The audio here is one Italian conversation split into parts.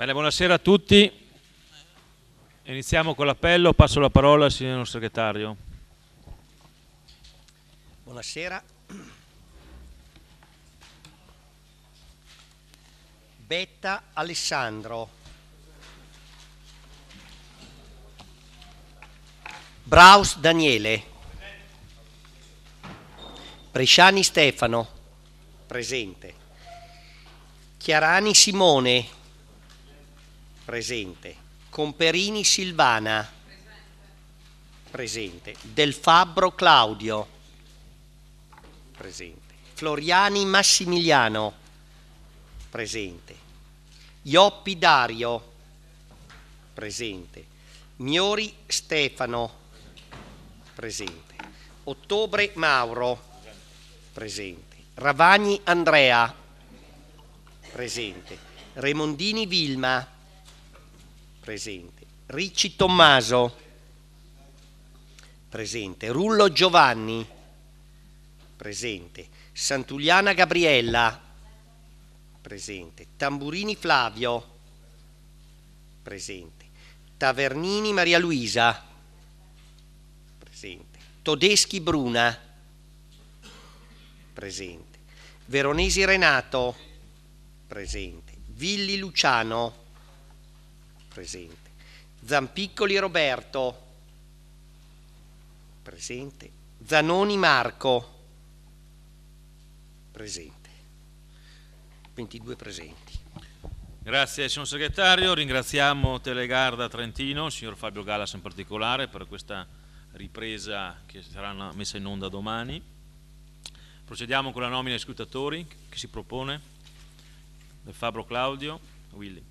Bene, buonasera a tutti. Iniziamo con l'appello, passo la parola al signor segretario. Buonasera. Betta Alessandro. Braus Daniele. Presciani Stefano. Presente. Chiarani Simone. Presente. Comperini Silvana. Presente. Del Fabbro Claudio. Presente. Floriani Massimiliano. Presente. Ioppi Dario. Presente. Miori Stefano. Presente. Ottobre Mauro. Presente. Ravagni Andrea. Presente. Remondini Vilma presente presente, Ricci Tommaso, presente, Rullo Giovanni, presente, Santugliana Gabriella, presente, Tamburini Flavio, presente, Tavernini Maria Luisa, presente, Todeschi Bruna, presente, Veronesi Renato, presente, Villi Luciano, presente. Zampiccoli Roberto, presente. Zanoni Marco, presente. 22 presenti. Grazie signor segretario, ringraziamo Telegarda Trentino, il signor Fabio Gallas in particolare per questa ripresa che sarà messa in onda domani. Procediamo con la nomina dei scrutatori che si propone. Del Fabro Claudio Willy.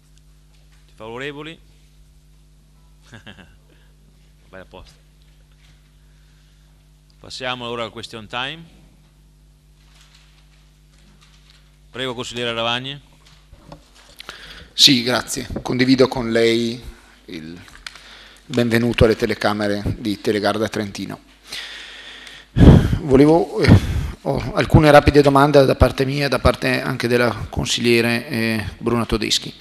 Favorevoli? Bella posta. Passiamo ora al question time. Prego, consigliere Ravagni. Sì, grazie. Condivido con lei il benvenuto alle telecamere di Telegarda Trentino. Volevo eh, ho alcune rapide domande da parte mia e da parte anche della consigliere eh, Bruna Todeschi.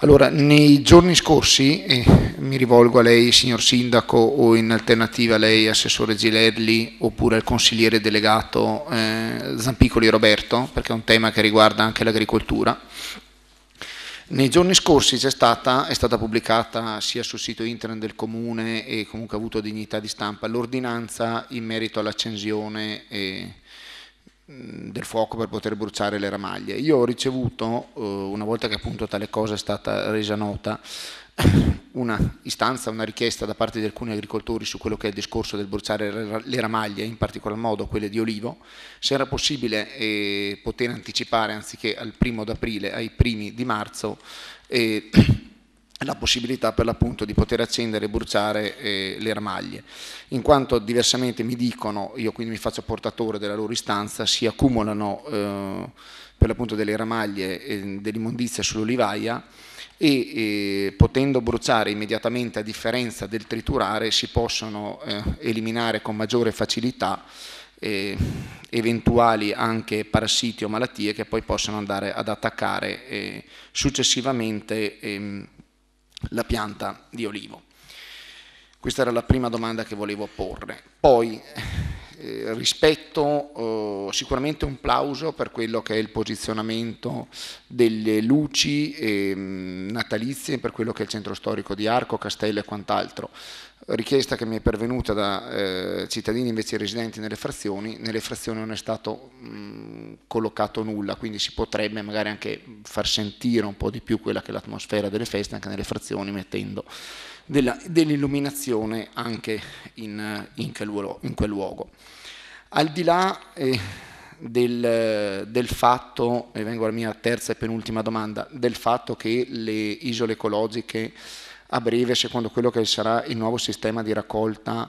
Allora, nei giorni scorsi, eh, mi rivolgo a lei signor Sindaco o in alternativa a lei Assessore Gilerli oppure al Consigliere Delegato eh, Zampicoli Roberto, perché è un tema che riguarda anche l'agricoltura. Nei giorni scorsi è stata, è stata pubblicata sia sul sito internet del Comune e comunque ha avuto dignità di stampa l'ordinanza in merito all'accensione eh, del fuoco per poter bruciare le ramaglie. Io ho ricevuto, eh, una volta che appunto tale cosa è stata resa nota, una istanza, una richiesta da parte di alcuni agricoltori su quello che è il discorso del bruciare le ramaglie, in particolar modo quelle di olivo, se era possibile eh, poter anticipare anziché al primo d'aprile ai primi di marzo eh, la possibilità per l'appunto di poter accendere e bruciare eh, le ramaglie, in quanto diversamente mi dicono, io quindi mi faccio portatore della loro istanza, si accumulano eh, per l'appunto delle ramaglie e eh, dell'immondizia sull'olivaia e eh, potendo bruciare immediatamente a differenza del triturare si possono eh, eliminare con maggiore facilità eventuali anche parassiti o malattie che poi possono andare ad attaccare successivamente ehm, la pianta di olivo. Questa era la prima domanda che volevo porre. Poi eh, rispetto eh, sicuramente un plauso per quello che è il posizionamento delle luci eh, natalizie, per quello che è il centro storico di Arco, Castello e quant'altro richiesta che mi è pervenuta da eh, cittadini invece residenti nelle frazioni, nelle frazioni non è stato mh, collocato nulla, quindi si potrebbe magari anche far sentire un po' di più quella che è l'atmosfera delle feste anche nelle frazioni mettendo dell'illuminazione dell anche in, in, quel, in, quel, luogo. Al di là eh, del, del, fatto, e vengo alla mia terza e penultima domanda, del fatto che le isole ecologiche a breve, secondo quello che sarà il nuovo sistema di raccolta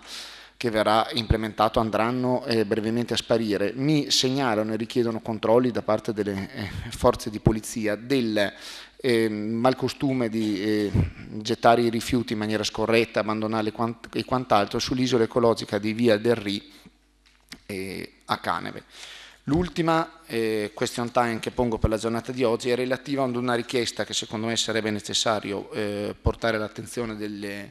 che verrà implementato andranno eh, brevemente a sparire. Mi segnalano e richiedono controlli da parte delle eh, forze di polizia del ehm, eh, malcostume di gettare i rifiuti in maniera scorretta, abbandonarli quant e quant'altro sull'isola ecologica di Via del Ri eh, a Caneve. L'ultima eh, question time che pongo per la giornata di oggi è relativa ad una richiesta che secondo me sarebbe necessario eh, portare all'attenzione della,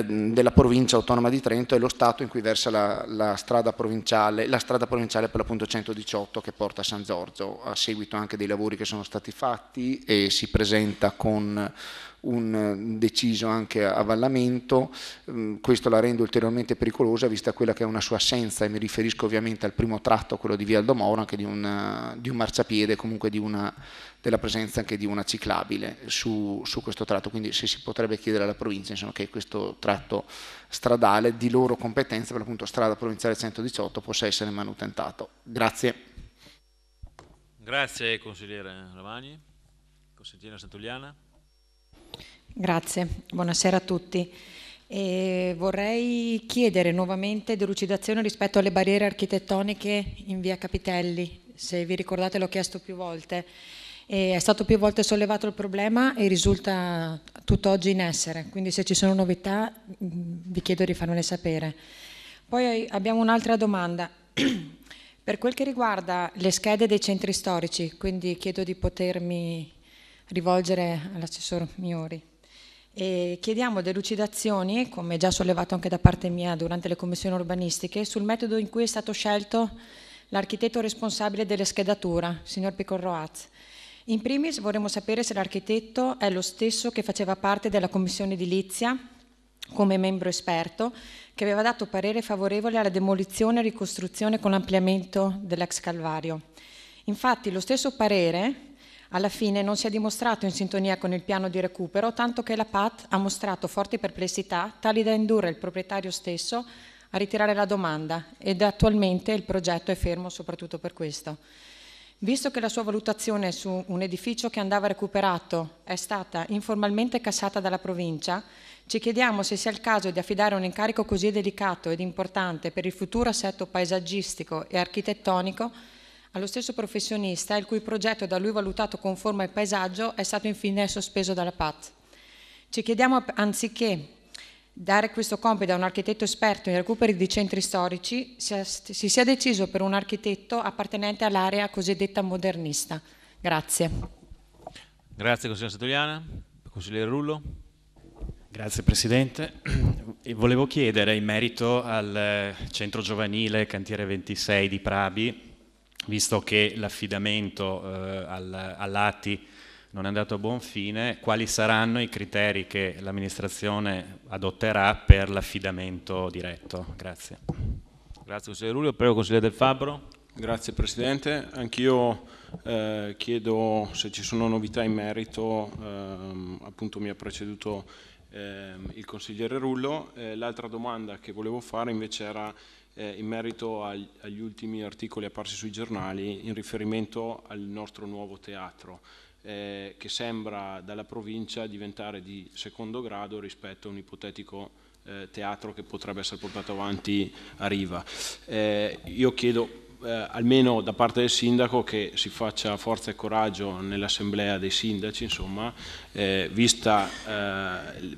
della, provincia autonoma di Trento e lo stato in cui versa la, la, strada provinciale, la strada provinciale per l'appunto 118 che porta a San Giorgio, a seguito anche dei lavori che sono stati fatti e si presenta con un mm, deciso anche avvallamento, mm, questo la rende ulteriormente pericolosa vista quella che è una sua assenza e mi riferisco ovviamente al primo tratto, quello di Via Aldomoro, anche di, una, eh, di un marciapiede, comunque una, della presenza anche di una ciclabile su, su, questo tratto, quindi se si potrebbe chiedere alla provincia insomma, che questo tratto stradale di loro competenza, per l'appunto strada provinciale 118, possa essere manutentato. Grazie. Grazie consigliere Ravagni. Consigliera Santuliana. Grazie, buonasera a tutti. E vorrei chiedere nuovamente delucidazione rispetto alle barriere architettoniche in via Capitelli. Se vi ricordate l'ho chiesto più volte. E è stato più volte sollevato il problema e risulta tutt'oggi in essere, quindi se ci sono novità vi chiedo di farmele sapere. Poi abbiamo un'altra domanda. Per quel che riguarda le schede dei centri storici, quindi chiedo di potermi rivolgere all'assessore Miori. E chiediamo delucidazioni, come già sollevato anche da parte mia durante le commissioni urbanistiche, sul metodo in cui è stato scelto l'architetto responsabile delle schedatura, signor Picorroaz. In primis vorremmo sapere se l'architetto è lo stesso che faceva parte della commissione edilizia come membro esperto, che aveva dato parere favorevole alla demolizione e ricostruzione con l'ampliamento dell'ex Calvario. Infatti lo stesso parere alla fine non si è dimostrato in sintonia con il piano di recupero, tanto che la PAT ha mostrato forti perplessità tali da indurre il proprietario stesso a ritirare la domanda ed attualmente il progetto è fermo soprattutto per questo. Visto che la sua valutazione su un edificio che andava recuperato è stata informalmente cassata dalla provincia, ci chiediamo se sia il caso di affidare un incarico così delicato ed importante per il futuro assetto paesaggistico e architettonico allo stesso professionista il cui progetto da lui valutato conforme al paesaggio è stato infine sospeso dalla PAT. Ci chiediamo anziché dare questo compito a un architetto esperto in recuperi di centri storici, si sia deciso per un architetto appartenente all'area cosiddetta modernista. Grazie. Grazie consigliere Satuliana. Consigliere Rullo. Grazie Presidente. Volevo chiedere in merito al eh, centro giovanile Cantiere 26 di Prabi, visto che l'affidamento eh, al, all'ATI non è andato a buon fine, quali saranno i criteri che l'amministrazione adotterà per l'affidamento diretto? Grazie. Grazie consigliere Rulio, prego consigliere Del Fabbro. Grazie Presidente, anch'io eh, chiedo se ci sono novità in merito, ehm, appunto mi ha preceduto ehm, il consigliere Rullo, eh, l'altra domanda che volevo fare invece era eh, in merito ag agli ultimi articoli apparsi sui giornali in riferimento al nostro nuovo teatro eh, che sembra dalla provincia diventare di secondo grado rispetto a un ipotetico eh, teatro che potrebbe essere portato avanti a Riva. Eh, io chiedo eh, almeno da parte del sindaco che si faccia forza e coraggio nell'assemblea dei sindaci, insomma, eh, vista eh,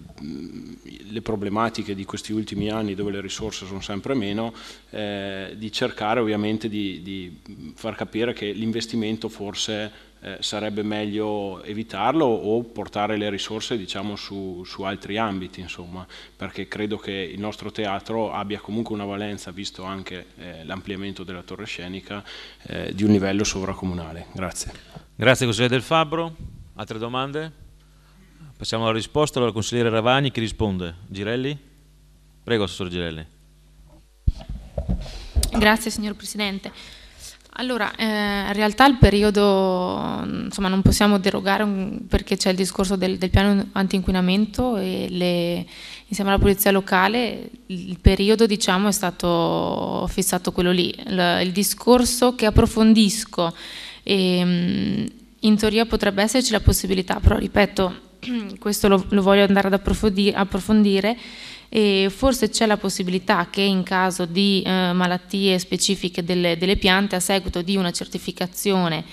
le problematiche di questi ultimi anni dove le risorse sono sempre meno, eh, di cercare ovviamente di, di far capire che l'investimento forse eh, sarebbe meglio evitarlo o portare le risorse diciamo, su, su, altri ambiti, insomma, perché credo che il nostro teatro abbia comunque una valenza, visto anche eh, l'ampliamento della torre scenica, eh, di un livello sovracomunale. Grazie. Grazie consigliere Del Fabbro. Altre domande? Passiamo alla risposta. Allora, consigliere Ravani chi risponde? Girelli? Prego, assessore Girelli. Grazie, signor Presidente. Allora, eh, in realtà il periodo, insomma, non possiamo derogare perché c'è il discorso del, del piano antinquinamento e le, insieme alla polizia locale il periodo diciamo, è stato fissato quello lì. Il, il discorso che approfondisco, e, ehm, in teoria potrebbe esserci la possibilità, però ripeto, questo lo, lo voglio andare ad approfondire, approfondire e forse c'è la possibilità che in caso di eh, malattie specifiche delle, delle, piante a seguito di una certificazione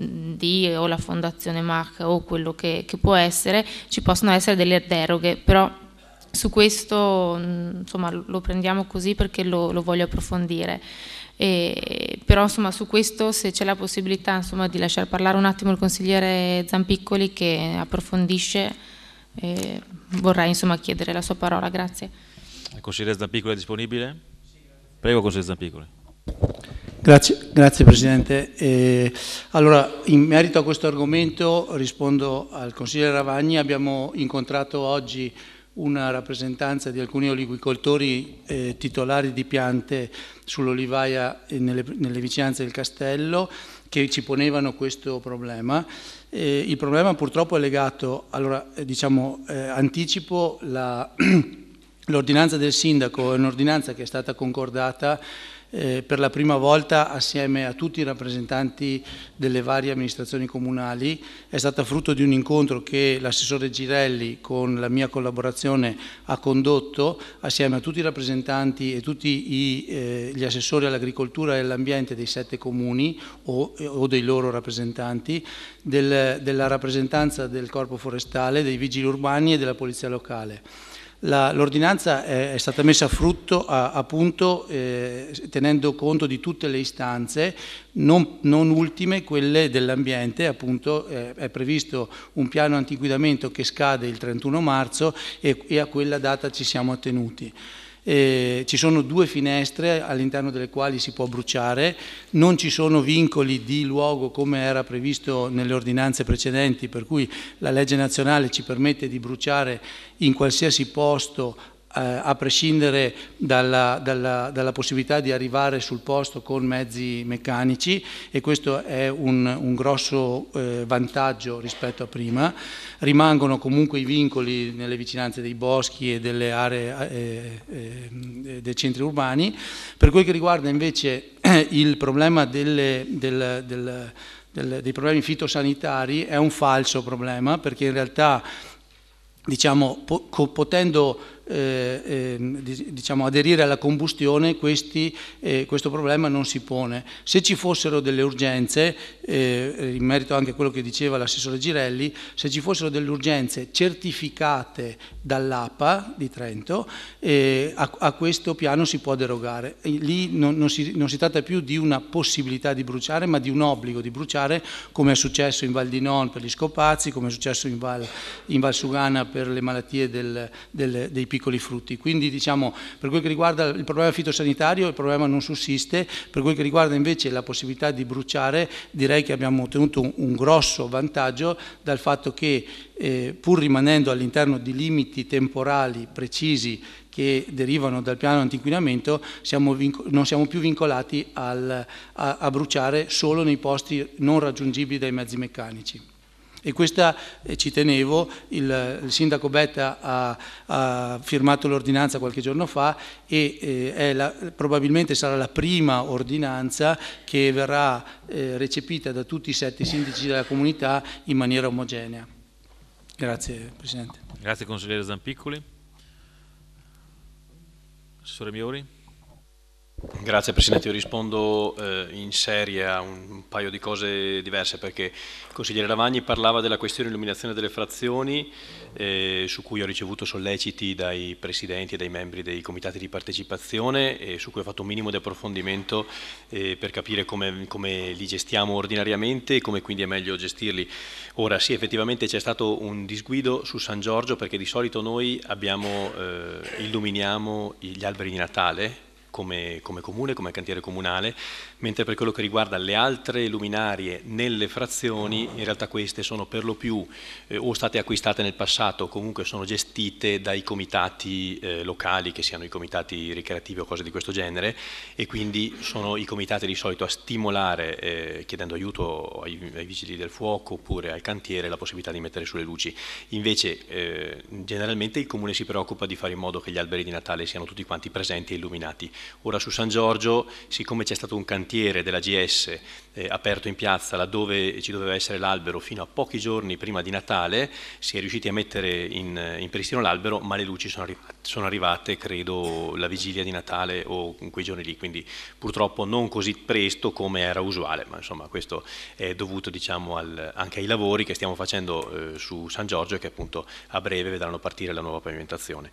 mm, di o la fondazione MAC o quello che, che può essere ci possono essere delle deroghe però su questo mm, insomma, lo prendiamo così perché lo, lo voglio approfondire e, però insomma, su questo se c'è la possibilità insomma, di lasciare parlare un attimo il consigliere Zampiccoli che approfondisce e vorrei insomma chiedere la sua parola, grazie. Il consigliere Zampicoli è disponibile? Prego consigliere Zampicoli. Grazie, grazie Presidente. Eh, allora, in merito a questo argomento rispondo al consigliere Ravagni, abbiamo incontrato oggi una rappresentanza di alcuni olivicoltori eh, titolari di piante sull'olivaia nelle, nelle vicinanze del castello che ci ponevano questo problema eh, il problema purtroppo è legato, allora eh, diciamo, eh, anticipo l'ordinanza del sindaco, è un'ordinanza che è stata concordata eh, per la prima volta assieme a tutti i rappresentanti delle varie amministrazioni comunali, è stata frutto di un incontro che l'assessore Girelli con la mia collaborazione ha condotto assieme a tutti i rappresentanti e tutti i, eh, gli assessori all'agricoltura e all'ambiente dei sette comuni o, o dei loro rappresentanti, del, della rappresentanza del corpo forestale, dei vigili urbani e della polizia locale. L'ordinanza è, è, stata messa a frutto a, appunto eh, tenendo conto di tutte le istanze, non, non ultime quelle dell'ambiente, appunto eh, è previsto un piano antiquidamento che scade il 31 marzo e, e a quella data ci siamo attenuti eh, ci sono due finestre all'interno delle quali si può bruciare, non ci sono vincoli di luogo come era previsto nelle ordinanze precedenti, per cui la legge nazionale ci permette di bruciare in qualsiasi posto eh, a prescindere dalla, dalla, dalla, possibilità di arrivare sul posto con mezzi meccanici e questo è un, un grosso eh, vantaggio rispetto a prima. Rimangono comunque i vincoli nelle vicinanze dei boschi e delle aree eh, eh, dei centri urbani. Per quel che riguarda invece il problema delle, del, del, del, dei problemi fitosanitari è un falso problema perché in realtà diciamo, po potendo eh, ehm, diciamo, aderire alla combustione questi, eh, questo problema non si pone. Se ci fossero delle urgenze, eh, eh, in merito anche a quello che diceva l'assessore Girelli, se ci fossero delle urgenze certificate dall'APA di Trento, eh, a, a, questo piano si può derogare. Lì non, non, si, non si tratta più di una possibilità di bruciare, ma di un obbligo di bruciare, come è successo in Val di Non per gli scopazzi, come è successo in Val, in Val Sugana per le malattie del, del, dei piccoli piccoli frutti. Quindi diciamo, per quel che riguarda il problema fitosanitario, il problema non sussiste, per quel che riguarda invece la possibilità di bruciare, direi che abbiamo ottenuto un, un grosso vantaggio dal fatto che eh, pur rimanendo all'interno di limiti temporali precisi che derivano dal piano antinquinamento, siamo non siamo più vincolati al, a, a bruciare solo nei posti non raggiungibili dai mezzi meccanici. E questa, eh, ci tenevo, il, il sindaco Betta ha, ha firmato l'ordinanza qualche giorno fa e eh, la, probabilmente sarà la prima ordinanza che verrà eh, recepita da tutti i sette sindaci della comunità in maniera omogenea. Grazie Presidente. Grazie consigliere Zampiccoli. Assessore Miori. Grazie Presidente, io rispondo eh, in serie a un, paio di cose diverse perché il Consigliere Lavagni parlava della questione illuminazione delle frazioni eh, su cui ho ricevuto solleciti dai Presidenti e dai membri dei comitati di partecipazione e su cui ho fatto un minimo di approfondimento eh, per capire come, come, li gestiamo ordinariamente e come quindi è meglio gestirli. Ora sì, effettivamente c'è stato un disguido su San Giorgio perché di solito noi abbiamo, eh, illuminiamo gli alberi di Natale come, come comune, come cantiere comunale, mentre per quello che riguarda le altre luminarie nelle frazioni, in realtà queste sono per lo più eh, o state acquistate nel passato o comunque sono gestite dai comitati eh, locali, che siano i comitati ricreativi o cose di questo genere, e quindi sono i comitati di solito a stimolare, eh, chiedendo aiuto ai, ai, vigili del fuoco oppure al cantiere, la possibilità di mettere sulle luci. Invece eh, generalmente il comune si preoccupa di fare in modo che gli alberi di Natale siano tutti quanti presenti e illuminati. Ora su San Giorgio, siccome c'è stato un cantiere, cantiere della GS eh, aperto in piazza laddove ci doveva essere l'albero fino a pochi giorni prima di Natale, si è riusciti a mettere in, eh, in pristino l'albero, ma le luci sono, arri sono, arrivate credo la vigilia di Natale o in quei giorni lì, quindi purtroppo non così presto come era usuale, ma insomma questo è dovuto diciamo, al, anche ai lavori che stiamo facendo eh, su San Giorgio e che appunto a breve vedranno partire la nuova pavimentazione.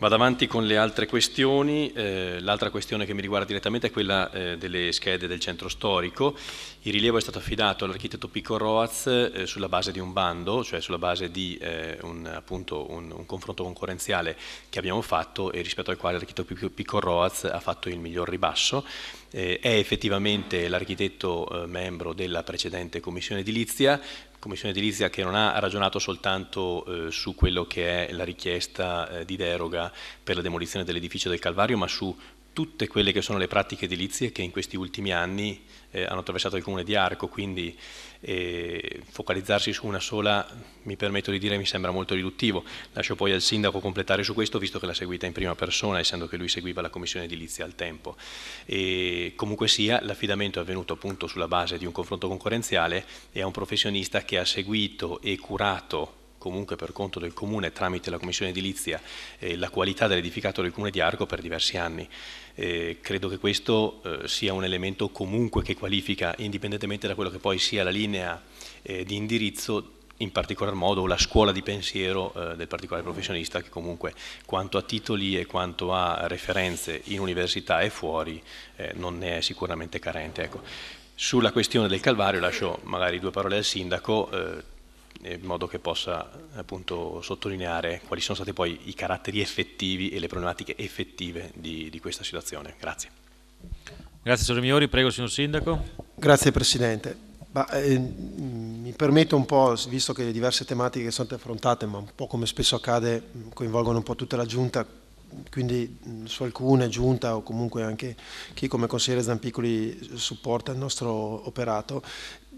Vado avanti con le altre questioni, eh, l'altra questione che mi riguarda direttamente è quella eh, delle schede del centro storico. Il rilievo è stato affidato all'architetto Pico Roaz eh, sulla base di un bando, cioè sulla base di eh, un, appunto, un, un, confronto concorrenziale che abbiamo fatto e rispetto al quale l'architetto Pico Roaz ha fatto il miglior ribasso. Eh, è effettivamente l'architetto eh, membro della precedente commissione edilizia, Commissione edilizia che non ha ragionato soltanto eh, su quello che è la richiesta eh, di deroga per la demolizione dell'edificio del Calvario, ma su tutte quelle che sono le pratiche edilizie che in questi ultimi anni eh, hanno attraversato il comune di Arco, quindi eh, focalizzarsi su una sola, mi permetto di dire, mi sembra molto riduttivo. Lascio poi al sindaco completare su questo, visto che l'ha seguita in prima persona, essendo che lui seguiva la commissione edilizia al tempo. E, comunque sia, l'affidamento è avvenuto appunto sulla base di un confronto concorrenziale e a un professionista che ha seguito e curato comunque per conto del comune tramite la commissione edilizia eh, la qualità dell'edificato del comune di Arco per diversi anni. Eh, credo che questo eh, sia un elemento comunque che qualifica, indipendentemente da quello che poi sia la linea eh, di indirizzo, in particolar modo la scuola di pensiero eh, del particolare professionista che comunque quanto a titoli e quanto a referenze in università e fuori eh, non ne è sicuramente carente. Ecco. Sulla questione del Calvario lascio magari due parole al Sindaco eh, eh, in modo che possa appunto sottolineare quali sono stati poi i caratteri effettivi e le problematiche effettive di, di questa situazione. Grazie. Grazie signor Miori, prego signor Sindaco. Grazie Presidente. Ma, eh, mm, mi permetto un po', visto che le diverse tematiche che sono state affrontate, ma un po' come spesso accade, mm, coinvolgono un po' tutta la Giunta, quindi mm, su alcune giunta o comunque anche chi come consigliere Zampiccoli supporta il nostro operato,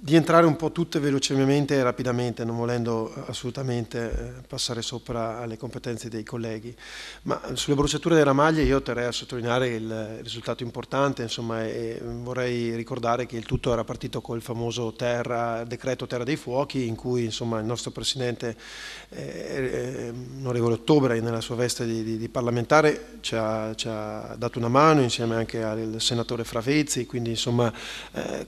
di entrare un po' tutte velocemente e rapidamente, non volendo eh, assolutamente eh, passare sopra alle competenze dei colleghi. Ma sulle bruciature della maglia io terrei a sottolineare il risultato importante, insomma, e vorrei ricordare che il tutto era partito col famoso terra, decreto Terra dei Fuochi, in cui insomma, il nostro Presidente, eh, onorevole Ottobre, nella sua veste di, di, di parlamentare, ci ha, ci ha, dato una mano insieme anche al senatore Fravezzi, quindi insomma,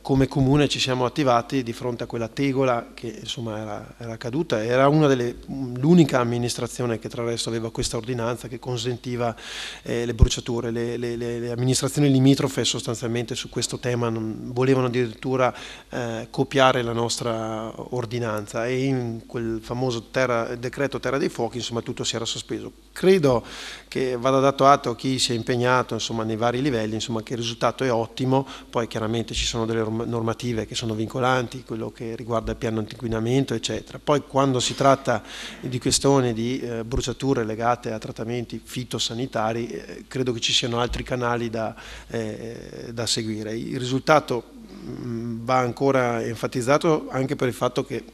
come Comune ci siamo attivati trovati di fronte a quella tegola che insomma era, era caduta, era l'unica amministrazione che tra l'altro aveva questa ordinanza che consentiva eh, le bruciature, le, le, le, amministrazioni limitrofe sostanzialmente su questo tema non, volevano addirittura eh, copiare la nostra ordinanza e in quel famoso terra, decreto Terra dei Fuochi insomma tutto si era sospeso. Credo che vada dato atto a chi si è impegnato insomma, nei vari livelli insomma, che il risultato è ottimo, poi chiaramente ci sono delle normative che sono vincolanti, importanti, quello che riguarda il piano antinquinamento, eccetera. Poi quando si tratta di questioni di eh, bruciature legate a trattamenti fitosanitari, eh, credo che ci siano altri canali da, eh, da seguire. Il risultato mh, mm, va ancora enfatizzato anche per il fatto che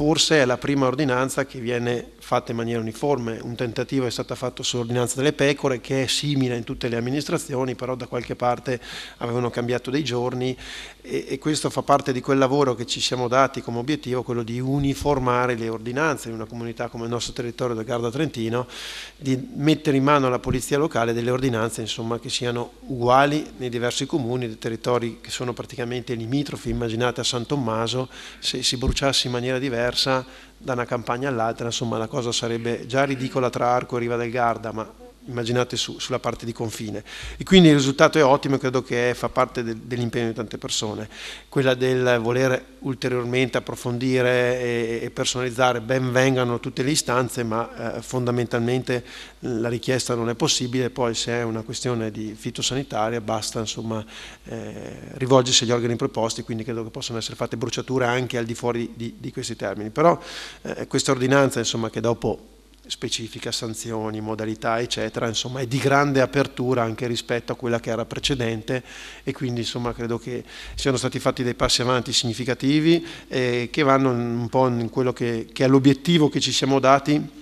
forse è la prima ordinanza che viene fatta in maniera uniforme, un tentativo è stato fatto sull'ordinanza delle pecore che è simile in tutte le amministrazioni, però da qualche parte avevano cambiato dei giorni e, e questo fa parte di quel lavoro che ci siamo dati come obiettivo, quello di uniformare le ordinanze in una comunità come il nostro territorio del Garda Trentino, di mettere in mano alla polizia locale delle ordinanze insomma, che siano uguali nei diversi comuni, dei territori che sono praticamente limitrofi, immaginate a San Tommaso, se si bruciasse in maniera diversa diversa da una campagna all'altra, insomma la cosa sarebbe già ridicola tra Arco e Riva del Garda, ma immaginate su, sulla parte di confine. E quindi il risultato è ottimo e credo che fa parte de, dell'impegno di tante persone. Quella del voler ulteriormente approfondire e, e personalizzare, ben vengano tutte le istanze, ma eh, fondamentalmente la richiesta non è possibile, poi se è una questione di fitosanitaria basta insomma, eh, rivolgersi agli organi preposti, quindi credo che possano essere fatte bruciature anche al di fuori di, di questi termini. Però eh, questa ordinanza insomma, che dopo specifica sanzioni, modalità eccetera, insomma è di grande apertura anche rispetto a quella che era precedente e quindi insomma credo che siano stati fatti dei passi avanti significativi eh, che vanno un po' in quello che, che è l'obiettivo che ci siamo dati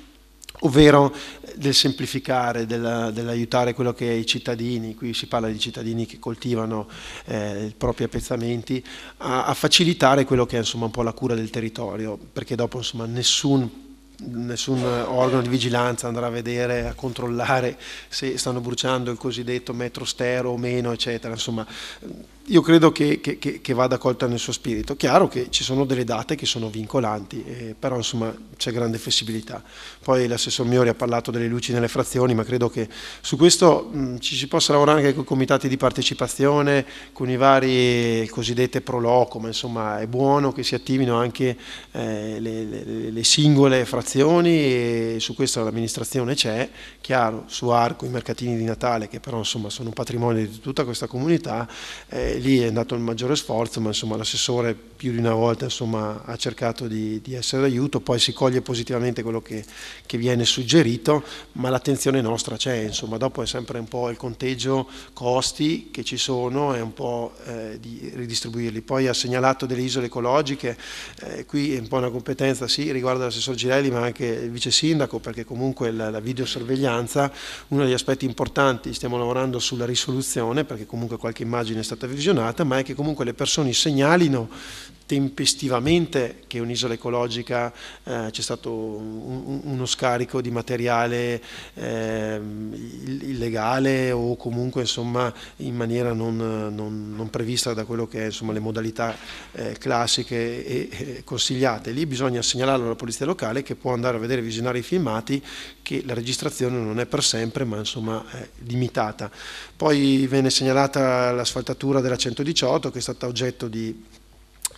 ovvero del semplificare, dell'aiutare quello che è i cittadini, qui si parla di cittadini che coltivano eh, i propri appezzamenti, a, a, facilitare quello che è insomma, un po' la cura del territorio, perché dopo insomma, nessun nessun organo di vigilanza andrà a vedere, a controllare se stanno bruciando il cosiddetto metro stero o meno, eccetera. Insomma, io credo che, che, che, vada colta nel suo spirito. Chiaro che ci sono delle date che sono vincolanti, eh, però insomma c'è grande flessibilità. Poi l'assessore Miori ha parlato delle luci nelle frazioni, ma credo che su questo mh, mm, ci si possa lavorare anche con i comitati di partecipazione, con i vari eh, cosiddetti pro loco, ma insomma è buono che si attivino anche eh, le, le, le, singole frazioni e su questo l'amministrazione c'è, chiaro, su Arco, i mercatini di Natale, che però insomma sono un patrimonio di tutta questa comunità, eh, lì è andato il maggiore sforzo, ma insomma, l'assessore più di una volta insomma, ha cercato di, di, essere d'aiuto, poi si coglie positivamente quello che, che viene suggerito, ma l'attenzione nostra c'è, insomma, dopo è sempre un po' il conteggio costi che ci sono e un po' eh, di ridistribuirli. Poi ha segnalato delle isole ecologiche, eh, qui è un po' una competenza, sì, riguarda l'assessore Girelli, ma anche il vice sindaco, perché comunque la, la videosorveglianza, uno degli aspetti importanti, stiamo lavorando sulla risoluzione, perché comunque qualche immagine è stata visualizzata, visionata, ma è che comunque le persone segnalino tempestivamente che un'isola ecologica eh, c'è stato un, uno scarico di materiale eh, illegale o comunque insomma in maniera non, non, non prevista da quello che è insomma, le modalità eh, classiche e, e, consigliate. Lì bisogna segnalarlo alla polizia locale che può andare a vedere visionare i filmati che la registrazione non è per sempre ma insomma è limitata. Poi viene segnalata l'asfaltatura della 118 che è stata oggetto di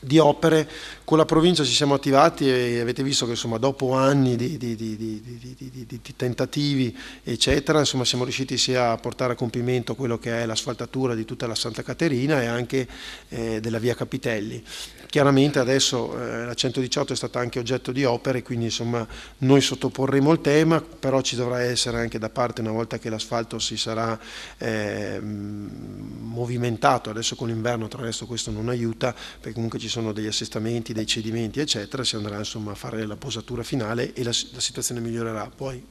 di opere. Con la provincia ci siamo attivati e avete visto che insomma, dopo anni di, di, di, di tentativi eccetera, insomma, siamo riusciti sia a portare a compimento quello che è l'asfaltatura di tutta la Santa Caterina e anche eh, della via Capitelli. Chiaramente adesso eh, la 118 è stata anche oggetto di opere, quindi insomma noi sottoporremo il tema, però ci dovrà essere anche da parte, una volta che l'asfalto si sarà eh, movimentato, adesso con l'inverno tra l'altro questo non aiuta, perché comunque ci sono degli assestamenti, dei cedimenti eccetera, si andrà insomma a fare la posatura finale e la, la situazione migliorerà. Poi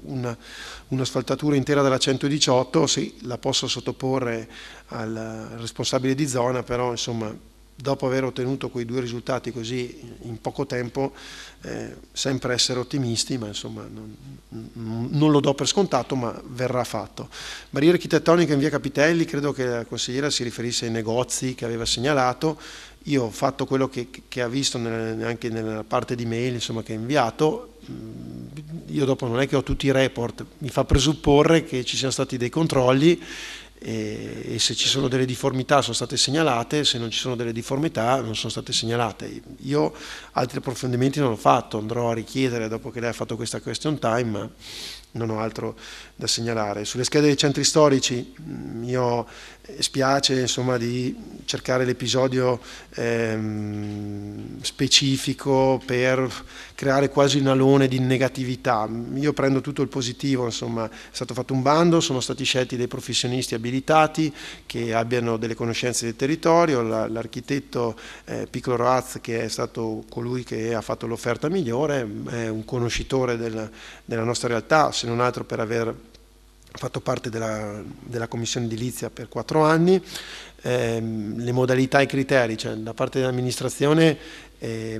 un'asfaltatura una intera della 118, sì, la posso sottoporre al responsabile di zona, però insomma dopo aver ottenuto quei due risultati così in poco tempo, eh, sempre essere ottimisti, ma insomma non, non, lo do per scontato, ma verrà fatto. Barriere architettonica in via Capitelli, credo che la consigliera si riferisse ai negozi che aveva segnalato, io ho fatto quello che, che ha visto nel, anche nella parte di mail insomma, che ha inviato, io dopo non è che ho tutti i report, mi fa presupporre che ci siano stati dei controlli e, e, se ci sono delle difformità sono state segnalate, se non ci sono delle difformità non sono state segnalate. Io altri approfondimenti non ho fatto, andrò a richiedere dopo che lei ha fatto questa question time, ma non ho altro da segnalare. Sulle schede dei centri storici mm, io ho spiace insomma, di cercare l'episodio ehm, specifico per creare quasi un alone di negatività. Io prendo tutto il positivo, insomma, è stato fatto un bando, sono stati scelti dei professionisti abilitati che abbiano delle conoscenze del territorio, l'architetto eh, Piccolo Roaz che è stato colui che ha fatto l'offerta migliore, è un conoscitore del, della nostra realtà, se non altro per aver fatto parte della, della commissione edilizia per quattro anni, ehm, le modalità e i criteri, cioè da parte dell'amministrazione eh,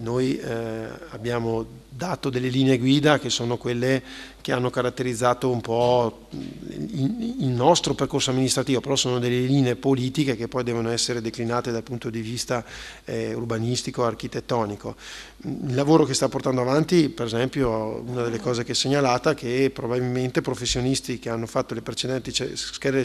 noi eh, abbiamo dato delle linee guida che sono quelle che hanno caratterizzato un po' il nostro percorso amministrativo, però sono delle linee politiche che poi devono essere declinate dal punto di vista eh, urbanistico, architettonico. Il lavoro che sta portando avanti, per esempio, una delle cose che è segnalata è che probabilmente professionisti che hanno fatto le precedenti schede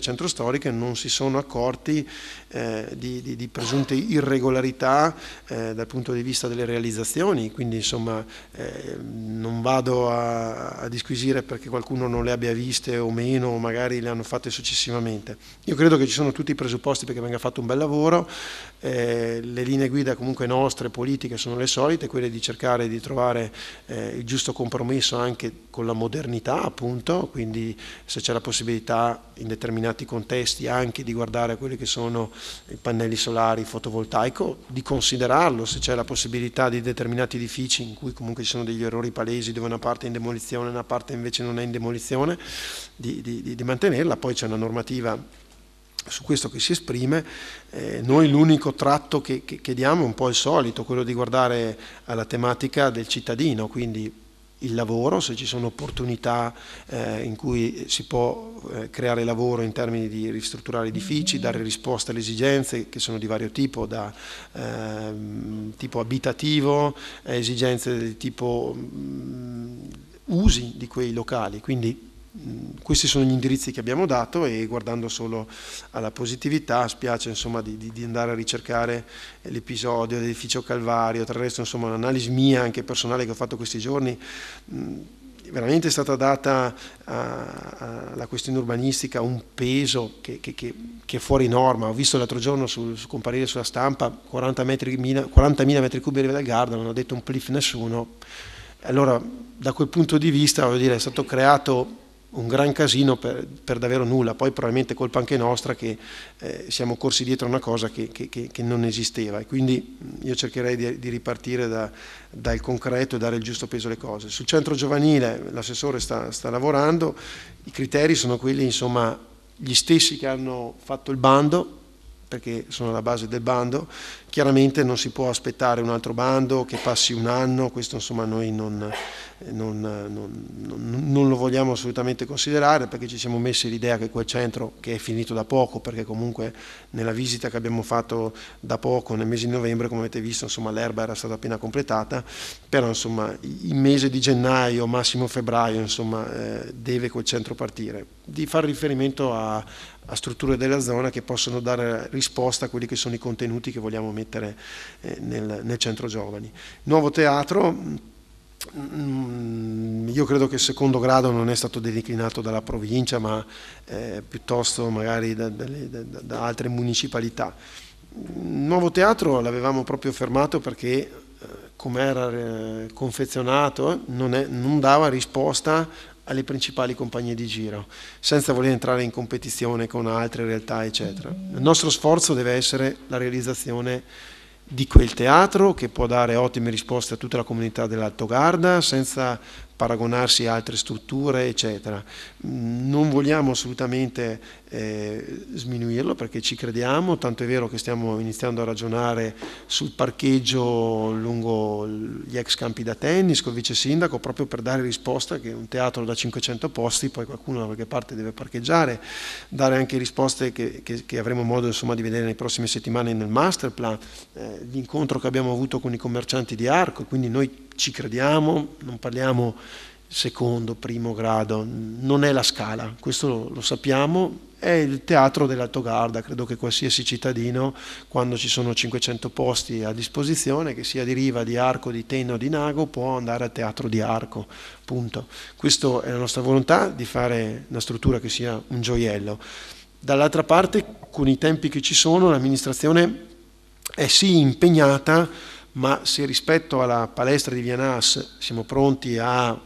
centro centrostoriche non si sono accorti eh, di, di, di, presunte irregolarità eh, dal punto di vista delle realizzazioni, quindi insomma eh, non vado a, a, disquisire perché qualcuno non le abbia viste o meno, o magari le hanno fatte successivamente. Io credo che ci sono tutti i presupposti perché venga fatto un bel lavoro, eh, le linee guida comunque nostre, politiche, sono le solite, quelle di cercare di trovare eh, il giusto compromesso anche con la modernità appunto, quindi se c'è la possibilità in determinati contesti anche di guardare a quelle che sono i pannelli solari, il fotovoltaico, di considerarlo se c'è la possibilità di determinati edifici in cui comunque ci sono degli errori palesi dove una parte è in demolizione e una parte invece non è in demolizione, di, di, di mantenerla. Poi c'è una normativa su questo che si esprime, eh, noi l'unico tratto che, che, che diamo è un po' il solito, quello di guardare alla tematica del cittadino, quindi il lavoro, se ci sono opportunità eh, in cui si può eh, creare lavoro in termini di ristrutturare edifici, mm-hmm. dare risposta alle esigenze che sono di vario tipo, da eh, tipo abitativo, esigenze di tipo mh, mm, usi di quei locali. Quindi Mm, questi sono gli indirizzi che abbiamo dato e guardando solo alla positività spiace insomma, di, di, andare a ricercare l'episodio dell'edificio Calvario, tra il insomma l'analisi mia anche personale che ho fatto questi giorni mh, mm, veramente è stata data alla questione urbanistica un peso che, che, che, che, è fuori norma. Ho visto l'altro giorno sul, su comparire sulla stampa 40.000 metri, 40 metri cubi di dal Garda, non ha detto un plif nessuno. Allora da quel punto di vista dire, è stato creato un gran casino per, per, davvero nulla, poi probabilmente colpa anche nostra che eh, siamo corsi dietro a una cosa che, che, che, non esisteva e quindi mm, io cercherei di, di ripartire da, dal concreto e dare il giusto peso alle cose. Sul centro giovanile l'assessore sta, sta lavorando, i criteri sono quelli insomma gli stessi che hanno fatto il bando, perché sono la base del bando, chiaramente non si può aspettare un altro bando che passi un anno, questo insomma noi non, non, non, non lo vogliamo assolutamente considerare perché ci siamo messi l'idea che quel centro che è finito da poco, perché comunque nella visita che abbiamo fatto da poco nel mese di novembre, come avete visto, insomma l'erba era stata appena completata, però insomma il mese di gennaio, massimo febbraio, insomma eh, deve quel centro partire. Di far riferimento a, a strutture della zona che possono dare risposta a quelli che sono i contenuti che vogliamo mettere eh, nel, nel centro giovani. Nuovo teatro, mm, io credo che il secondo grado non è stato declinato dalla provincia ma eh, piuttosto magari da, da, da, altre municipalità. Nuovo teatro l'avevamo proprio fermato perché eh, come era eh, confezionato non, è, non, dava risposta alle principali compagnie di giro, senza voler entrare in competizione con altre realtà, eccetera. Il nostro sforzo deve essere la realizzazione di quel teatro che può dare ottime risposte a tutta la comunità dell'Alto Garda senza paragonarsi a altre strutture, eccetera. Non vogliamo assolutamente eh, sminuirlo perché ci crediamo, tanto è vero che stiamo iniziando a ragionare sul parcheggio lungo gli ex campi da tennis col vice sindaco proprio per dare risposta che un teatro da 500 posti poi qualcuno da qualche parte deve parcheggiare, dare anche risposte che, che, che avremo modo insomma, di vedere nelle prossime settimane nel master plan, eh, l'incontro che abbiamo avuto con i commercianti di Arco, quindi noi ci crediamo, non parliamo secondo, primo grado, non è la scala, questo lo sappiamo, è il teatro dell'Alto Garda, credo che qualsiasi cittadino, quando ci sono 500 posti a disposizione, che sia di Riva, di Arco, di Tenno o di Nago, può andare a teatro di Arco, punto. Questa è la nostra volontà di fare una struttura che sia un gioiello. Dall'altra parte, con i tempi che ci sono, l'amministrazione è sì impegnata ma se rispetto alla palestra di Vianas siamo pronti a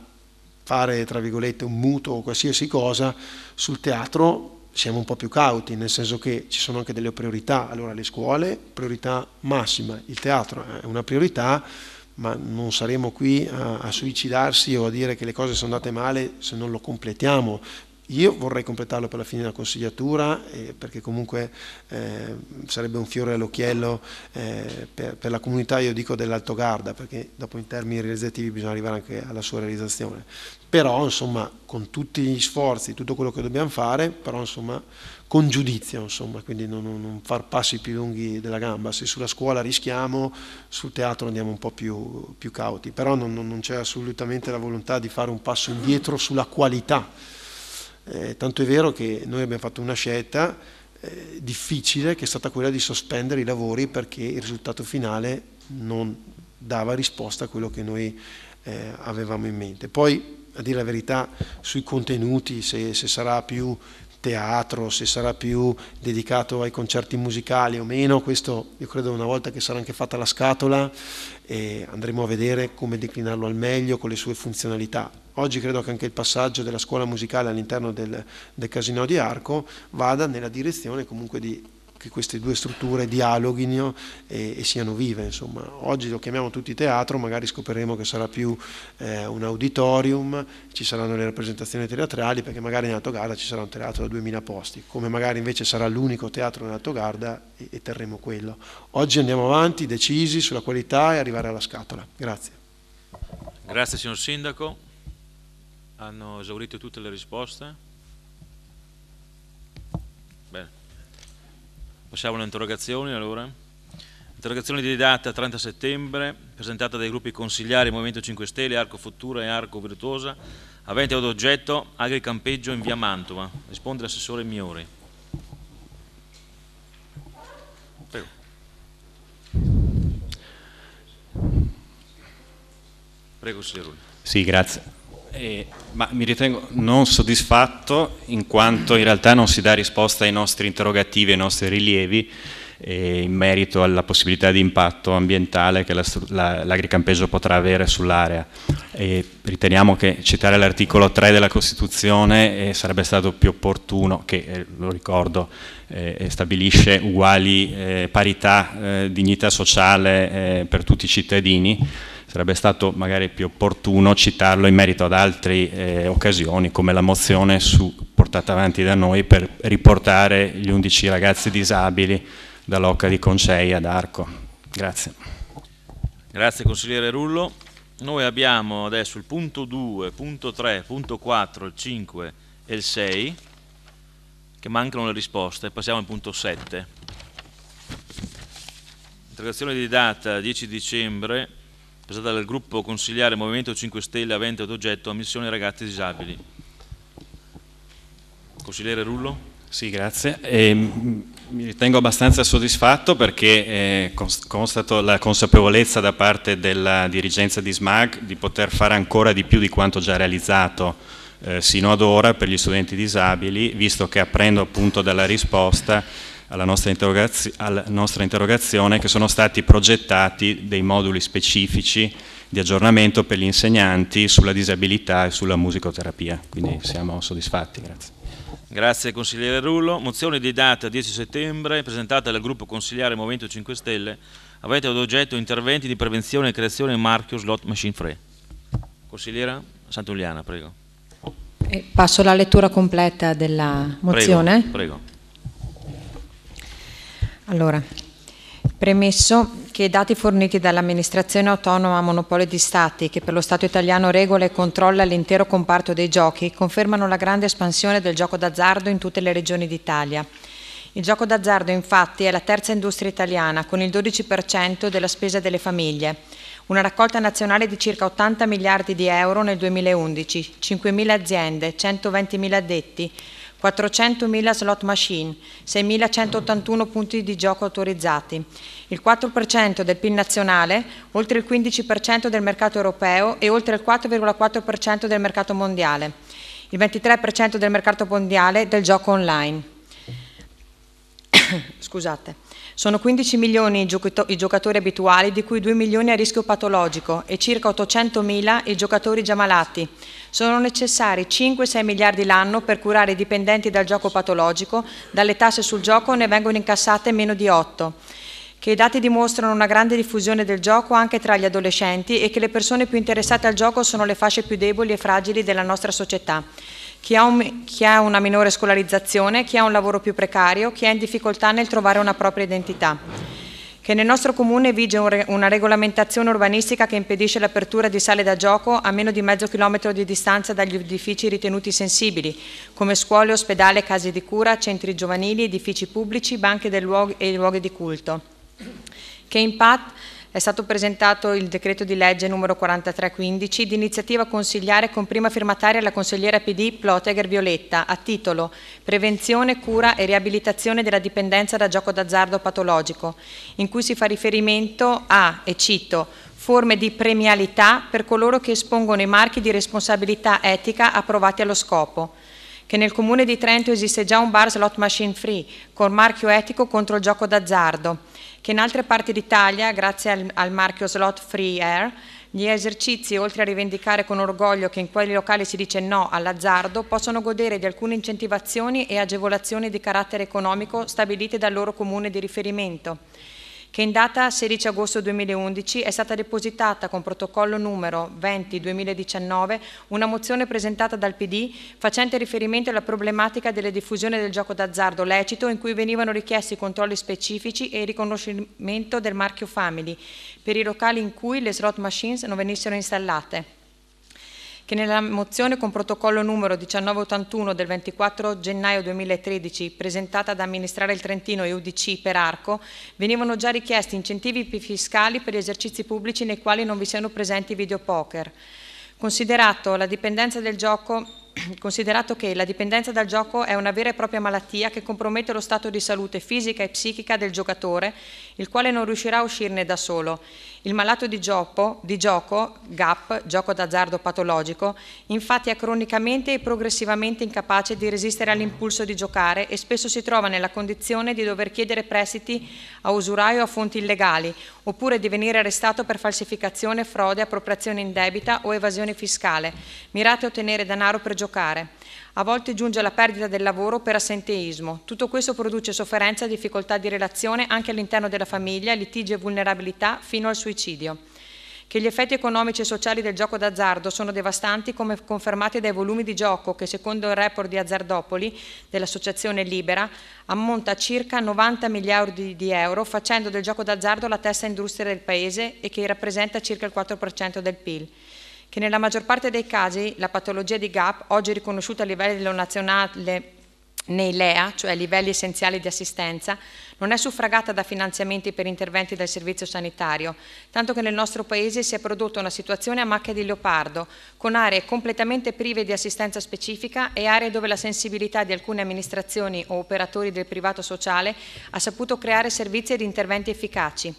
fare, tra virgolette, un mutuo o qualsiasi cosa, sul teatro siamo un po' più cauti, nel senso che ci sono anche delle priorità. Allora le scuole, priorità massima, il teatro è una priorità, ma non saremo qui a, a, suicidarsi o a dire che le cose sono andate male se non lo completiamo, io vorrei completarlo per la fine della consigliatura eh, perché comunque eh, sarebbe un fiore all'occhiello eh, per, per, la comunità, io dico dell'Alto Garda, perché dopo in termini realizzativi bisogna arrivare anche alla sua realizzazione. Però insomma con tutti gli sforzi, tutto quello che dobbiamo fare, però insomma con giudizio, insomma, quindi non, non far passi più lunghi della gamba. Se sulla scuola rischiamo, sul teatro andiamo un po' più, più cauti, però non, non c'è assolutamente la volontà di fare un passo indietro sulla qualità eh, tanto è vero che noi abbiamo fatto una scelta eh, difficile che è stata quella di sospendere i lavori perché il risultato finale non dava risposta a quello che noi eh, avevamo in mente. Poi, a dire la verità, sui contenuti, se, se sarà più teatro, se sarà più dedicato ai concerti musicali o meno, questo io credo una volta che sarà anche fatta la scatola eh, andremo a vedere come declinarlo al meglio con le sue funzionalità. Oggi credo che anche il passaggio della scuola musicale all'interno del, del Casino di Arco vada nella direzione comunque di che queste due strutture dialoghino e, e, siano vive. Insomma. Oggi lo chiamiamo tutti teatro, magari scopriremo che sarà più eh, un auditorium, ci saranno le rappresentazioni teatrali, perché magari in Alto Garda ci sarà un teatro da 2000 posti, come magari invece sarà l'unico teatro in Alto Garda e, e terremo quello. Oggi andiamo avanti, decisi sulla qualità e arrivare alla scatola. Grazie. Grazie signor Sindaco. Hanno esaurito tutte le risposte? Bene. Passiamo alle interrogazioni allora. Interrogazione di data 30 settembre, presentata dai gruppi consigliari Movimento 5 Stelle, Arco Futura e Arco Virtuosa, avente ad oggetto agri-campeggio in via Mantova. Risponde l'assessore Miori. Prego. Prego, signor Rulli. Sì, grazie. Eh, ma mi ritengo non soddisfatto in quanto in realtà non si dà risposta ai nostri interrogativi, ai nostri rilievi eh, in merito alla possibilità di impatto ambientale che l'agricampeggio la, la, potrà avere sull'area. riteniamo che citare l'articolo 3 della Costituzione eh, sarebbe stato più opportuno, che eh, lo ricordo eh, stabilisce uguali eh, parità, dignità sociale per tutti i cittadini Sarebbe stato magari più opportuno citarlo in merito ad altre eh, occasioni, come la mozione su, portata avanti da noi per riportare gli 11 ragazzi disabili dall'Occa di Concei ad Arco. Grazie. Grazie consigliere Rullo. Noi abbiamo adesso il punto 2, punto 3, punto 4, il 5 e il 6 che mancano le risposte. Passiamo al punto 7. Interrogazione di data 10 dicembre presentata dal gruppo consigliare Movimento 5 Stelle avente ad oggetto ammissione ragazzi disabili. Consigliere Rullo. Sì, grazie. Eh, mi ritengo abbastanza soddisfatto perché eh, constato la consapevolezza da parte della dirigenza di SMAG di poter fare ancora di più di quanto già realizzato eh, sino ad ora per gli studenti disabili, visto che apprendo appunto dalla risposta alla nostra, alla nostra interrogazione che sono stati progettati dei moduli specifici di aggiornamento per gli insegnanti sulla disabilità e sulla musicoterapia, quindi siamo soddisfatti, grazie. Grazie consigliere Rullo. Mozione di data 10 settembre presentata dal gruppo consigliare Movimento 5 Stelle avete ad oggetto interventi di prevenzione e creazione marchio slot machine free. Consigliera Santuliana, prego. Eh, passo la lettura completa della mozione. Prego, prego. Allora, premesso che i dati forniti dall'amministrazione autonoma Monopoli di Stati, che per lo Stato italiano regola e controlla l'intero comparto dei giochi, confermano la grande espansione del gioco d'azzardo in tutte le regioni d'Italia. Il gioco d'azzardo infatti è la terza industria italiana con il 12% della spesa delle famiglie, una raccolta nazionale di circa 80 miliardi di euro nel 2011, 5.000 aziende, 120.000 addetti, 400.000 slot machine, 6.181 punti di gioco autorizzati, il 4% del PIL nazionale, oltre il 15% del mercato europeo e oltre il 4,4% del mercato mondiale, il 23% del mercato mondiale del gioco online. Scusate. Sono 15 milioni i giocatori abituali, di cui 2 milioni a rischio patologico e circa 800 mila i giocatori già malati. Sono necessari 5-6 miliardi l'anno per curare i dipendenti dal gioco patologico, dalle tasse sul gioco ne vengono incassate meno di 8 che i dati dimostrano una grande diffusione del gioco anche tra gli adolescenti e che le persone più interessate al gioco sono le fasce più deboli e fragili della nostra società chi ha, un, chi ha, una minore scolarizzazione, chi ha un lavoro più precario, chi ha in difficoltà nel trovare una propria identità. Che nel nostro comune vige una regolamentazione urbanistica che impedisce l'apertura di sale da gioco a meno di mezzo chilometro di distanza dagli edifici ritenuti sensibili, come scuole, ospedale, case di cura, centri giovanili, edifici pubblici, banche luoghi, e luoghi di culto. Che impatta è stato presentato il decreto di legge numero 4315 di iniziativa consigliare con prima firmataria la consigliera PD Ploteger Violetta a titolo Prevenzione, cura e riabilitazione della dipendenza da gioco d'azzardo patologico, in cui si fa riferimento a, e cito, forme di premialità per coloro che espongono i marchi di responsabilità etica approvati allo scopo che nel comune di Trento esiste già un bar slot machine free con marchio etico contro il gioco d'azzardo che in altre parti d'Italia, grazie al, al marchio Slot Free Air, gli esercizi, oltre a rivendicare con orgoglio che in quelli locali si dice no all'azzardo, possono godere di alcune incentivazioni e agevolazioni di carattere economico stabilite dal loro comune di riferimento che in data 16 agosto 2011 è stata depositata con protocollo numero 20-2019 una mozione presentata dal PD facente riferimento alla problematica della diffusione del gioco d'azzardo lecito in cui venivano richiesti controlli specifici e il riconoscimento del marchio Family per i locali in cui le slot machines non venissero installate che nella mozione con protocollo numero 1981 del 24 gennaio 2013 presentata da amministrare il Trentino e UDC per Arco venivano già richiesti incentivi fiscali per gli esercizi pubblici nei quali non vi siano presenti videopoker. Considerato la dipendenza del gioco considerato che la dipendenza dal gioco è una vera e propria malattia che compromette lo stato di salute fisica e psichica del giocatore, il quale non riuscirà a uscirne da solo il malato di gioco, di gioco GAP, gioco d'azzardo patologico, infatti è cronicamente e progressivamente incapace di resistere all'impulso di giocare e spesso si trova nella condizione di dover chiedere prestiti a usuraio o a fonti illegali, oppure di venire arrestato per falsificazione, frode, appropriazione indebita o evasione fiscale, mirate a ottenere denaro per giocare. A volte giunge la perdita del lavoro per assenteismo. Tutto questo produce sofferenza e difficoltà di relazione anche all'interno della famiglia, litigi e vulnerabilità fino al suicidio. Che gli effetti economici e sociali del gioco d'azzardo sono devastanti come confermati dai volumi di gioco che secondo il report di Azzardopoli dell'associazione Libera ammonta a circa 90 miliardi di euro facendo del gioco d'azzardo la testa industria del paese e che rappresenta circa il 4% del PIL che nella maggior parte dei casi la patologia di GAP, oggi riconosciuta a livello nazionale nei LEA, cioè livelli essenziali di assistenza, non è suffragata da finanziamenti per interventi del servizio sanitario, tanto che nel nostro Paese si è prodotta una situazione a macchia di leopardo, con aree completamente prive di assistenza specifica e aree dove la sensibilità di alcune amministrazioni o operatori del privato sociale ha saputo creare servizi ed interventi efficaci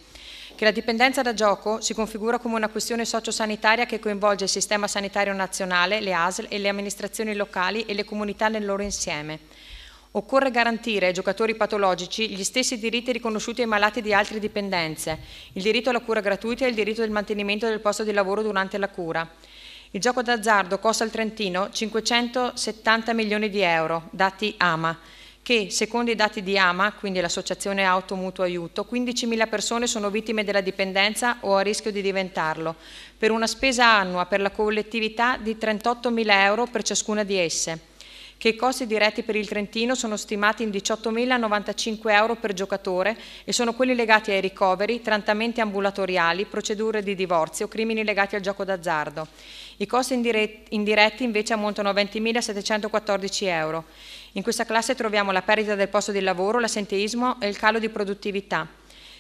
che la dipendenza da gioco si configura come una questione sociosanitaria che coinvolge il Sistema Sanitario Nazionale, le ASL e le amministrazioni locali e le comunità nel loro insieme. Occorre garantire ai giocatori patologici gli stessi diritti riconosciuti ai malati di altre dipendenze, il diritto alla cura gratuita e il diritto del mantenimento del posto di lavoro durante la cura. Il gioco d'azzardo costa al Trentino 570 milioni di euro, dati AMA, che secondo i dati di AMA, quindi l'Associazione Auto Mutuo Aiuto, 15.000 persone sono vittime della dipendenza o a rischio di diventarlo, per una spesa annua per la collettività di 38.000 euro per ciascuna di esse, che i costi diretti per il Trentino sono stimati in 18.095 euro per giocatore e sono quelli legati ai ricoveri, trattamenti ambulatoriali, procedure di divorzio, crimini legati al gioco d'azzardo. I costi indiretti invece ammontano a 20.714 euro. In questa classe troviamo la perdita del posto di lavoro, l'assenteismo e il calo di produttività,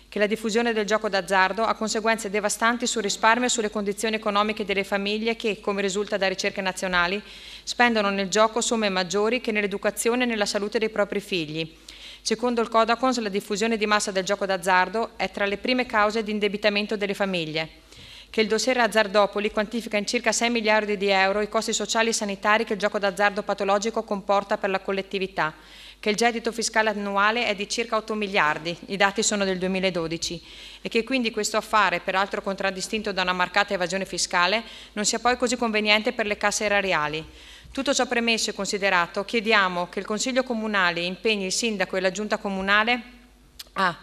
che la diffusione del gioco d'azzardo ha conseguenze devastanti sul risparmio e sulle condizioni economiche delle famiglie che, come risulta da ricerche nazionali, spendono nel gioco somme maggiori che nell'educazione e nella salute dei propri figli. Secondo il Codacons, la diffusione di massa del gioco d'azzardo è tra le prime cause di indebitamento delle famiglie che il dossier Azzardopoli quantifica in circa 6 miliardi di euro i costi sociali e sanitari che il gioco d'azzardo patologico comporta per la collettività, che il gettito fiscale annuale è di circa 8 miliardi, i dati sono del 2012, e che quindi questo affare, peraltro contraddistinto da una marcata evasione fiscale, non sia poi così conveniente per le casse erariali. Tutto ciò premesso e considerato, chiediamo che il Consiglio Comunale impegni il Sindaco e la Giunta Comunale a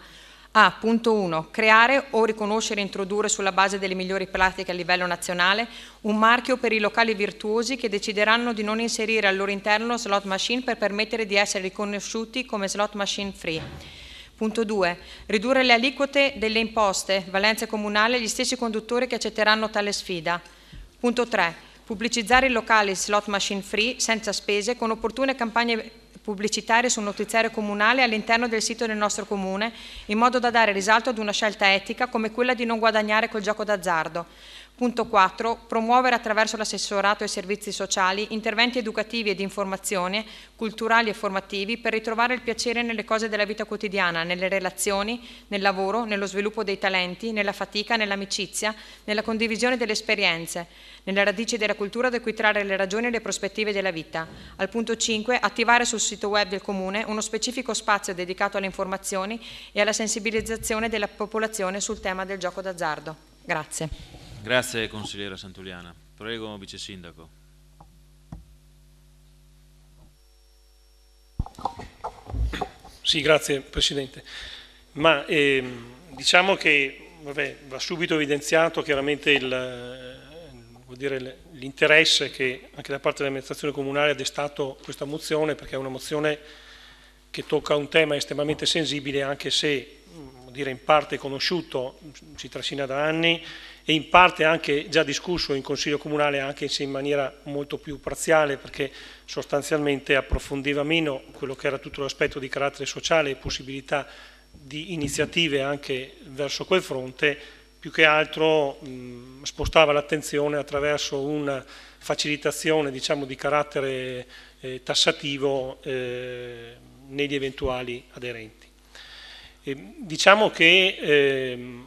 a. Punto 1. Creare o riconoscere e introdurre sulla base delle migliori pratiche a livello nazionale un marchio per i locali virtuosi che decideranno di non inserire al loro interno slot machine per permettere di essere riconosciuti come slot machine free. Punto 2. Ridurre le aliquote delle imposte, valenze comunali agli stessi conduttori che accetteranno tale sfida. Punto 3. Pubblicizzare i locali slot machine free senza spese con opportune campagne pubblicitarie sul notiziario comunale all'interno del sito del nostro comune, in modo da dare risalto ad una scelta etica come quella di non guadagnare col gioco d'azzardo. Punto 4. Promuovere attraverso l'assessorato ai servizi sociali interventi educativi e di informazione, culturali e formativi per ritrovare il piacere nelle cose della vita quotidiana, nelle relazioni, nel lavoro, nello sviluppo dei talenti, nella fatica, nell'amicizia, nella condivisione delle esperienze, nelle radici della cultura da cui trarre le ragioni e le prospettive della vita. Al punto 5. Attivare sul sito web del Comune uno specifico spazio dedicato alle informazioni e alla sensibilizzazione della popolazione sul tema del gioco d'azzardo. Grazie. Grazie consigliera Santuliana. Prego vice sindaco. Sì, grazie Presidente. Ma ehm, diciamo che vabbè, va subito evidenziato chiaramente eh, l'interesse che anche da parte dell'amministrazione comunale ha destato questa mozione, perché è una mozione che tocca un tema estremamente sensibile, anche se dire, in parte conosciuto, si trascina da anni e in parte anche già discusso in Consiglio Comunale anche se in maniera molto più parziale perché sostanzialmente approfondiva meno quello che era tutto l'aspetto di carattere sociale e possibilità di iniziative anche verso quel fronte, più che altro mh, spostava l'attenzione attraverso una facilitazione diciamo, di carattere eh, tassativo eh, negli eventuali aderenti diciamo che eh,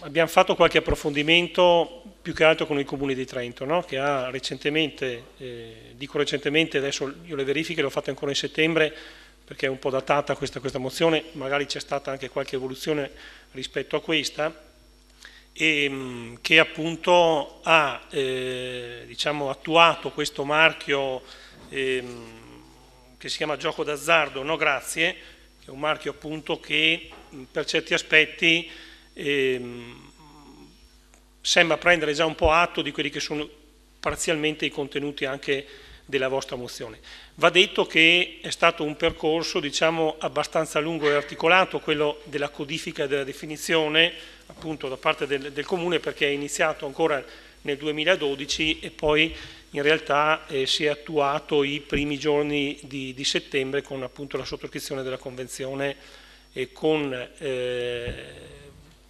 abbiamo fatto qualche approfondimento più che altro con il Comune di Trento, no? che ha recentemente, eh, dico recentemente, adesso io le verifiche le ho fatte ancora in settembre, perché è un po' datata questa, questa mozione, magari c'è stata anche qualche evoluzione rispetto a questa, e, ehm, che appunto ha eh, diciamo, attuato questo marchio eh, che si chiama gioco d'azzardo, no grazie, che è un marchio appunto che per certi aspetti ehm, sembra prendere già un po' atto di quelli che sono parzialmente i contenuti anche della vostra mozione. Va detto che è stato un percorso diciamo, abbastanza lungo e articolato, quello della codifica e della definizione, appunto da parte del, del Comune, perché è iniziato ancora nel 2012 e poi in realtà eh, si è attuato i primi giorni di, di settembre con appunto la sottoscrizione della convenzione eh, con, eh,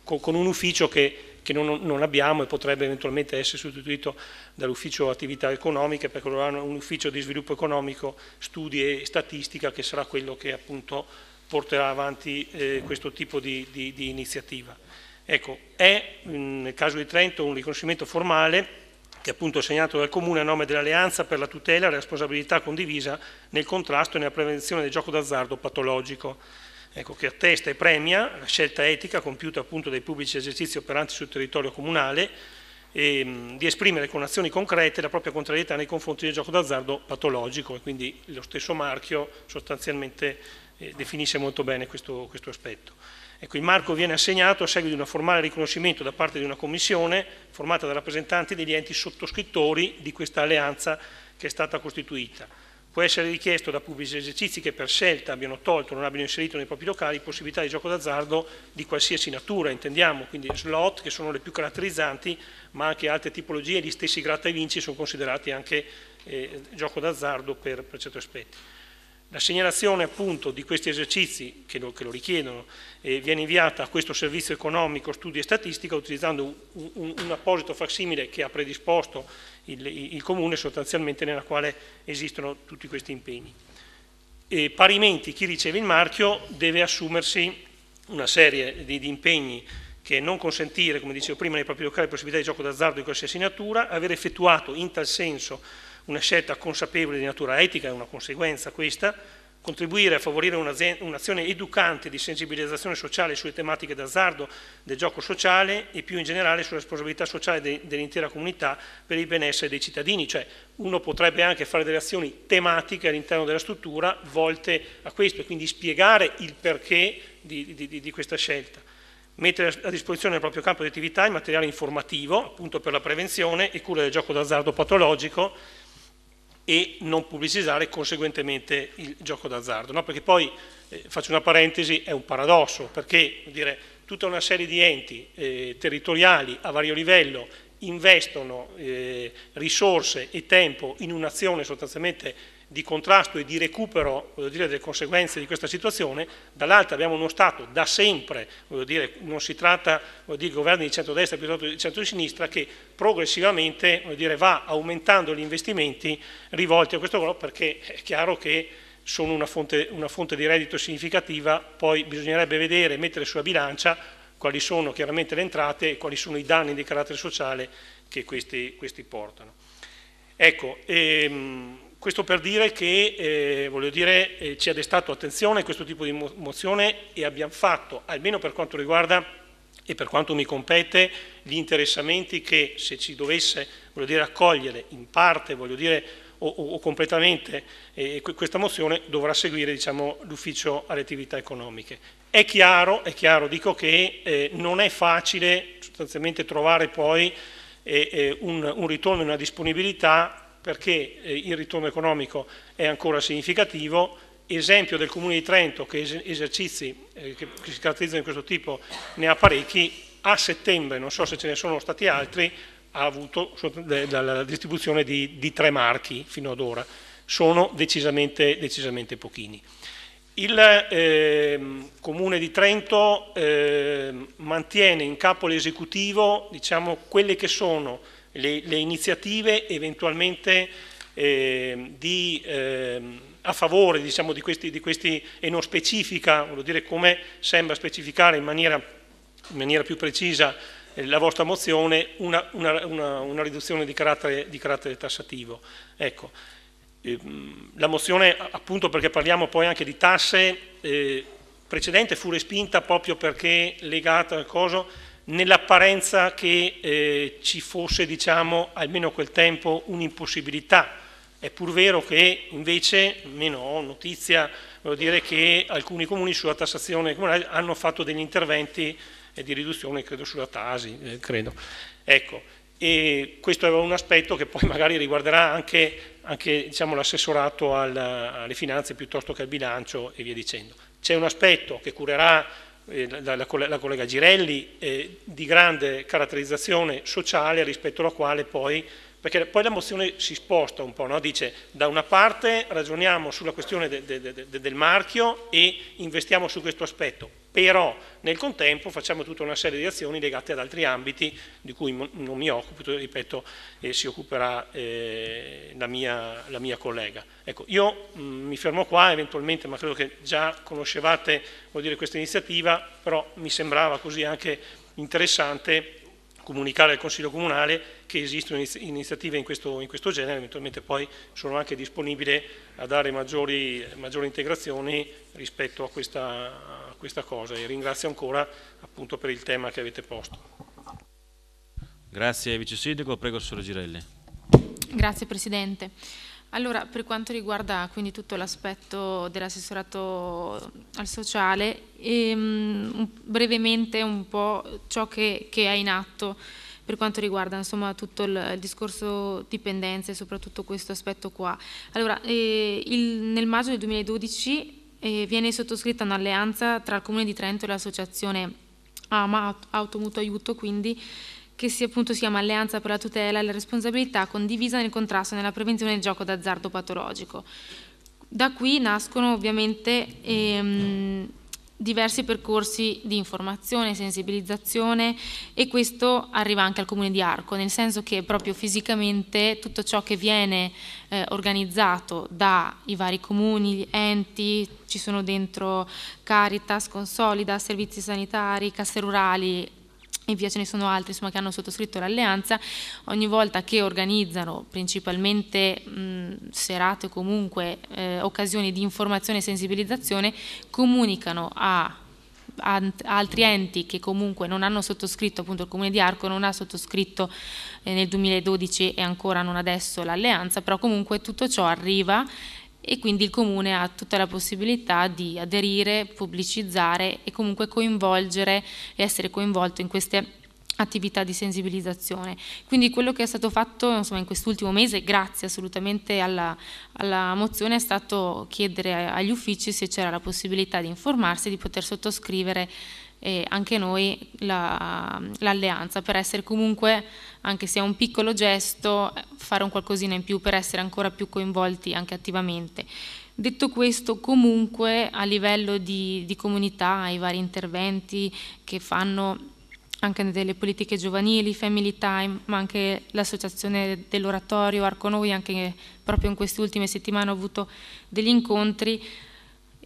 con, con, un ufficio che, che non, non, abbiamo e potrebbe eventualmente essere sostituito dall'ufficio attività economiche perché loro hanno un ufficio di sviluppo economico, studi e statistica che sarà quello che appunto porterà avanti eh, questo tipo di, di, di iniziativa. Ecco, è mm, nel caso di Trento un riconoscimento formale che appunto è segnato dal Comune a nome dell'Alleanza per la tutela e la responsabilità condivisa nel contrasto e nella prevenzione del gioco d'azzardo patologico, ecco, che attesta e premia la scelta etica compiuta appunto dai pubblici esercizi operanti sul territorio comunale e, ehm, di esprimere con azioni concrete la propria contrarietà nei confronti del gioco d'azzardo patologico e quindi lo stesso marchio sostanzialmente eh, definisce molto bene questo, questo aspetto. Ecco, il marco viene assegnato a seguito di un formale riconoscimento da parte di una commissione formata da rappresentanti degli enti sottoscrittori di questa alleanza che è stata costituita. Può essere richiesto da pubblici esercizi che per scelta abbiano tolto o non abbiano inserito nei propri locali possibilità di gioco d'azzardo di qualsiasi natura, intendiamo, quindi slot che sono le più caratterizzanti, ma anche altre tipologie, gli stessi gratta e vinci sono considerati anche eh, gioco d'azzardo per, per certi aspetti. La segnalazione appunto di questi esercizi che lo, che lo richiedono eh, viene inviata a questo servizio economico, studi e statistica utilizzando un, un, un apposito facsimile che ha predisposto il, il, comune sostanzialmente nella quale esistono tutti questi impegni. E parimenti chi riceve il marchio deve assumersi una serie di, di impegni che non consentire, come dicevo prima, nei propri locali possibilità di gioco d'azzardo di qualsiasi natura, aver effettuato in tal senso una scelta consapevole di natura etica, è una conseguenza questa, contribuire a favorire un'azione educante di sensibilizzazione sociale sulle tematiche d'azzardo, del gioco sociale e più in generale sulla responsabilità sociale de dell'intera comunità per il benessere dei cittadini. Cioè uno potrebbe anche fare delle azioni tematiche all'interno della struttura volte a questo e quindi spiegare il perché di, di, di questa scelta. Mettere a disposizione nel proprio campo di attività il materiale informativo appunto per la prevenzione e cura del gioco d'azzardo patologico e non pubblicizzare conseguentemente il gioco d'azzardo, no? perché poi, eh, faccio una parentesi, è un paradosso, perché dire, tutta una serie di enti eh, territoriali a vario livello investono eh, risorse e tempo in un'azione sostanzialmente di contrasto e di recupero dire, delle conseguenze di questa situazione, dall'altra abbiamo uno Stato da sempre, dire, non si tratta di governi di centrodestra piuttosto di centrosinistra, che progressivamente dire, va aumentando gli investimenti rivolti a questo governo perché è chiaro che sono una fonte, una fonte di reddito significativa, poi bisognerebbe vedere, mettere sulla bilancia quali sono chiaramente le entrate e quali sono i danni di carattere sociale che questi, questi portano. Ecco, ehm, questo per dire che eh, dire, eh, ci ha destato attenzione questo tipo di mo mozione e abbiamo fatto, almeno per quanto riguarda e per quanto mi compete, gli interessamenti che se ci dovesse dire, accogliere in parte dire, o, o, o, completamente eh, questa mozione dovrà seguire diciamo, l'ufficio alle attività economiche. È chiaro, è chiaro dico che eh, non è facile sostanzialmente trovare poi eh, eh, un, un ritorno e una disponibilità perché eh, il ritorno economico è ancora significativo. Esempio del Comune di Trento che es esercizi eh, che, che si caratterizzano di questo tipo ne ha parecchi, a settembre, non so se ce ne sono stati altri, ha avuto la distribuzione di, di, tre marchi fino ad ora, sono decisamente, decisamente pochini. Il eh, Comune di Trento eh, mantiene in capo l'esecutivo diciamo, quelle che sono le, le iniziative eventualmente eh, di, eh, a favore diciamo, di, questi, di, questi, e non specifica, voglio dire come sembra specificare in maniera, in maniera più precisa eh, la vostra mozione, una, una, una, una riduzione di carattere, di carattere tassativo. Ecco. Ehm, la mozione, appunto perché parliamo poi anche di tasse, eh, precedente fu respinta proprio perché legata al coso, nell'apparenza che eh, ci fosse, diciamo, almeno a quel tempo, un'impossibilità. È pur vero che invece, meno ho notizia, voglio dire che alcuni comuni sulla tassazione comunale hanno fatto degli interventi eh, di riduzione, credo, sulla Tasi, eh, credo. Ecco, e questo è un aspetto che poi magari riguarderà anche, anche diciamo, l'assessorato alle finanze piuttosto che al bilancio e via dicendo. C'è un aspetto che curerà eh, la, la, la, collega Girelli, eh, di grande caratterizzazione sociale rispetto alla quale poi perché poi la mozione si sposta un po', no? dice da una parte ragioniamo sulla questione de, de, de, del marchio e investiamo su questo aspetto, però nel contempo facciamo tutta una serie di azioni legate ad altri ambiti di cui non mi occupo, ripeto, eh, si occuperà eh, la, mia, la, mia, collega. Ecco, io mh, mm, mi fermo qua eventualmente, ma credo che già conoscevate dire, questa iniziativa, però mi sembrava così anche interessante comunicare al Consiglio Comunale che esistono iniziative in questo, in questo genere, eventualmente poi sono anche disponibile a dare maggiori, maggiori integrazioni rispetto a questa, a questa, cosa e ringrazio ancora appunto per il tema che avete posto. Grazie Vice Sindaco, prego il Girelli. Grazie Presidente. Allora, per quanto riguarda quindi tutto l'aspetto dell'assessorato al sociale, ehm, brevemente un po' ciò che, che, è in atto per quanto riguarda insomma, tutto il, il discorso dipendenze e soprattutto questo aspetto qua. Allora, eh, il, nel maggio del 2012 eh, viene sottoscritta un'alleanza tra il Comune di Trento e l'associazione AMA Automuto Aiuto, quindi che si, appunto, si chiama Alleanza per la tutela e la responsabilità condivisa nel contrasto e nella prevenzione del gioco d'azzardo patologico. Da qui nascono ovviamente ehm, diversi percorsi di informazione, sensibilizzazione e questo arriva anche al comune di Arco, nel senso che proprio fisicamente tutto ciò che viene eh, organizzato dai vari comuni, enti, ci sono dentro Caritas, Consolida, servizi sanitari, casse rurali, in via ce ne sono altri insomma, che hanno sottoscritto l'alleanza, ogni volta che organizzano principalmente mh, serate o comunque eh, occasioni di informazione e sensibilizzazione, comunicano a altri enti che comunque non hanno sottoscritto, appunto il Comune di Arco non ha sottoscritto eh, nel 2012 e ancora non adesso l'alleanza, però comunque tutto ciò arriva e quindi il comune ha tutta la possibilità di aderire, pubblicizzare e comunque coinvolgere e essere coinvolto in queste attività di sensibilizzazione. Quindi quello che è stato fatto insomma, in quest'ultimo mese, grazie assolutamente alla, alla, mozione, è stato chiedere agli uffici se c'era la possibilità di informarsi e di poter sottoscrivere e anche noi la, l'alleanza per essere comunque, anche se è un piccolo gesto, fare un qualcosina in più per essere ancora più coinvolti anche attivamente. Detto questo, comunque a livello di, di comunità, i vari interventi che fanno anche delle politiche giovanili, Family Time, ma anche l'associazione dell'oratorio Arco Noi, anche proprio in queste ultime settimane ho avuto degli incontri,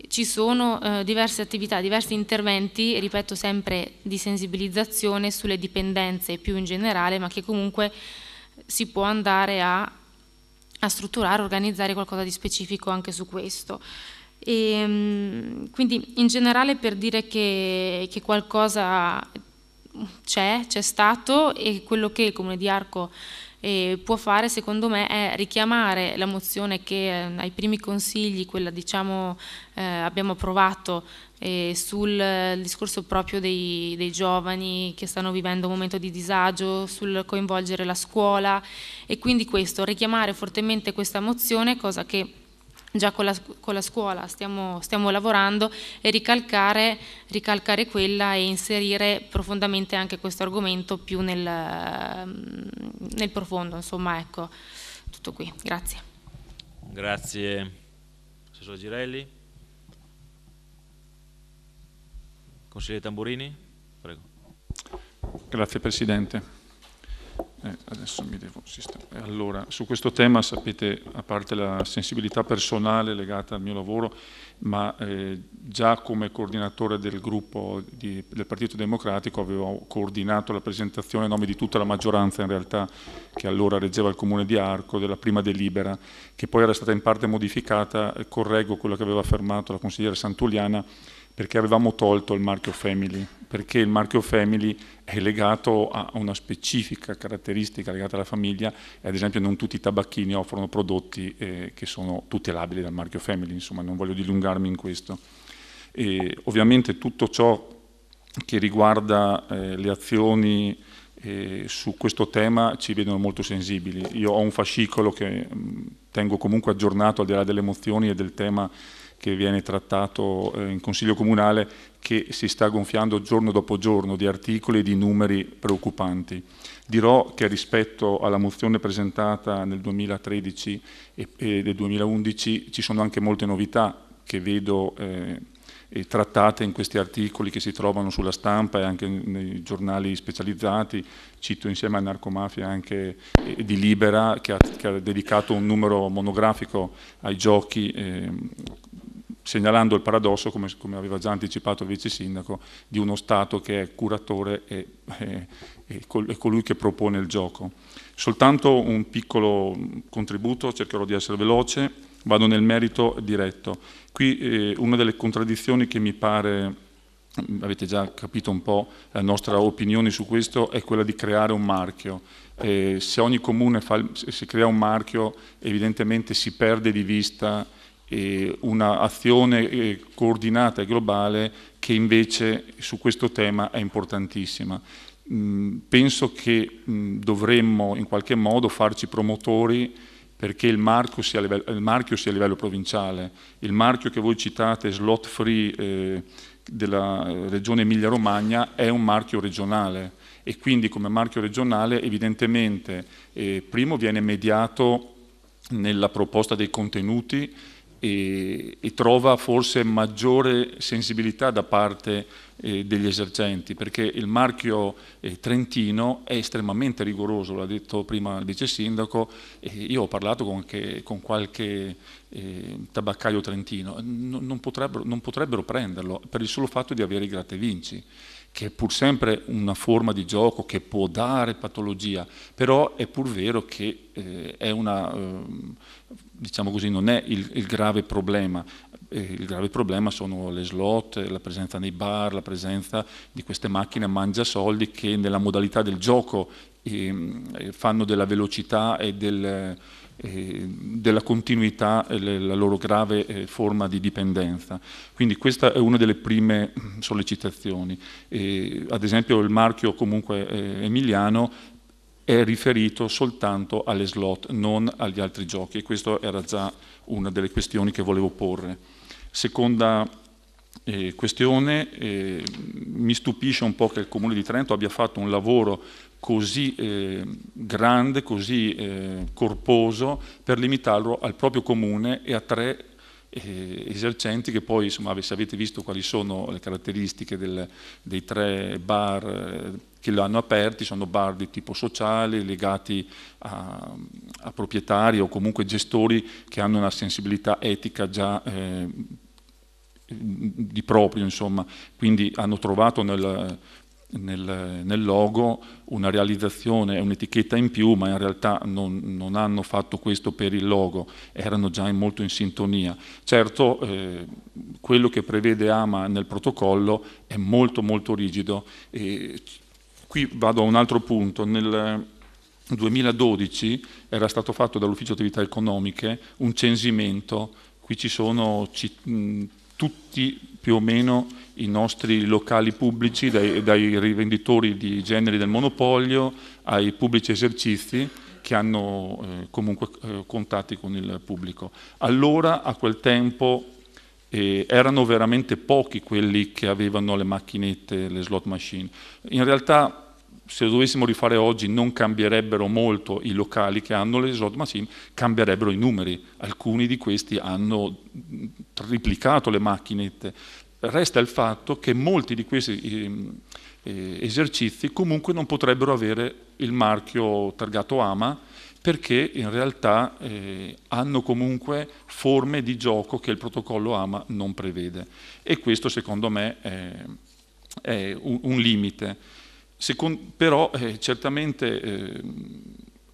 ci sono eh, diverse attività, diversi interventi, ripeto sempre di sensibilizzazione sulle dipendenze più in generale, ma che comunque si può andare a, a strutturare, organizzare qualcosa di specifico anche su questo. E, ehm, quindi in generale per dire che, che qualcosa c'è, c'è stato e quello che il Comune di Arco eh, può fare secondo me è richiamare la mozione che eh, ai primi consigli, quella diciamo eh, abbiamo approvato eh, sul eh, discorso proprio dei, dei, giovani che stanno vivendo un momento di disagio, sul coinvolgere la scuola e quindi questo, richiamare fortemente questa mozione, cosa che già con la, con la scuola stiamo, stiamo, lavorando e ricalcare, ricalcare, quella e inserire profondamente anche questo argomento più nel, mm, nel profondo, insomma ecco, tutto qui, grazie. Grazie, Assessore Girelli. Consigliere Tamburini, prego. Grazie Presidente. Eh, adesso mi devo sistemare. Eh, allora, su questo tema sapete, a parte la sensibilità personale legata al mio lavoro, ma eh, già come coordinatore del gruppo di, del Partito Democratico avevo coordinato la presentazione a nome di tutta la maggioranza in realtà che allora reggeva il comune di Arco della prima delibera, che poi era stata in parte modificata, correggo quello che aveva affermato la consigliera Santuliana, perché avevamo tolto il marchio Family, perché il marchio Family è legato a una specifica caratteristica legata alla famiglia e ad esempio non tutti i tabacchini offrono prodotti eh, che sono tutelabili dal marchio Family, insomma non voglio dilungarmi in questo. E, ovviamente tutto ciò che riguarda eh, le azioni eh, su questo tema ci vedono molto sensibili. Io ho un fascicolo che mh, mm, tengo comunque aggiornato al di là delle emozioni e del tema che viene trattato eh, in Consiglio Comunale che si sta gonfiando giorno dopo giorno di articoli e di numeri preoccupanti. Dirò che rispetto alla mozione presentata nel 2013 e, nel 2011 ci sono anche molte novità che vedo eh, trattate in questi articoli che si trovano sulla stampa e anche nei giornali specializzati. Cito insieme a Narcomafia anche eh, di Libera che ha, che ha, dedicato un numero monografico ai giochi eh, segnalando il paradosso, come, come aveva già anticipato il vice sindaco, di uno Stato che è curatore e, e, e, col, e colui che propone il gioco. Soltanto un piccolo contributo, cercherò di essere veloce, vado nel merito diretto. Qui eh, una delle contraddizioni che mi pare mm, avete già capito un po' la nostra opinione su questo, è quella di creare un marchio. Eh, se ogni comune fa, se si crea un marchio, evidentemente si perde di vista eh, un'azione eh, coordinata e globale che invece su questo tema è importantissima. Mm, penso che mm, dovremmo in qualche modo farci promotori perché il, sia livello, il, marchio sia a livello provinciale. Il marchio che voi citate, slot free eh, della eh, regione Emilia-Romagna, è un marchio regionale e quindi come marchio regionale evidentemente eh, primo viene mediato nella proposta dei contenuti e, e trova forse maggiore sensibilità da parte eh, degli esercenti, perché il marchio eh, trentino è estremamente rigoroso, l'ha detto prima il vice sindaco, io ho parlato con, che, con qualche eh, tabaccaio trentino, non, non, potrebbero, non potrebbero prenderlo per il solo fatto di avere i grattevinci che è pur sempre una forma di gioco che può dare patologia, però è pur vero che eh, è una eh, diciamo così, non è il, il grave problema. Eh, il grave problema sono le slot, la presenza nei bar, la presenza di queste macchine a mangia soldi che nella modalità del gioco ehm, eh, fanno della velocità e del, eh, della continuità eh, la loro grave eh, forma di dipendenza. Quindi questa è una delle prime mm, sollecitazioni. ad esempio il marchio comunque emiliano è riferito soltanto alle slot, non agli altri giochi. E questa era già una delle questioni che volevo porre. Seconda eh, questione, eh, mi stupisce un po' che il Comune di Trento abbia fatto un lavoro così eh, grande, così eh, corposo, per limitarlo al proprio Comune e a tre eh, esercenti che poi, insomma, se avete visto quali sono le caratteristiche del, dei tre bar eh, che l'hanno aperti sono bar di tipo sociale legati a, a, proprietari o comunque gestori che hanno una sensibilità etica già eh, di proprio, insomma. quindi hanno trovato nel, nel, nel logo una realizzazione, un'etichetta in più, ma in realtà non, non, hanno fatto questo per il logo, erano già molto in sintonia. Certo, eh, quello che prevede AMA nel protocollo è molto molto rigido. E, Qui vado a un altro punto. Nel 2012 era stato fatto dall'Ufficio Attività Economiche un censimento, qui ci sono tutti più o meno i nostri locali pubblici, dai, dai rivenditori di generi del monopolio ai pubblici esercizi che hanno eh, comunque eh, contatti con il pubblico. Allora, a quel tempo, e erano veramente pochi quelli che avevano le macchinette, le slot machine. In realtà se lo dovessimo rifare oggi non cambierebbero molto i locali che hanno le slot machine, cambierebbero i numeri. Alcuni di questi hanno triplicato le macchinette. Resta il fatto che molti di questi eh, eh, esercizi comunque non potrebbero avere il marchio targato AMA perché in realtà eh, hanno comunque forme di gioco che il protocollo AMA non prevede. E questo secondo me è, è un, un, limite. Secondo, però eh, certamente eh,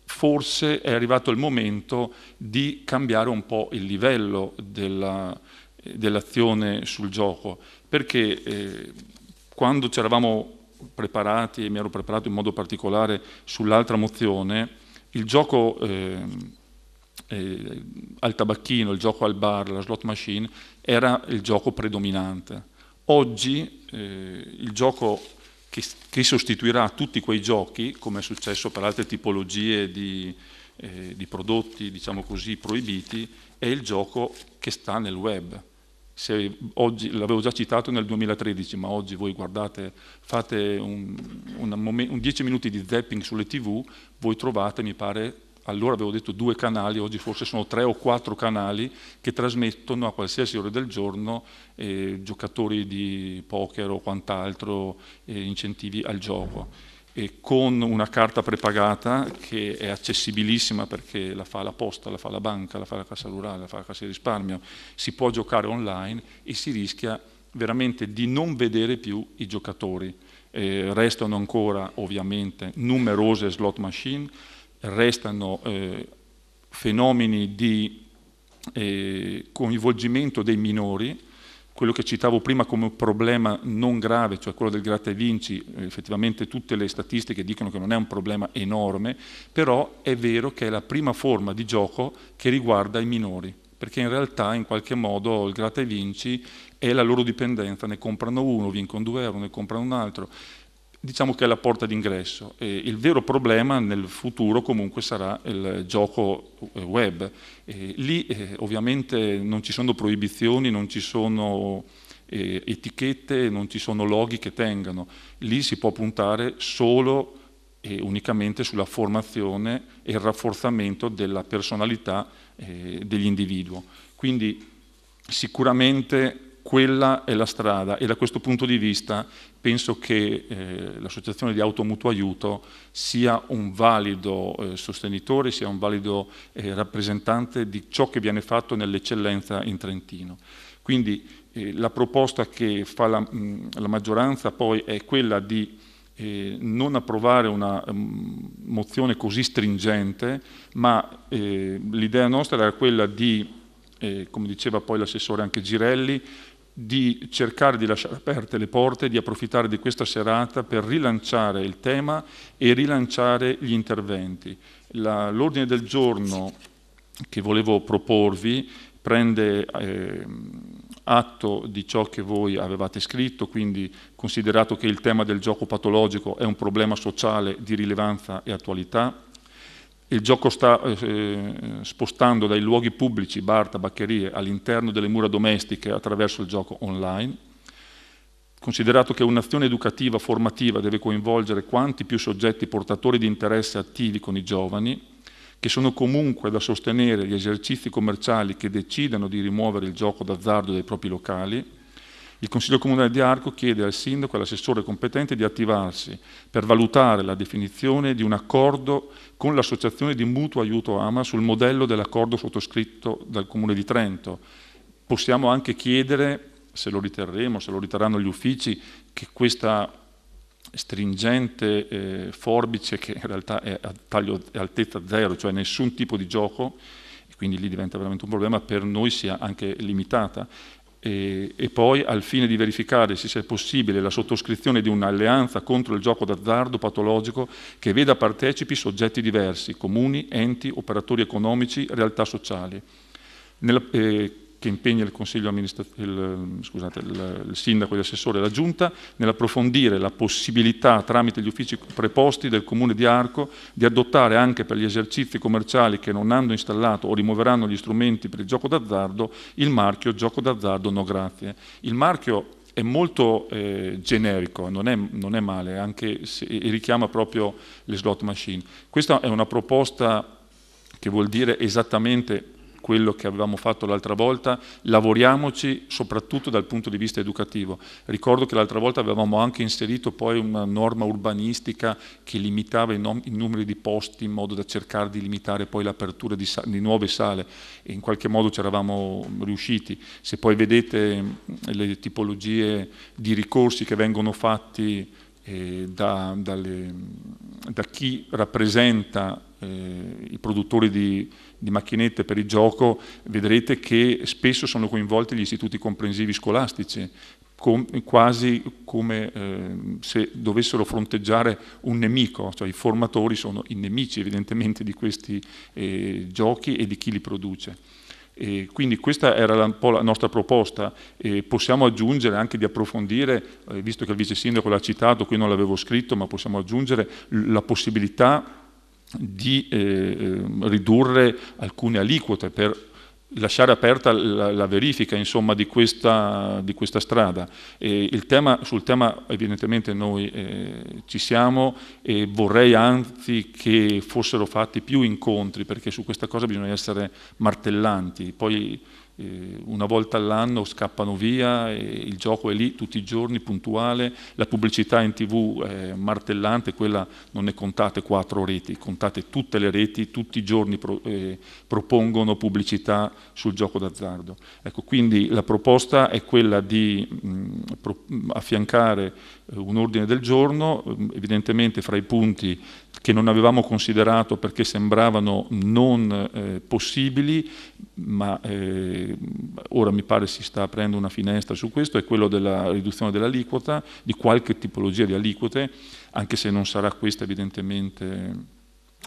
forse è arrivato il momento di cambiare un po' il livello eh, dell'azione sul gioco, perché eh, quando ci eravamo preparati, e mi ero preparato in modo particolare sull'altra mozione, il gioco eh, eh, al tabacchino, il gioco al bar, la slot machine, era il gioco predominante. Oggi eh, il gioco che, che, sostituirà tutti quei giochi, come è successo per altre tipologie di, eh, di prodotti, diciamo così, proibiti, è il gioco che sta nel web oggi, l'avevo già citato nel 2013, ma oggi voi guardate, fate un, un, un 10 minuti di zapping sulle tv, voi trovate, mi pare, allora avevo detto due canali, oggi forse sono tre o quattro canali che trasmettono a qualsiasi ora del giorno eh, giocatori di poker o quant'altro, eh, incentivi al gioco e con una carta prepagata che è accessibilissima perché la fa la posta, la fa la banca, la fa la cassa rurale, la fa la cassa di risparmio, si può giocare online e si rischia veramente di non vedere più i giocatori. Eh, restano ancora ovviamente numerose slot machine, restano eh, fenomeni di eh, coinvolgimento dei minori, quello che citavo prima come problema non grave, cioè quello del gratta e vinci, effettivamente tutte le statistiche dicono che non è un problema enorme, però è vero che è la prima forma di gioco che riguarda i minori, perché in realtà in qualche modo il gratta e vinci è la loro dipendenza, ne comprano uno, vincono due euro, ne comprano un altro, diciamo che è la porta d'ingresso. il vero problema nel futuro comunque sarà il gioco eh, web. E lì eh, ovviamente non ci sono proibizioni, non ci sono eh, etichette, non ci sono loghi che tengano. Lì si può puntare solo e unicamente sulla formazione e il rafforzamento della personalità eh, dell'individuo. Quindi sicuramente quella è la strada e da questo punto di vista penso che eh, l'associazione di Automutuo Aiuto sia un valido eh, sostenitore, sia un valido eh, rappresentante di ciò che viene fatto nell'eccellenza in Trentino. Quindi eh, la proposta che fa la, mh, mm, la, maggioranza poi è quella di eh, non approvare una um, mozione così stringente, ma eh, l'idea nostra era quella di, eh, come diceva poi l'assessore anche Girelli, di cercare di lasciare aperte le porte, di approfittare di questa serata per rilanciare il tema e rilanciare gli interventi. l'ordine del giorno che volevo proporvi prende eh, atto di ciò che voi avevate scritto, quindi considerato che il tema del gioco patologico è un problema sociale di rilevanza e attualità, il gioco sta eh, eh, spostando dai luoghi pubblici, bar, tabaccherie, all'interno delle mura domestiche attraverso il gioco online. Considerato che un'azione educativa formativa deve coinvolgere quanti più soggetti portatori di interesse attivi con i giovani, che sono comunque da sostenere gli esercizi commerciali che decidano di rimuovere il gioco d'azzardo dai propri locali, il Consiglio Comunale di Arco chiede al Sindaco e all'assessore competente di attivarsi per valutare la definizione di un accordo con l'Associazione di Mutuo Aiuto Ama sul modello dell'accordo sottoscritto dal Comune di Trento. Possiamo anche chiedere, se lo riterremo, se lo riterranno gli uffici, che questa stringente eh, forbice, che in realtà è a taglio e altezza zero, cioè nessun tipo di gioco, e quindi lì diventa veramente un problema, per noi sia anche limitata e, e poi al fine di verificare se sia possibile la sottoscrizione di un'alleanza contro il gioco d'azzardo patologico che veda partecipi soggetti diversi, comuni, enti, operatori economici, realtà sociali. Nella, eh, che impegna il, consiglio il, scusate, il, il sindaco e l'assessore e la giunta nell'approfondire la possibilità tramite gli uffici preposti del comune di Arco di adottare anche per gli esercizi commerciali che non hanno installato o rimuoveranno gli strumenti per il gioco d'azzardo il marchio gioco d'azzardo no grazie. Il marchio è molto eh, generico, non è, non è male, anche se, richiama proprio le slot machine. Questa è una proposta che vuol dire esattamente quello che avevamo fatto l'altra volta, lavoriamoci soprattutto dal punto di vista educativo. Ricordo che l'altra volta avevamo anche inserito poi una norma urbanistica che limitava i, i numeri di posti in modo da cercare di limitare poi l'apertura di, di, nuove sale e in qualche modo ci eravamo riusciti. Se poi vedete le tipologie di ricorsi che vengono fatti eh, da, dalle, da chi rappresenta eh, i produttori di, di macchinette per il gioco, vedrete che spesso sono coinvolti gli istituti comprensivi scolastici, com quasi come eh, se dovessero fronteggiare un nemico, cioè i formatori sono i nemici evidentemente di questi eh, giochi e di chi li produce. E quindi questa era un po' la nostra proposta, e possiamo aggiungere anche di approfondire, eh, visto che il vice sindaco l'ha citato, qui non l'avevo scritto, ma possiamo aggiungere la possibilità di eh, ehm, ridurre alcune aliquote per lasciare aperta la, la verifica insomma, di, questa, di, questa, strada. Tema, sul tema evidentemente noi eh, ci siamo e vorrei anzi che fossero fatti più incontri perché su questa cosa bisogna essere martellanti. Poi eh, una volta all'anno scappano via, il gioco è lì tutti i giorni, puntuale, la pubblicità in tv è martellante, quella non ne contate quattro reti, contate tutte le reti, tutti i giorni pro, eh, propongono pubblicità sul gioco d'azzardo. Ecco, quindi la proposta è quella di mh, mm, affiancare eh, un ordine del giorno, mm, evidentemente fra i punti che non avevamo considerato perché sembravano non eh, possibili, ma eh, ora mi pare si sta aprendo una finestra su questo, è quello della riduzione dell'aliquota, di qualche tipologia di aliquote, anche se non sarà questa evidentemente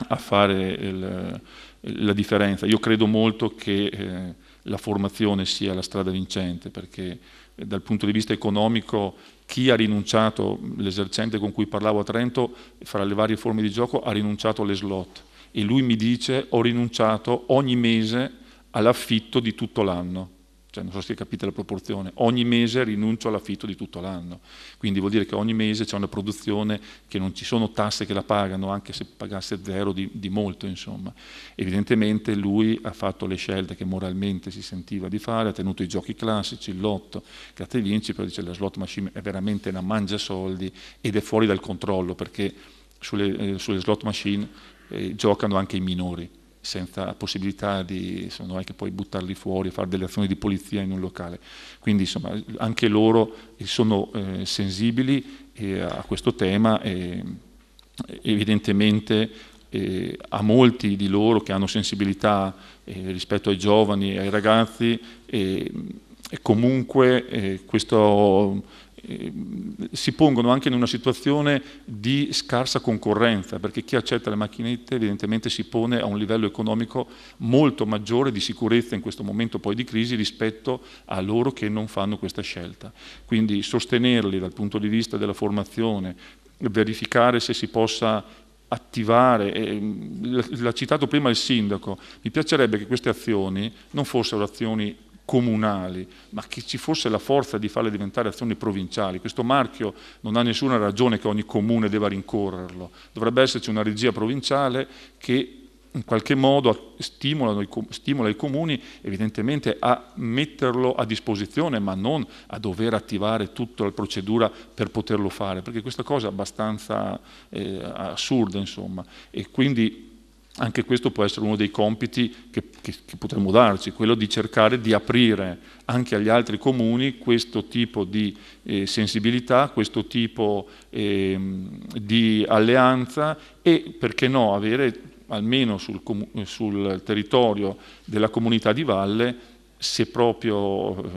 a fare il, la differenza. Io credo molto che eh, la formazione sia la strada vincente, perché dal punto di vista economico chi ha rinunciato, l'esercente con cui parlavo a Trento, fra le varie forme di gioco, ha rinunciato alle slot e lui mi dice ho rinunciato ogni mese all'affitto di tutto l'anno cioè non so se capite la proporzione, ogni mese rinuncio all'affitto di tutto l'anno, quindi vuol dire che ogni mese c'è una produzione che non ci sono tasse che la pagano, anche se pagasse zero di, di molto, insomma. Evidentemente lui ha fatto le scelte che moralmente si sentiva di fare, ha tenuto i giochi classici, il lotto, grazie Vinci, però dice la slot machine è veramente una mangia soldi ed è fuori dal controllo perché sulle, eh, sulle slot machine eh, giocano anche i minori senza possibilità di se non è che poi buttarli fuori, e fare delle azioni di polizia in un locale. Quindi insomma anche loro eh, sono eh, sensibili eh, a questo tema e eh, evidentemente eh, a molti di loro che hanno sensibilità eh, rispetto ai giovani e ai ragazzi e comunque questo si pongono anche in una situazione di scarsa concorrenza, perché chi accetta le macchinette evidentemente si pone a un livello economico molto maggiore di sicurezza in questo momento poi di crisi rispetto a loro che non fanno questa scelta. Quindi sostenerli dal punto di vista della formazione, verificare se si possa attivare, l'ha citato prima il sindaco, mi piacerebbe che queste azioni non fossero azioni comunali, ma che ci fosse la forza di farle diventare azioni provinciali. Questo marchio non ha nessuna ragione che ogni comune debba rincorrerlo. Dovrebbe esserci una regia provinciale che in qualche modo stimola, i comuni evidentemente a metterlo a disposizione, ma non a dover attivare tutta la procedura per poterlo fare, perché questa cosa è abbastanza eh, assurda, insomma. E quindi anche questo può essere uno dei compiti che, che, che, potremmo darci, quello di cercare di aprire anche agli altri comuni questo tipo di eh, sensibilità, questo tipo eh, di alleanza e, perché no, avere almeno sul, sul territorio della comunità di valle, se proprio eh,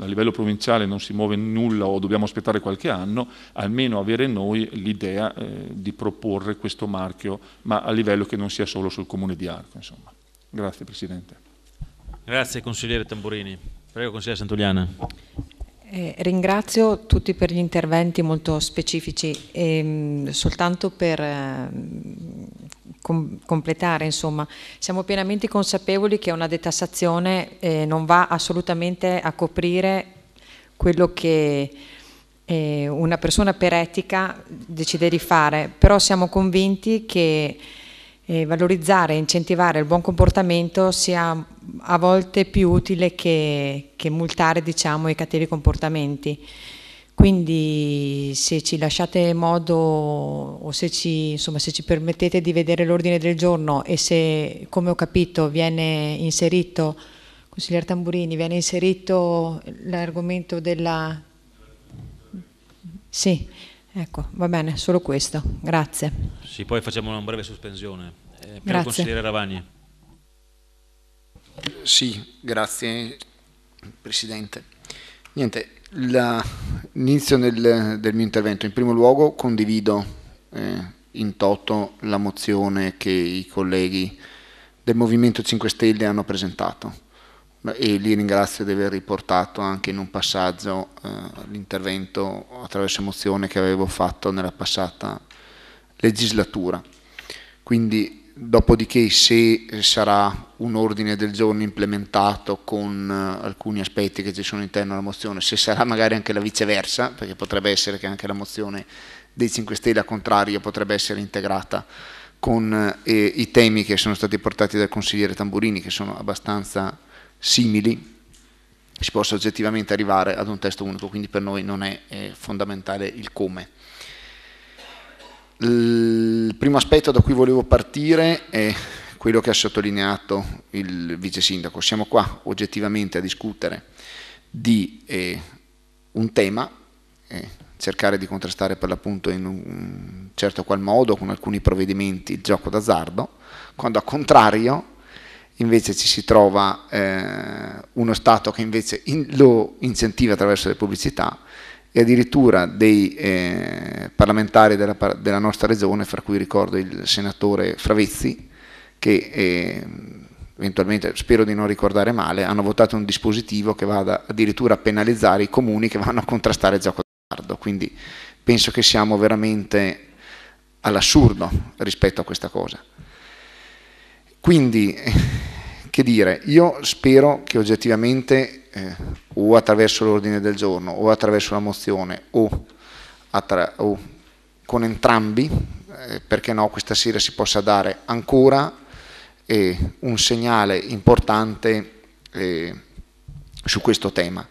a livello provinciale non si muove nulla o dobbiamo aspettare qualche anno, almeno avere noi l'idea eh, di proporre questo marchio, ma a livello che non sia solo sul comune di Arco. Insomma. Grazie Presidente. Grazie consigliere Tamburini. Prego consigliere Santugliana. Eh, ringrazio tutti per gli interventi molto specifici, e, ehm, soltanto per eh, com completare, insomma, siamo pienamente consapevoli che una detassazione eh, non va assolutamente a coprire quello che eh, una persona per etica decide di fare, però siamo convinti che eh, valorizzare e incentivare il buon comportamento sia a volte più utile che, che multare diciamo, i cattivi comportamenti. Quindi se ci lasciate modo o se ci, insomma, se ci permettete di vedere l'ordine del giorno e se, come ho capito, viene inserito, consigliere Tamburini, viene inserito l'argomento della... Sì, ecco, va bene, solo questo, grazie. Sì, poi facciamo una breve sospensione. Eh, per grazie. consigliere Ravagni. Sì, grazie Presidente. Niente, l'inizio del, del, mio intervento. In primo luogo condivido eh, in toto la mozione che i colleghi del Movimento 5 Stelle hanno presentato e li ringrazio di aver riportato anche in un passaggio eh, l'intervento attraverso mozione che avevo fatto nella passata legislatura. Quindi Dopodiché se sarà un ordine del giorno implementato con eh, alcuni aspetti che ci sono all'interno della mozione, se sarà magari anche la viceversa, perché potrebbe essere che anche la mozione dei 5 Stelle a contrario potrebbe essere integrata con eh, i temi che sono stati portati dal consigliere Tamburini, che sono abbastanza simili, si possa oggettivamente arrivare ad un testo unico, quindi per noi non è eh, fondamentale il come. Il primo aspetto da cui volevo partire è quello che ha sottolineato il vice sindaco. Siamo qua oggettivamente a discutere di eh, un tema, eh, cercare di contrastare per l'appunto in un certo qual modo, con alcuni provvedimenti, il gioco d'azzardo, quando a contrario invece ci si trova eh, uno Stato che invece in, lo incentiva attraverso le pubblicità e addirittura dei eh, parlamentari della, della, nostra regione, fra cui ricordo il senatore Fravezzi, che eh, eventualmente, spero di non ricordare male, hanno votato un dispositivo che vada addirittura a penalizzare i comuni che vanno a contrastare il gioco d'azzardo. Quindi penso che siamo veramente all'assurdo rispetto a questa cosa. Quindi, eh, che dire, io spero che oggettivamente eh, o attraverso l'ordine del giorno o attraverso la mozione o, o con entrambi, eh, perché no, questa sera si possa dare ancora eh, un segnale importante eh, su questo tema.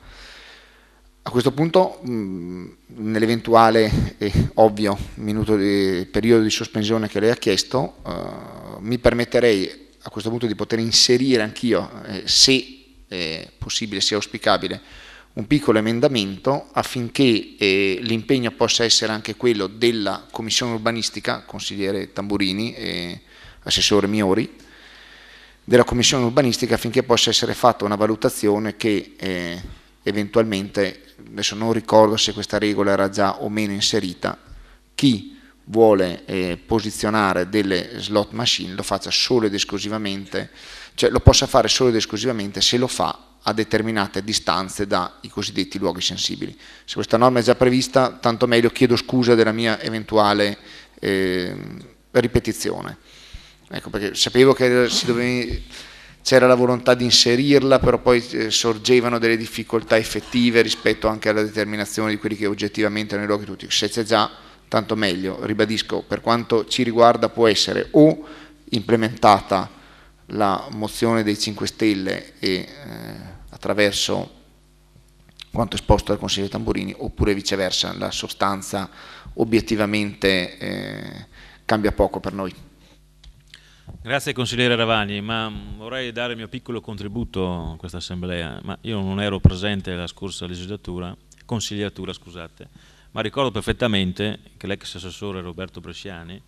A questo punto, mm, nell'eventuale e ovvio minuto di, periodo di sospensione che lei ha chiesto, eh, mi permetterei a questo punto di poter inserire anch'io, eh, se eh, possibile sia auspicabile un piccolo emendamento affinché eh, l'impegno possa essere anche quello della Commissione Urbanistica, consigliere Tamburini e assessore Miori, della Commissione Urbanistica affinché possa essere fatta una valutazione che eh, eventualmente, adesso non ricordo se questa regola era già o meno inserita, chi vuole eh, posizionare delle slot machine lo faccia solo ed esclusivamente cioè lo possa fare solo ed esclusivamente se lo fa a determinate distanze dai cosiddetti luoghi sensibili. Se questa norma è già prevista, tanto meglio chiedo scusa della mia eventuale eh, ripetizione. Ecco, perché sapevo che c'era la volontà di inserirla, però poi eh, sorgevano delle difficoltà effettive rispetto anche alla determinazione di quelli che oggettivamente erano i luoghi tutti. Se c'è già, tanto meglio. Ribadisco, per quanto ci riguarda può essere o implementata la mozione dei 5 Stelle e eh, attraverso quanto esposto dal consigliere Tamburini oppure viceversa, la sostanza obiettivamente eh, cambia poco per noi. Grazie consigliere Ravagli, ma vorrei dare il mio piccolo contributo a questa assemblea, ma io non ero presente la scorsa legislatura, consigliatura scusate, ma ricordo perfettamente che l'ex assessore Roberto Bresciani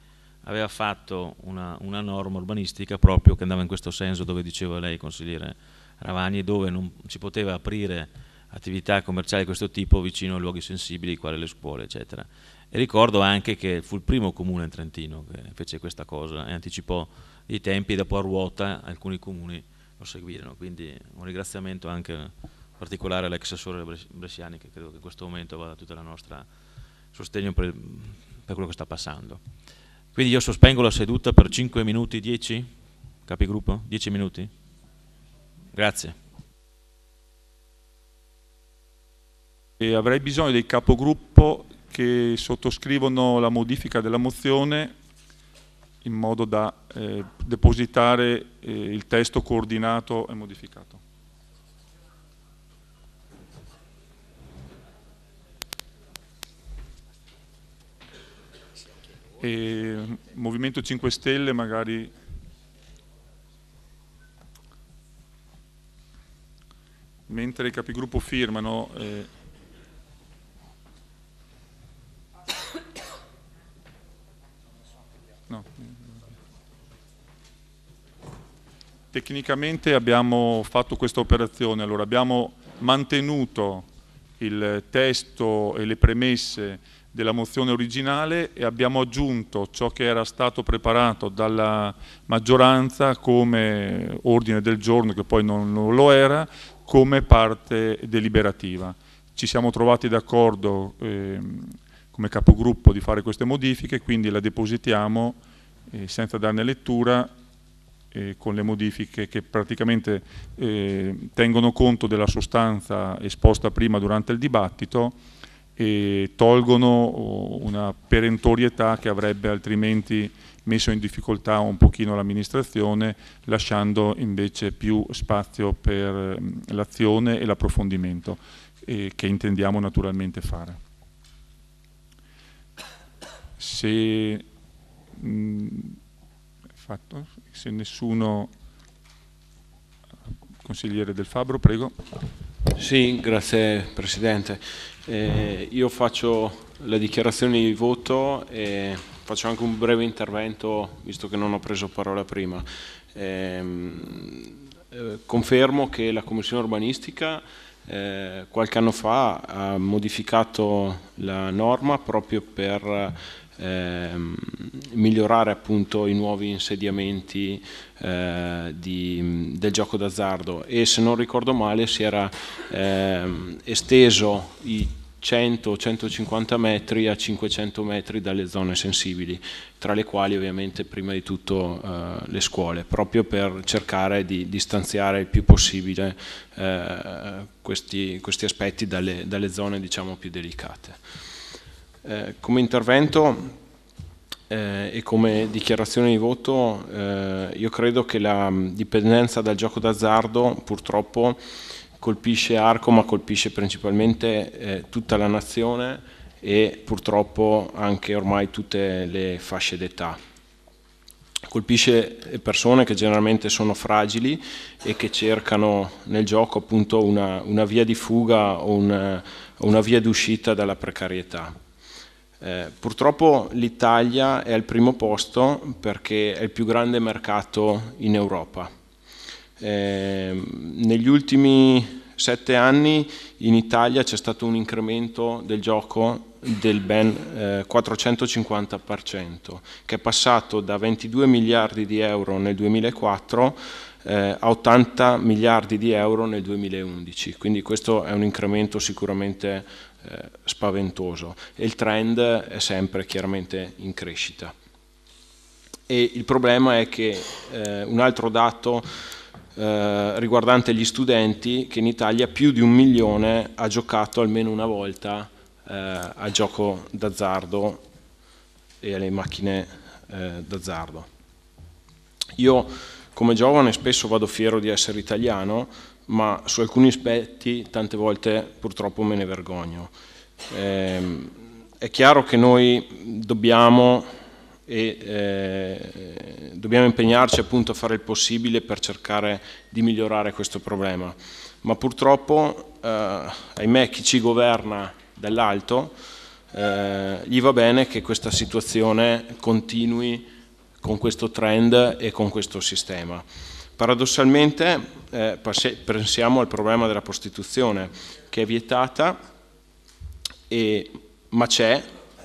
aveva fatto una, una, norma urbanistica proprio che andava in questo senso dove diceva lei, consigliere Ravagni, dove non si poteva aprire attività commerciali di questo tipo vicino a luoghi sensibili, quali le scuole, eccetera. E ricordo anche che fu il primo comune in Trentino che fece questa cosa e anticipò i tempi e dopo a ruota alcuni comuni lo seguirono. Quindi un ringraziamento anche particolare all'ex assessore Bresciani che credo che in questo momento vada tutta la nostra sostegno per, per quello che sta passando. Quindi io sospengo la seduta per 5 minuti 10, capigruppo? 10 minuti? Grazie. E avrei bisogno dei capogruppo che sottoscrivono la modifica della mozione in modo da eh, depositare eh, il testo coordinato e modificato. e Movimento 5 Stelle magari mentre i capigruppo firmano eh... no. tecnicamente abbiamo fatto questa operazione allora abbiamo mantenuto il testo e le premesse della mozione originale e abbiamo aggiunto ciò che era stato preparato dalla maggioranza come ordine del giorno, che poi non lo era, come parte deliberativa. Ci siamo trovati d'accordo eh, come capogruppo di fare queste modifiche, quindi la depositiamo eh, senza darne lettura eh, con le modifiche che praticamente eh, tengono conto della sostanza esposta prima durante il dibattito e tolgono una perentorietà che avrebbe altrimenti messo in difficoltà un pochino l'amministrazione, lasciando invece più spazio per l'azione e l'approfondimento eh, che intendiamo naturalmente fare. Se, mh, fatto, se nessuno... Consigliere Del Fabro, prego. Sì, grazie Presidente. Eh, io faccio la dichiarazione di voto e faccio anche un breve intervento, visto che non ho preso parola prima. Ehm, eh, confermo che la Commissione Urbanistica eh, qualche anno fa ha modificato la norma proprio per ehm, migliorare appunto i nuovi insediamenti eh, di, del gioco d'azzardo e se non ricordo male si era ehm, esteso i 100-150 metri a 500 metri dalle zone sensibili, tra le quali ovviamente prima di tutto eh, le scuole, proprio per cercare di distanziare il più possibile eh, questi, questi, aspetti dalle, dalle zone diciamo, più delicate. Eh, come intervento eh, e come dichiarazione di voto eh, io credo che la mm, dipendenza dal gioco d'azzardo purtroppo colpisce Arco ma colpisce principalmente eh, tutta la nazione e purtroppo anche ormai tutte le fasce d'età. Colpisce persone che generalmente sono fragili e che cercano nel gioco appunto una, una via di fuga o una, una via d'uscita dalla precarietà. Eh, purtroppo l'Italia è al primo posto perché è il più grande mercato in Europa. Eh, negli ultimi sette anni in Italia c'è stato un incremento del gioco del ben eh, 450%, che è passato da 22 miliardi di euro nel 2004 eh, a 80 miliardi di euro nel 2011. Quindi questo è un incremento sicuramente eh, spaventoso e il trend è sempre chiaramente in crescita. E il problema è che eh, un altro dato eh, riguardante gli studenti che in Italia più di un milione ha giocato almeno una volta eh, al gioco d'azzardo e alle macchine eh, d'azzardo. Io come giovane spesso vado fiero di essere italiano, ma su alcuni aspetti tante volte purtroppo me ne vergogno. Eh, è chiaro che noi dobbiamo, e, eh, dobbiamo impegnarci appunto a fare il possibile per cercare di migliorare questo problema, ma purtroppo, eh, ahimè, chi ci governa dall'alto eh, gli va bene che questa situazione continui con questo trend e con questo sistema. Paradossalmente eh, pensiamo al problema della prostituzione che è vietata, e, ma c'è,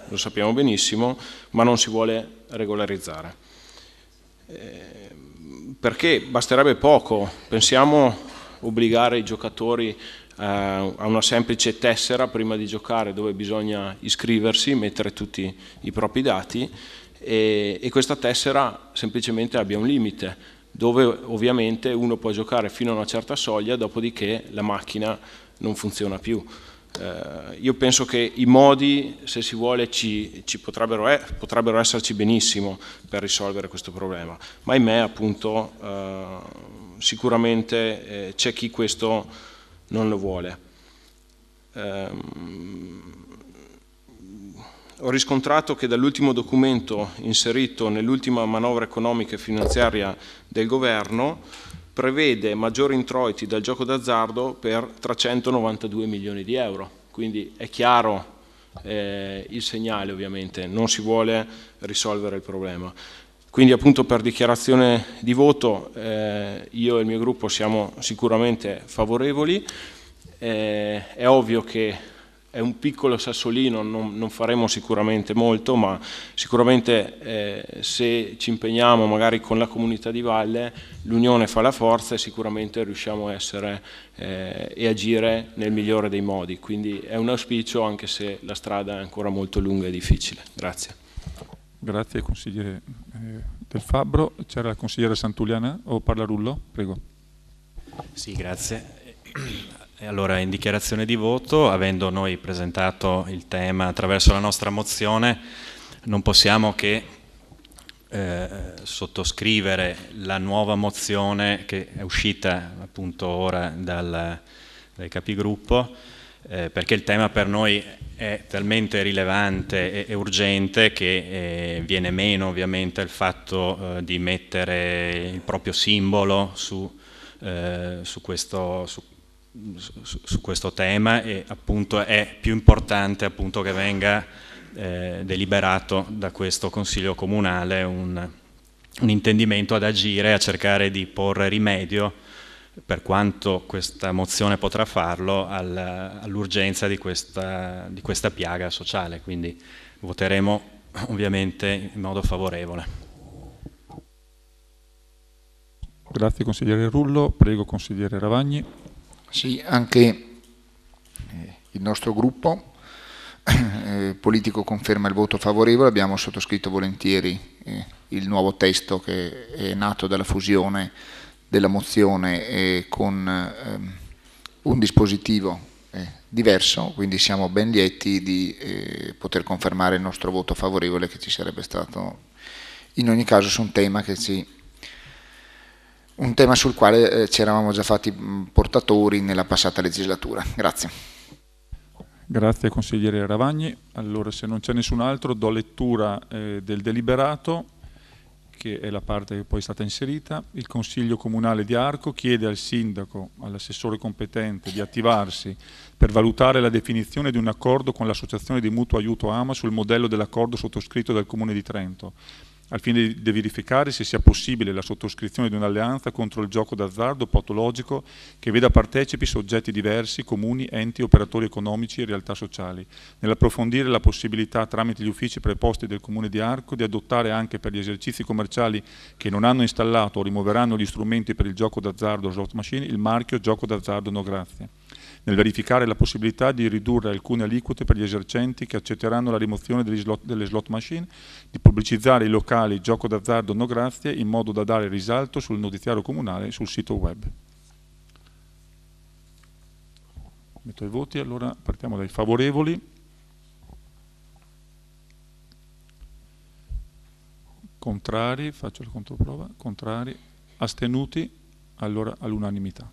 lo sappiamo benissimo, ma non si vuole regolarizzare. Eh, perché basterebbe poco, pensiamo obbligare i giocatori eh, a una semplice tessera prima di giocare dove bisogna iscriversi, mettere tutti i propri dati e, e questa tessera semplicemente abbia un limite dove ovviamente uno può giocare fino a una certa soglia, dopodiché la macchina non funziona più. Eh, io penso che i modi, se si vuole, ci, ci potrebbero, eh, potrebbero, esserci benissimo per risolvere questo problema, ma ahimè appunto eh, sicuramente eh, c'è chi questo non lo vuole. Ehm, ho riscontrato che dall'ultimo documento inserito nell'ultima manovra economica e finanziaria del governo prevede maggiori introiti dal gioco d'azzardo per 392 milioni di euro. Quindi è chiaro eh, il segnale ovviamente, non si vuole risolvere il problema. Quindi appunto per dichiarazione di voto eh, io e il mio gruppo siamo sicuramente favorevoli, eh, è ovvio che è un piccolo sassolino, non, non faremo sicuramente molto, ma sicuramente eh, se ci impegniamo magari con la comunità di valle, l'unione fa la forza e sicuramente riusciamo a essere eh, e agire nel migliore dei modi. Quindi è un auspicio anche se la strada è ancora molto lunga e difficile. Grazie. Grazie consigliere eh, Del Fabbro. C'era la consigliera Santuliana o parla Rullo? Prego. Sì, grazie allora, in dichiarazione di voto, avendo noi presentato il tema attraverso la nostra mozione, non possiamo che eh, sottoscrivere la nuova mozione che è uscita appunto ora dal, dal capigruppo, eh, perché il tema per noi è talmente rilevante e, e urgente che eh, viene meno ovviamente il fatto eh, di mettere il proprio simbolo su, eh, su questo... Su, su, su, questo tema e appunto è più importante appunto che venga eh, deliberato da questo Consiglio Comunale un, un intendimento ad agire, a cercare di porre rimedio per quanto questa mozione potrà farlo, all'urgenza di, di questa, piaga sociale. Quindi voteremo ovviamente in modo favorevole. Grazie consigliere Rullo, prego consigliere Ravagni. Sì, anche eh, il nostro gruppo eh, politico conferma il voto favorevole, abbiamo sottoscritto volentieri eh, il nuovo testo che è nato dalla fusione della mozione eh, con ehm, un dispositivo eh, diverso, quindi siamo ben lieti di eh, poter confermare il nostro voto favorevole che ci sarebbe stato in ogni caso su un tema che ci un tema sul quale eh, ci eravamo già fatti mm, portatori nella passata legislatura. Grazie. Grazie consigliere Ravagni. Allora se non c'è nessun altro do lettura eh, del deliberato che è la parte che poi è stata inserita. Il Consiglio Comunale di Arco chiede al Sindaco, all'assessore competente di attivarsi per valutare la definizione di un accordo con l'Associazione di Mutuo Aiuto Ama sul modello dell'accordo sottoscritto dal Comune di Trento al fine di verificare se sia possibile la sottoscrizione di un'alleanza contro il gioco d'azzardo patologico che veda partecipi soggetti diversi, comuni, enti, operatori economici e realtà sociali, nell'approfondire la possibilità tramite gli uffici preposti del Comune di Arco di adottare anche per gli esercizi commerciali che non hanno installato o rimuoveranno gli strumenti per il gioco d'azzardo slot machine il marchio gioco d'azzardo no grazie nel verificare la possibilità di ridurre alcune aliquote per gli esercenti che accetteranno la rimozione slot, delle slot machine, di pubblicizzare i locali gioco d'azzardo no grazie in modo da dare risalto sul notiziario comunale sul sito web. Metto i voti, allora partiamo dai favorevoli. Contrari, faccio la controprova, contrari, astenuti, allora all'unanimità.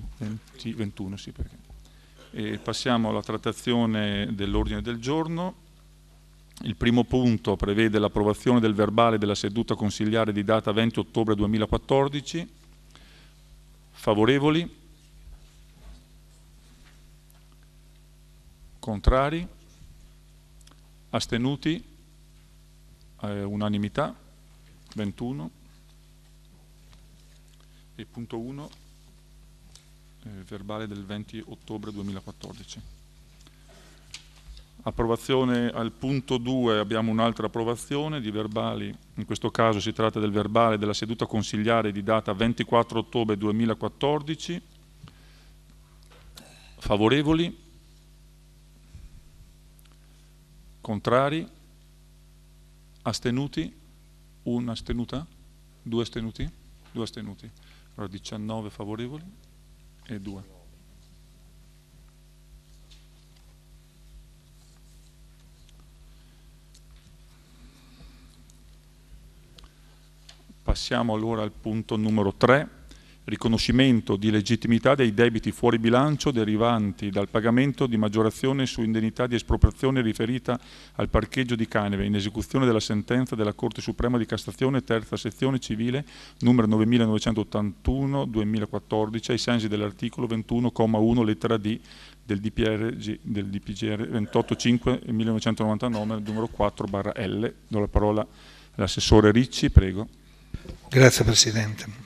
20, 21 sì perché. passiamo alla trattazione dell'ordine del giorno. Il primo punto prevede l'approvazione del verbale della seduta consigliare di data 20 ottobre 2014. Favorevoli? Contrari? Astenuti? Eh, unanimità? 21. E punto 1 eh, verbale del 20 ottobre 2014. Approvazione al punto 2 abbiamo un'altra approvazione di verbali, in questo caso si tratta del verbale della seduta consigliare di data 24 ottobre 2014. Favorevoli? Contrari? Astenuti? Una astenuta? Due astenuti? Due astenuti. Allora 19 favorevoli, e 2. Passiamo allora al punto numero 3 riconoscimento di legittimità dei debiti fuori bilancio derivanti dal pagamento di maggiorazione su indennità di espropriazione riferita al parcheggio di Caneve in esecuzione della sentenza della Corte Suprema di Cassazione terza sezione civile numero 9981-2014 ai sensi dell'articolo 21,1 lettera D del, DPRG, del DPGR 28.5-1999 numero 4 barra L. Do la parola all'assessore Ricci, prego. Grazie Presidente.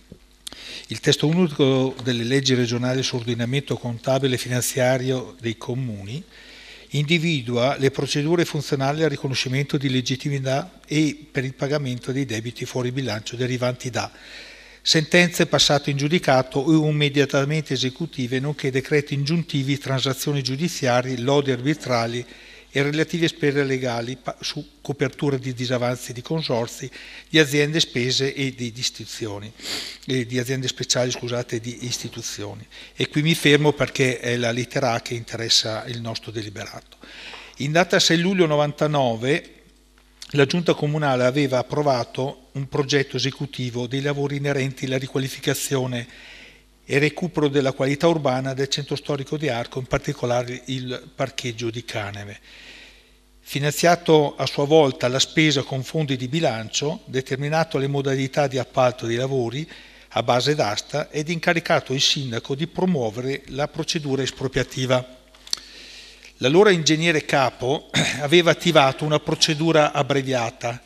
Il testo unico delle leggi regionali sull'ordinamento contabile e finanziario dei comuni individua le procedure funzionali al riconoscimento di legittimità e per il pagamento dei debiti fuori bilancio derivanti da sentenze passate in giudicato o immediatamente esecutive, nonché decreti ingiuntivi, transazioni giudiziarie, lodi arbitrali e relative spese legali su copertura di disavanzi di consorzi, di aziende spese e di istituzioni, eh, di aziende speciali, scusate, di istituzioni. E qui mi fermo perché è la lettera A che interessa il nostro deliberato. In data 6 luglio 99 la Giunta Comunale aveva approvato un progetto esecutivo dei lavori inerenti alla riqualificazione e recupero della qualità urbana del centro storico di Arco, in particolare il parcheggio di Caneve. Finanziato a sua volta la spesa con fondi di bilancio, determinato le modalità di appalto dei lavori a base d'asta ed incaricato il sindaco di promuovere la procedura espropriativa. L'allora ingegnere capo aveva attivato una procedura abbreviata,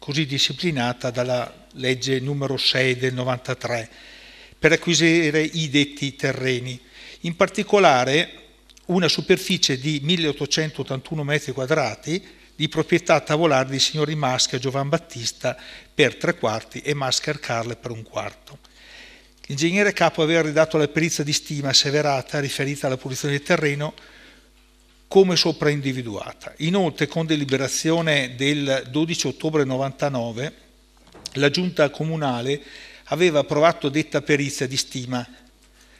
così disciplinata dalla legge numero 6 del 1993 per acquisire i detti terreni. In particolare una superficie di 1881 metri quadrati di proprietà tavolare di signori Masca e Giovan Battista per tre quarti e Mascar Carle per un quarto. L'ingegnere capo aveva ridato la perizia di stima asseverata riferita alla posizione del terreno come sopra individuata. Inoltre, con deliberazione del 12 ottobre 1999, la giunta comunale aveva approvato detta perizia di stima,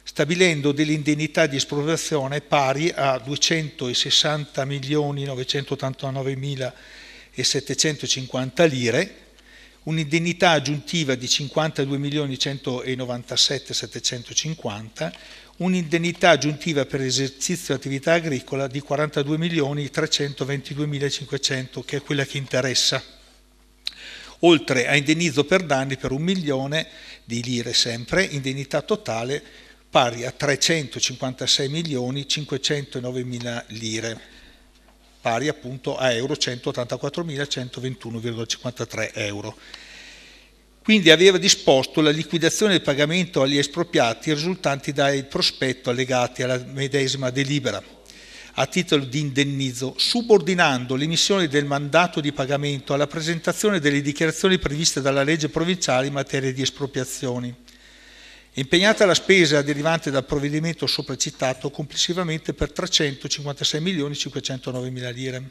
stabilendo dell'indennità di espropriazione pari a 260.989.750 lire, un'indennità aggiuntiva di 52.197.750, un'indennità aggiuntiva per esercizio attività agricola di 42.322.500, che è quella che interessa oltre a indennizzo per danni per un milione di lire sempre, indennità totale pari a 356 milioni 509 mila lire, pari appunto a euro 184.121,53 euro. Quindi aveva disposto la liquidazione del pagamento agli espropriati risultanti dal prospetto allegati alla medesima delibera a titolo di indennizzo, subordinando l'emissione del mandato di pagamento alla presentazione delle dichiarazioni previste dalla legge provinciale in materia di espropriazioni. Impegnata la spesa derivante dal provvedimento sopracitato complessivamente per 356.509.000 lire.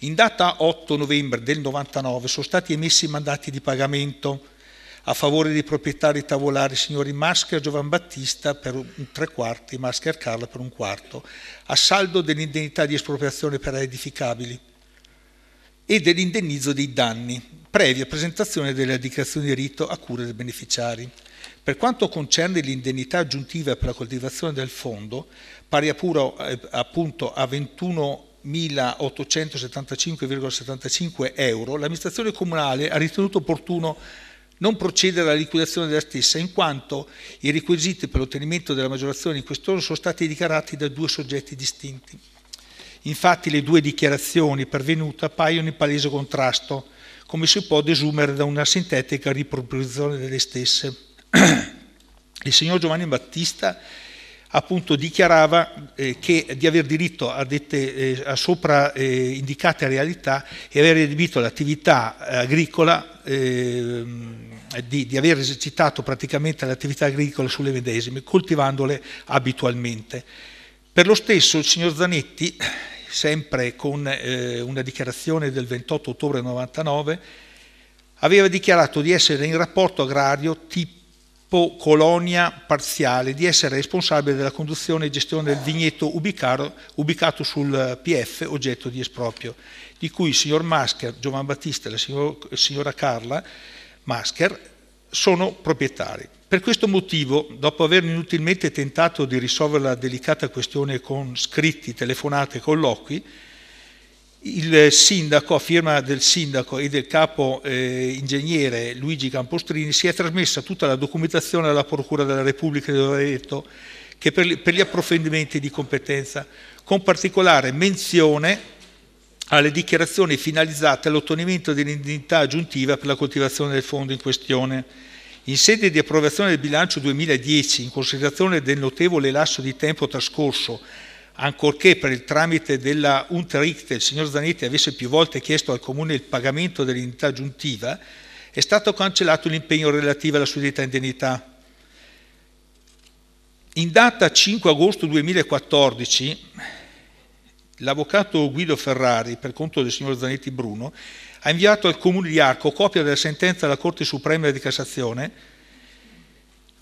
In data 8 novembre del 99 sono stati emessi i mandati di pagamento a favore dei proprietari tavolari signori Maschera Giovan Battista per un tre quarti, Maschera Carla per un quarto, a saldo dell'indennità di espropriazione per edificabili e dell'indennizzo dei danni, previa presentazione delle dichiarazioni di rito a cura dei beneficiari. Per quanto concerne l'indennità aggiuntiva per la coltivazione del fondo, pari a, puro, eh, appunto a 21 1.875,75 euro, l'amministrazione comunale ha ritenuto opportuno non procede alla liquidazione della stessa, in quanto i requisiti per l'ottenimento della maggiorazione in questione sono stati dichiarati da due soggetti distinti. Infatti le due dichiarazioni pervenute appaiono in palese contrasto, come si può desumere da una sintetica riproposizione delle stesse. Il signor Giovanni Battista appunto dichiarava eh, che di aver diritto a, dette, eh, a sopra eh, indicate realtà e avere adibito l'attività agricola, ehm, di, di, aver esercitato praticamente l'attività agricola sulle medesime, coltivandole abitualmente. Per lo stesso il signor Zanetti, sempre con eh, una dichiarazione del 28 ottobre 1999, aveva dichiarato di essere in rapporto agrario tipo colonia parziale di essere responsabile della conduzione e gestione del vigneto ubicaro, ubicato sul eh, PF oggetto di esproprio, di cui il signor Mascher, Giovan Battista e la signor, signora Carla Mascher sono proprietari. Per questo motivo, dopo aver inutilmente tentato di risolvere la delicata questione con scritti, telefonate e colloqui, il sindaco, a firma del sindaco e del capo eh, ingegnere Luigi Campostrini, si è trasmessa tutta la documentazione alla Procura della Repubblica di Loreto che per, per gli approfondimenti di competenza, con particolare menzione alle dichiarazioni finalizzate all'ottenimento dell'indennità aggiuntiva per la coltivazione del fondo in questione. In sede di approvazione del bilancio 2010, in considerazione del notevole lasso di tempo trascorso ancorché per il tramite della Unterricht il signor Zanetti avesse più volte chiesto al Comune il pagamento dell'indennità aggiuntiva, è stato cancellato l'impegno relativo alla suddetta indennità. In data 5 agosto 2014, l'avvocato Guido Ferrari, per conto del signor Zanetti Bruno, ha inviato al Comune di Arco copia della sentenza della Corte Suprema di Cassazione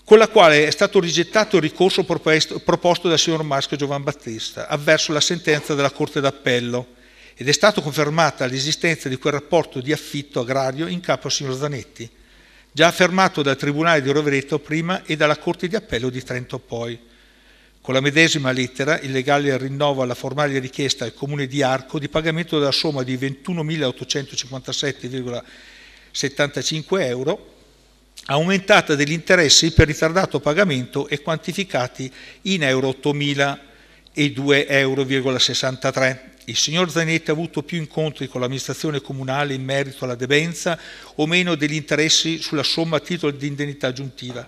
con la quale è stato rigettato il ricorso proposto dal signor Maschio Giovan Battista avverso la sentenza della Corte d'Appello ed è stata confermata l'esistenza di quel rapporto di affitto agrario in capo al signor Zanetti, già affermato dal Tribunale di Rovereto prima e dalla Corte di Appello di Trento poi. Con la medesima lettera il legale rinnova la formale richiesta al Comune di Arco di pagamento della somma di 21.857,75 euro aumentata degli interessi per ritardato pagamento e quantificati in euro 8.002,63 euro. Il signor Zanetti ha avuto più incontri con l'amministrazione comunale in merito alla debenza o meno degli interessi sulla somma a titolo di indennità aggiuntiva.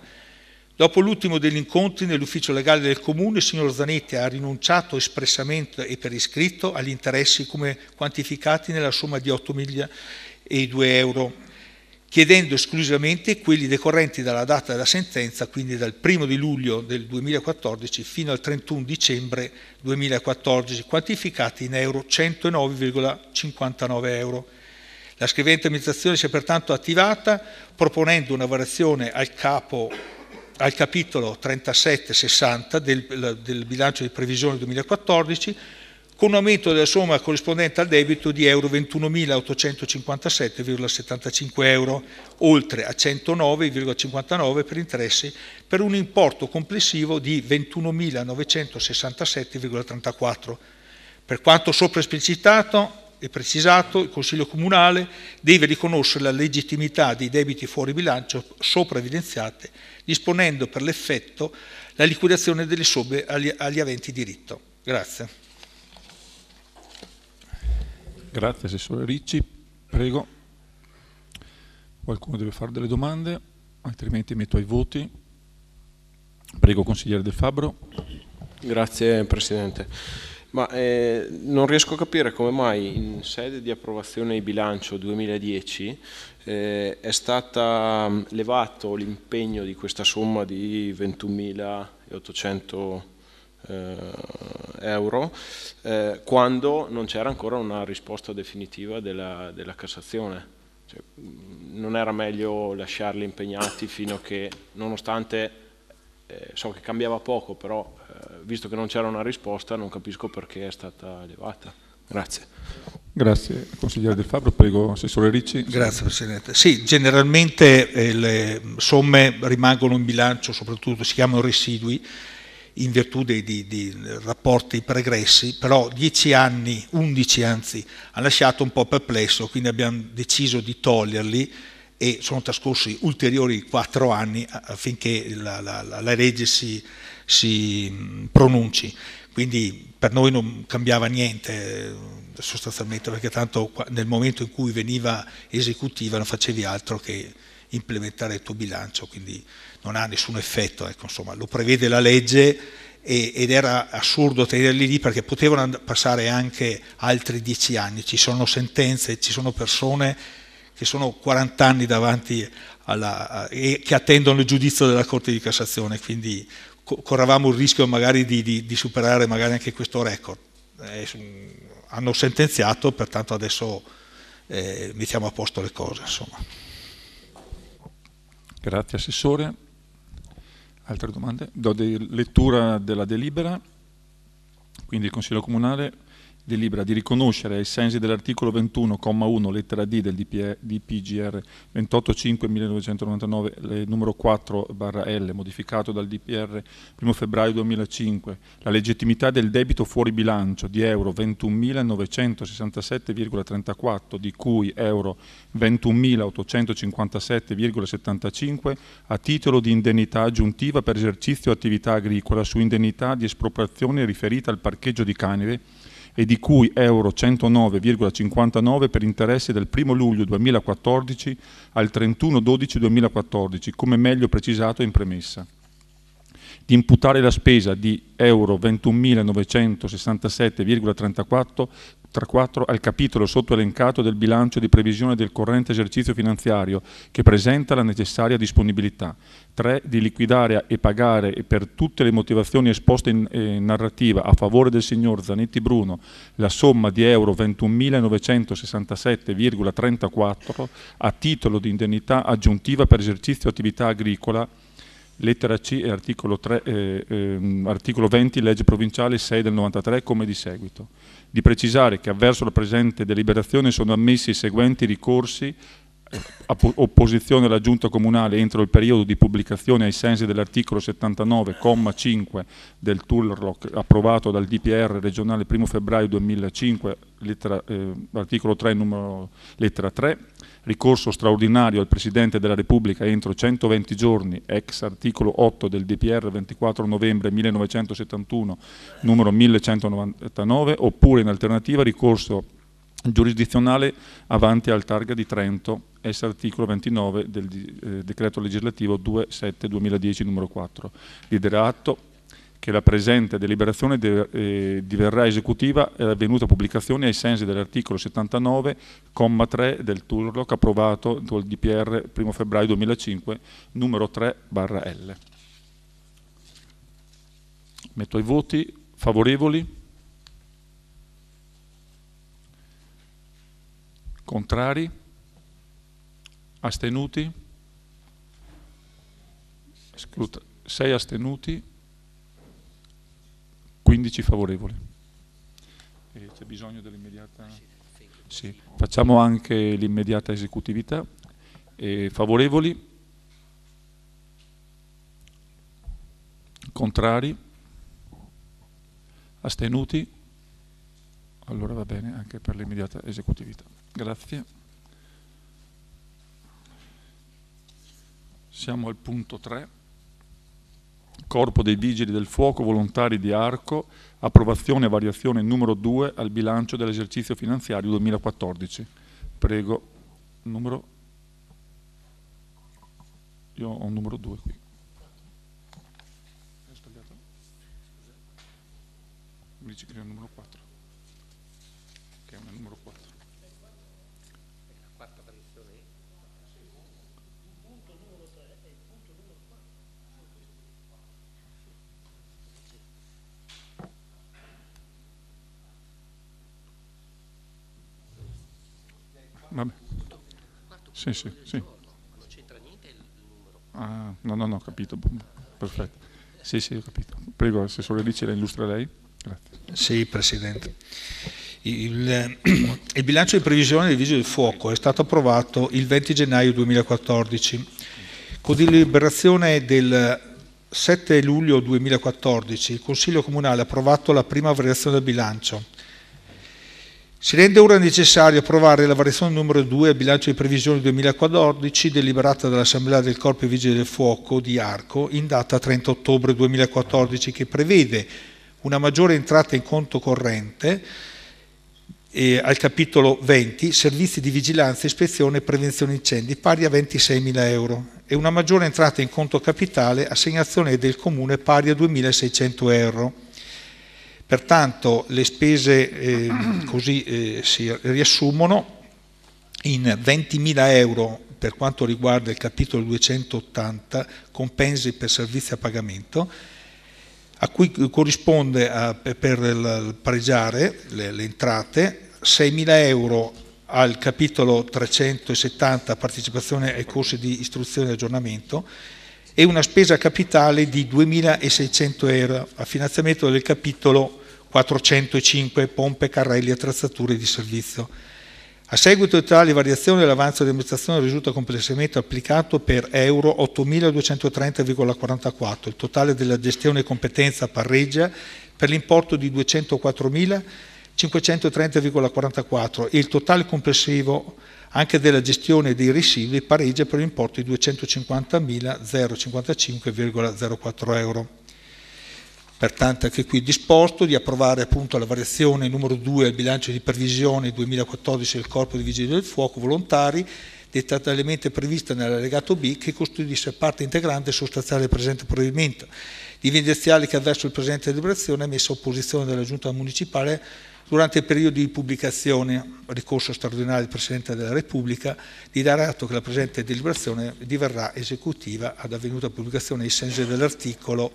Dopo l'ultimo degli incontri nell'ufficio legale del Comune, il signor Zanetti ha rinunciato espressamente e per iscritto agli interessi come quantificati nella somma di 8.002 euro chiedendo esclusivamente quelli decorrenti dalla data della sentenza, quindi dal 1 di luglio del 2014 fino al 31 dicembre 2014, quantificati in euro 109,59 euro. La scrivente amministrazione si è pertanto attivata proponendo una variazione al, capo, al capitolo 3760 del, del bilancio di previsione 2014 con un aumento della somma corrispondente al debito di euro 21.857,75 euro, oltre a 109,59 per interessi, per un importo complessivo di 21.967,34. Per quanto sopra esplicitato, e precisato, il Consiglio Comunale deve riconoscere la legittimità dei debiti fuori bilancio sopra evidenziati, disponendo per l'effetto la liquidazione delle somme agli, agli aventi diritto. Grazie. Grazie Assessore Ricci, prego, qualcuno deve fare delle domande, altrimenti metto ai voti. Prego Consigliere De Fabbro. Grazie Presidente. Ma eh, non riesco a capire come mai in sede di approvazione di bilancio 2010 eh, è stato levato l'impegno di questa somma di 21.800 euro eh, euro eh, quando non c'era ancora una risposta definitiva della, della Cassazione. Cioè, non era meglio lasciarli impegnati fino a che, nonostante eh, so che cambiava poco, però eh, visto che non c'era una risposta non capisco perché è stata elevata. Grazie. Grazie. Consigliere Del Fabro. prego, Assessore Ricci. Grazie Presidente. Sì, generalmente eh, le somme rimangono in bilancio, soprattutto si chiamano residui, in virtù dei, di, di rapporti pregressi, però 10 anni, 11 anzi, ha lasciato un po' perplesso, quindi abbiamo deciso di toglierli e sono trascorsi ulteriori 4 anni affinché la, la, la legge si, si pronunci. Quindi per noi non cambiava niente eh, sostanzialmente, perché tanto nel momento in cui veniva esecutiva non facevi altro che implementare il tuo bilancio, quindi non ha nessun effetto, ecco, insomma, lo prevede la legge e, ed era assurdo tenerli lì perché potevano passare anche altri dieci anni, ci sono sentenze, ci sono persone che sono 40 anni davanti alla, e che attendono il giudizio della Corte di Cassazione, quindi correvamo il rischio magari di, di, di superare magari anche questo record. Eh, hanno sentenziato, pertanto adesso eh, mettiamo a posto le cose. Insomma. Grazie Assessore. Altre domande? Do de lettura della delibera. Quindi il Consiglio Comunale delibera di riconoscere ai sensi dell'articolo 21,1 lettera D del DPE, DPGR 28.5.1999 numero 4 barra L modificato dal DPR 1 febbraio 2005 la legittimità del debito fuori bilancio di euro 21.967,34 di cui euro 21.857,75 a titolo di indennità aggiuntiva per esercizio attività agricola su indennità di espropriazione riferita al parcheggio di Caneve e di cui euro 109,59 per interessi dal 1 luglio 2014 al 31 12 2014, come meglio precisato in premessa di imputare la spesa di euro 21.967,34 tra quattro al capitolo sotto elencato del bilancio di previsione del corrente esercizio finanziario che presenta la necessaria disponibilità. 3. Di liquidare e pagare per tutte le motivazioni esposte in eh, narrativa a favore del signor Zanetti Bruno la somma di euro 21.967,34 a titolo di indennità aggiuntiva per esercizio attività agricola lettera C e articolo, 3, eh, eh, articolo 20 legge provinciale 6 del 93 come di seguito di precisare che avverso la presente deliberazione sono ammessi i seguenti ricorsi eh, opposizione alla Giunta Comunale entro il periodo di pubblicazione ai sensi dell'articolo 79,5 del TULROC approvato dal DPR regionale 1 febbraio 2005, lettera, eh, articolo 3, numero, lettera 3, ricorso straordinario al Presidente della Repubblica entro 120 giorni, ex articolo 8 del DPR 24 novembre 1971, numero 1199, oppure in alternativa ricorso giurisdizionale avanti al targa di Trento, ex articolo 29 del eh, decreto legislativo 27-2010 numero 4. Liderato che la presente deliberazione de, eh, diverrà esecutiva all'avvenuta pubblicazione ai sensi dell'articolo 79,3 del Turloc approvato dal DPR 1 febbraio 2005, numero 3 barra L. Metto ai voti favorevoli, contrari, astenuti, 6 astenuti, 15 favorevoli. C'è bisogno dell'immediata... Sì. Facciamo anche l'immediata esecutività. E favorevoli? Contrari? Astenuti? Allora va bene anche per l'immediata esecutività. Grazie. Siamo al punto 3. Corpo dei Vigili del Fuoco Volontari di Arco, approvazione e variazione numero 2 al bilancio dell'esercizio finanziario 2014. Prego, numero... Io ho un numero 2 qui. Mi dice che è il numero 4. Vabbè. Sì, sì, sì. Non c'entra niente il numero. Ah, no, no, no, ho capito. Boh, perfetto. Sì, sì, ho capito. Prego, Assessore Ricci, la illustra lei. Grazie. Sì, Presidente. Il, eh, il, bilancio di previsione del Vigile del Fuoco è stato approvato il 20 gennaio 2014. Con deliberazione del 7 luglio 2014 il Consiglio Comunale ha approvato la prima variazione del bilancio si rende ora necessario approvare la variazione numero 2 al bilancio di previsione 2014 deliberata dall'Assemblea del Corpo Vigili del Fuoco di Arco in data 30 ottobre 2014 che prevede una maggiore entrata in conto corrente eh, al capitolo 20 servizi di vigilanza, ispezione e prevenzione incendi pari a 26.000 euro e una maggiore entrata in conto capitale assegnazione del comune pari a 2.600 euro. Pertanto le spese eh, così eh, si riassumono in 20.000 euro per quanto riguarda il capitolo 280 compensi per servizi a pagamento a cui corrisponde a, per il pareggiare le, le entrate 6.000 euro al capitolo 370 partecipazione ai corsi di istruzione e aggiornamento e una spesa capitale di 2.600 euro a finanziamento del capitolo 405 pompe, carrelli e attrezzature di servizio. A seguito di tale variazione l'avanzo di amministrazione risulta complessivamente applicato per euro 8.230,44, il totale della gestione competenza parreggia per l'importo di 204.530,44 e il totale complessivo anche della gestione dei residui pareggia per un importo di 250.055,04 euro. Pertanto anche qui disposto di approvare appunto la variazione numero 2 al bilancio di previsione 2014 del Corpo di Vigili del Fuoco volontari dettagliatamente prevista nell'allegato B che costituisce parte integrante e sostanziale del presente provvedimento. Di che avverso il presente deliberazione è messa a opposizione della Giunta Municipale durante il periodo di pubblicazione, ricorso straordinario del Presidente della Repubblica, di dare atto che la presente deliberazione diverrà esecutiva ad avvenuta pubblicazione ai sensi dell'articolo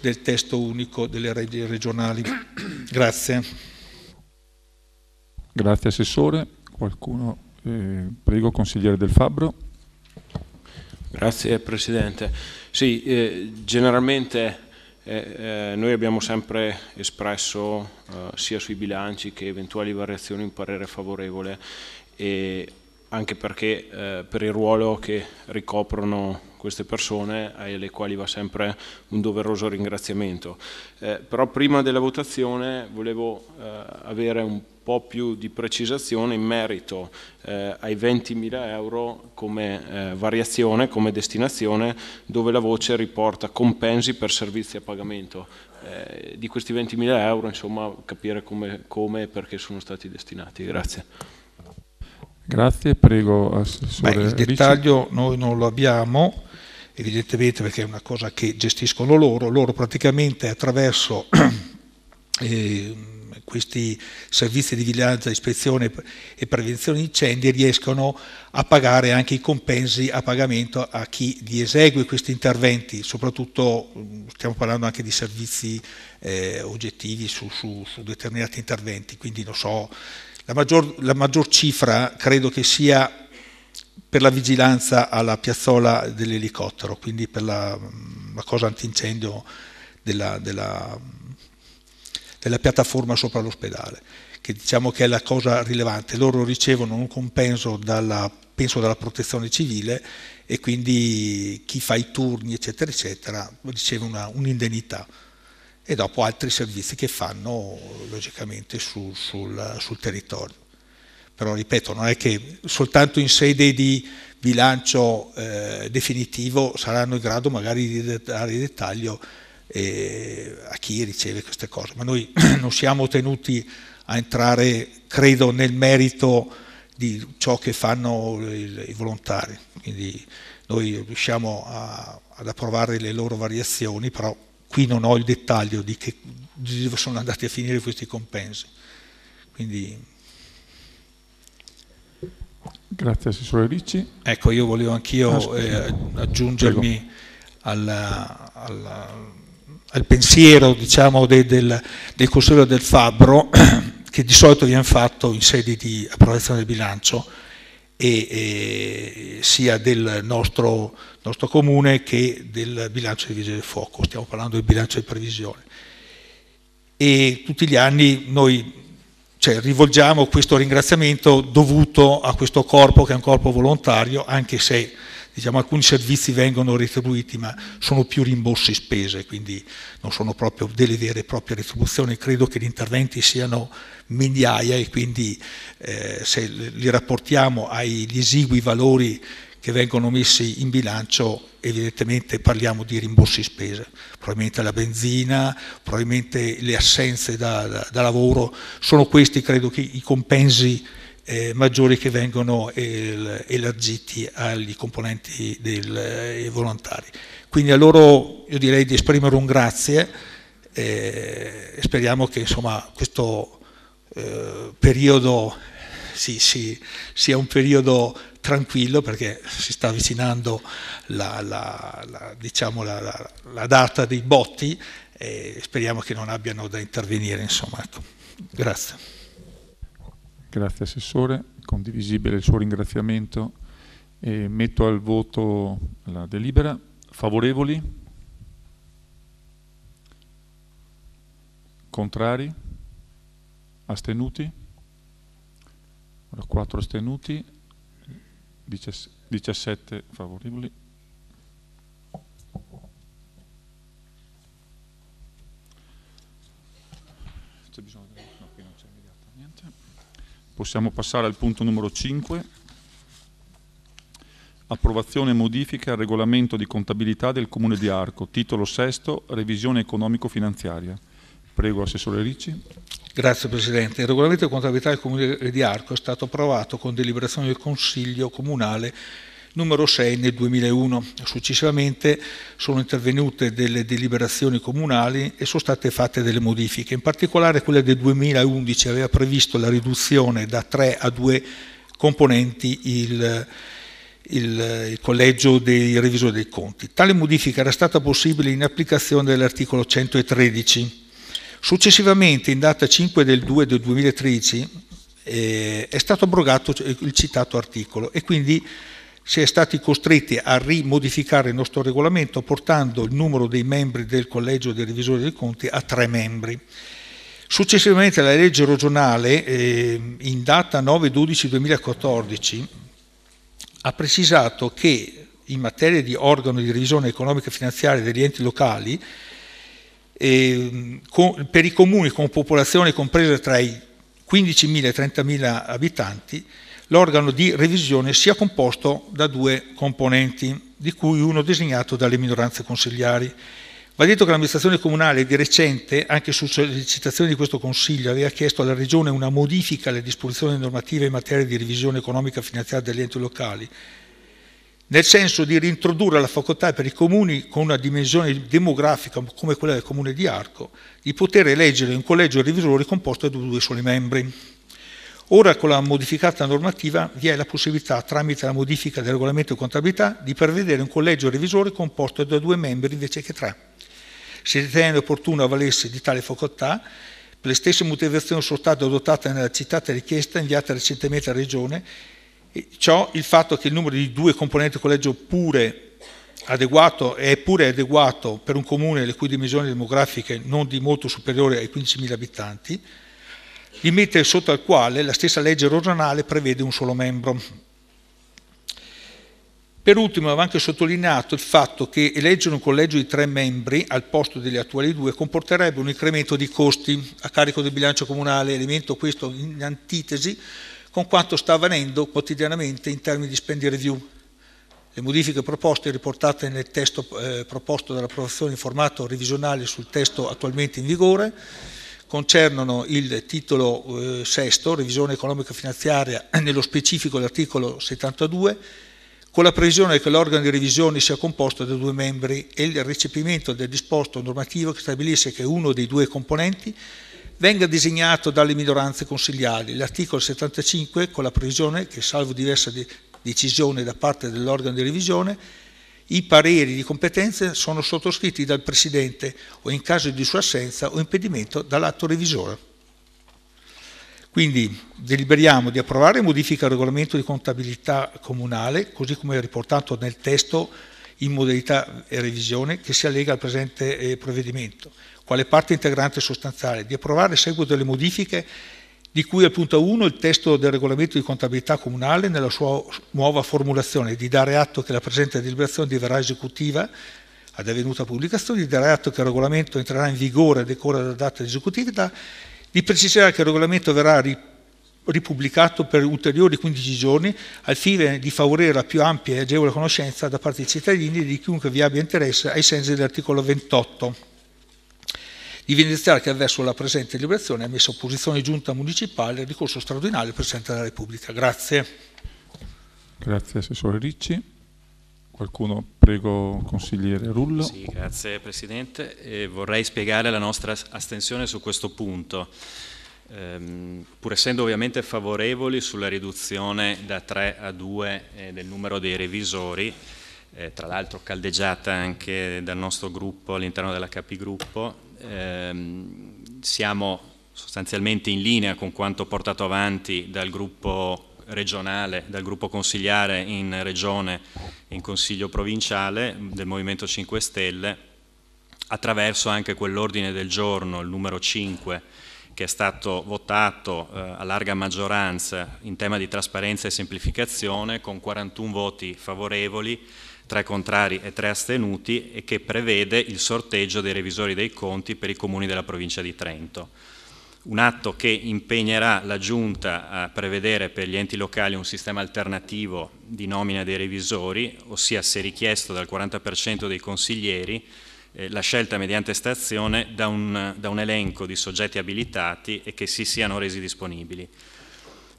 del testo unico delle reti regionali. Grazie. Grazie Assessore. Qualcuno, eh, prego, consigliere Del Fabbro. Grazie Presidente. Sì, eh, generalmente eh, eh, noi abbiamo sempre espresso eh, sia sui bilanci che eventuali variazioni un parere favorevole e anche perché eh, per il ruolo che ricoprono queste persone alle quali va sempre un doveroso ringraziamento. Eh, però prima della votazione volevo eh, avere un po' più di precisazione in merito eh, ai 20.000 euro come eh, variazione, come destinazione, dove la voce riporta compensi per servizi a pagamento. Eh, di questi 20.000 euro, insomma, capire come e perché sono stati destinati. Grazie. Grazie, prego Beh, Il dettaglio noi non lo abbiamo, evidentemente perché è una cosa che gestiscono loro, loro praticamente attraverso eh, questi servizi di vigilanza, ispezione e prevenzione di incendi riescono a pagare anche i compensi a pagamento a chi li esegue questi interventi, soprattutto stiamo parlando anche di servizi eh, oggettivi su, su, su determinati interventi, quindi non so, la maggior, la maggior, cifra credo che sia per la vigilanza alla piazzola dell'elicottero, quindi per la, la cosa antincendio della, della, della piattaforma sopra l'ospedale, che diciamo che è la cosa rilevante. Loro ricevono un compenso dalla, penso dalla protezione civile e quindi chi fa i turni, eccetera, eccetera, riceve un'indennità. e dopo altri servizi che fanno logicamente su, sul, sul territorio però ripeto, non è che soltanto in sede di bilancio eh, definitivo saranno in grado magari di dare dettaglio eh, a chi riceve queste cose, ma noi non siamo tenuti a entrare, credo, nel merito di ciò che fanno i volontari, quindi noi riusciamo a, ad approvare le loro variazioni, però qui non ho il dettaglio di, che, di dove sono andati a finire questi compensi. Quindi Grazie Assessore Ricci. Ecco, io volevo anch'io ah, eh, aggiungermi alla, alla, al pensiero diciamo, de, del, del Consiglio del Fabbro, che di solito viene fatto in sede di approvazione del bilancio, e, e sia del nostro, nostro, comune che del bilancio di Vigile del Fuoco, stiamo parlando del bilancio di previsione. E tutti gli anni noi cioè, rivolgiamo questo ringraziamento dovuto a questo corpo che è un corpo volontario, anche se diciamo, alcuni servizi vengono retribuiti, ma sono più rimborsi spese, quindi non sono proprio delle vere e proprie retribuzioni. Credo che gli interventi siano migliaia e quindi eh, se li rapportiamo agli esigui valori che vengono messi in bilancio, evidentemente parliamo di rimborsi spese, probabilmente la benzina, probabilmente le assenze da, da, da lavoro, sono questi credo che i compensi eh, maggiori che vengono eh, el, elargiti agli componenti del, eh, volontari. Quindi a loro io direi di esprimere un grazie eh, e speriamo che insomma, questo eh, periodo sì, sì, sia un periodo tranquillo perché si sta avvicinando la, la, la, diciamo la data dei botti e speriamo che non abbiano da intervenire. Insomma. Ecco. Grazie. Grazie Assessore, condivisibile il suo ringraziamento. E metto al voto la delibera. Favorevoli? Contrari? Astenuti? Quattro astenuti. 17 favorevoli. Possiamo passare al punto numero 5. Approvazione e modifica al regolamento di contabilità del Comune di Arco, titolo VI, revisione economico-finanziaria. Prego, Assessore Ricci. Grazie Presidente. Il regolamento di contabilità del Comune di Arco è stato approvato con deliberazione del Consiglio Comunale numero 6 nel 2001. Successivamente sono intervenute delle deliberazioni comunali e sono state fatte delle modifiche. In particolare quella del 2011 aveva previsto la riduzione da 3 a 2 componenti il, il, il collegio dei revisori dei conti. Tale modifica era stata possibile in applicazione dell'articolo 113 Successivamente, in data 5 del 2 del 2013, eh, è stato abrogato il citato articolo e quindi si è stati costretti a rimodificare il nostro regolamento portando il numero dei membri del Collegio dei Revisori dei Conti a tre membri. Successivamente la legge regionale, eh, in data 9-12-2014, ha precisato che in materia di organo di revisione economica e finanziaria degli enti locali Ehm, per i comuni con popolazione compresa tra i 15.000 e 30.000 abitanti, l'organo di revisione sia composto da due componenti, di cui uno designato dalle minoranze consigliari. Va detto che l'amministrazione comunale di recente, anche su sollecitazione di questo Consiglio, aveva chiesto alla Regione una modifica alle disposizioni normative in materia di revisione economica e finanziaria degli enti locali, nel senso di reintrodurre la facoltà per i comuni con una dimensione demografica come quella del comune di Arco, di poter eleggere un collegio revisore composto da due soli membri. Ora con la modificata normativa vi è la possibilità, tramite la modifica del regolamento di contabilità, di prevedere un collegio revisore composto da due membri invece che tre. Si ritiene opportuno avvalersi di tale facoltà per le stesse motivazioni sono state adottate nella citata richiesta inviata recentemente alla Regione Ciò il fatto che il numero di due componenti collegio pure adeguato è pure adeguato per un comune le cui dimensioni demografiche non di molto superiore ai 15.000 abitanti, limite sotto al quale la stessa legge regionale prevede un solo membro. Per ultimo va anche sottolineato il fatto che eleggere un collegio di tre membri al posto degli attuali due comporterebbe un incremento di costi a carico del bilancio comunale, elemento questo in antitesi con quanto sta avvenendo quotidianamente in termini di spending review. Le modifiche proposte riportate nel testo eh, proposto dall'approvazione in formato revisionale sul testo attualmente in vigore concernono il titolo eh, sesto, revisione economica finanziaria, nello specifico l'articolo 72, con la previsione che l'organo di revisione sia composto da due membri e il recepimento del disposto normativo che stabilisce che uno dei due componenti venga disegnato dalle minoranze consigliali. L'articolo 75, con la previsione che, salvo diversa decisione da parte dell'organo di revisione, i pareri di competenza sono sottoscritti dal Presidente o in caso di sua assenza o impedimento dall'atto revisore. Quindi deliberiamo di approvare e modifica il regolamento di contabilità comunale, così come riportato nel testo in modalità e revisione che si allega al presente eh, provvedimento, quale parte integrante sostanziale, di approvare il seguito delle modifiche di cui al punto 1 il testo del regolamento di contabilità comunale nella sua nuova formulazione, di dare atto che la presente deliberazione diverrà esecutiva ad avvenuta pubblicazione, di dare atto che il regolamento entrerà in vigore a decorrere dalla data esecutiva, di precisare che il regolamento verrà ripubblicato per ulteriori 15 giorni al fine di favorire la più ampia e agevole conoscenza da parte dei cittadini e di chiunque vi abbia interesse ai sensi dell'articolo 28 evidenziare che avverso la presente deliberazione ha messo a posizione giunta municipale il ricorso straordinario del Presidente della Repubblica. Grazie. Grazie Assessore Ricci. Qualcuno, prego, consigliere Rullo. Sì, grazie Presidente. E vorrei spiegare la nostra astensione su questo punto. Ehm, pur essendo ovviamente favorevoli sulla riduzione da 3 a 2 eh, del numero dei revisori, eh, tra l'altro caldeggiata anche dal nostro gruppo all'interno della capigruppo, ehm, siamo sostanzialmente in linea con quanto portato avanti dal gruppo regionale, dal gruppo consigliare in regione e in consiglio provinciale del Movimento 5 Stelle, attraverso anche quell'ordine del giorno, il numero 5, che è stato votato eh, a larga maggioranza in tema di trasparenza e semplificazione con 41 voti favorevoli, tre contrari e tre astenuti e che prevede il sorteggio dei revisori dei conti per i comuni della provincia di Trento. Un atto che impegnerà la Giunta a prevedere per gli enti locali un sistema alternativo di nomina dei revisori, ossia se richiesto dal 40% dei consiglieri, eh, la scelta mediante stazione da un, da un elenco di soggetti abilitati e che si siano resi disponibili.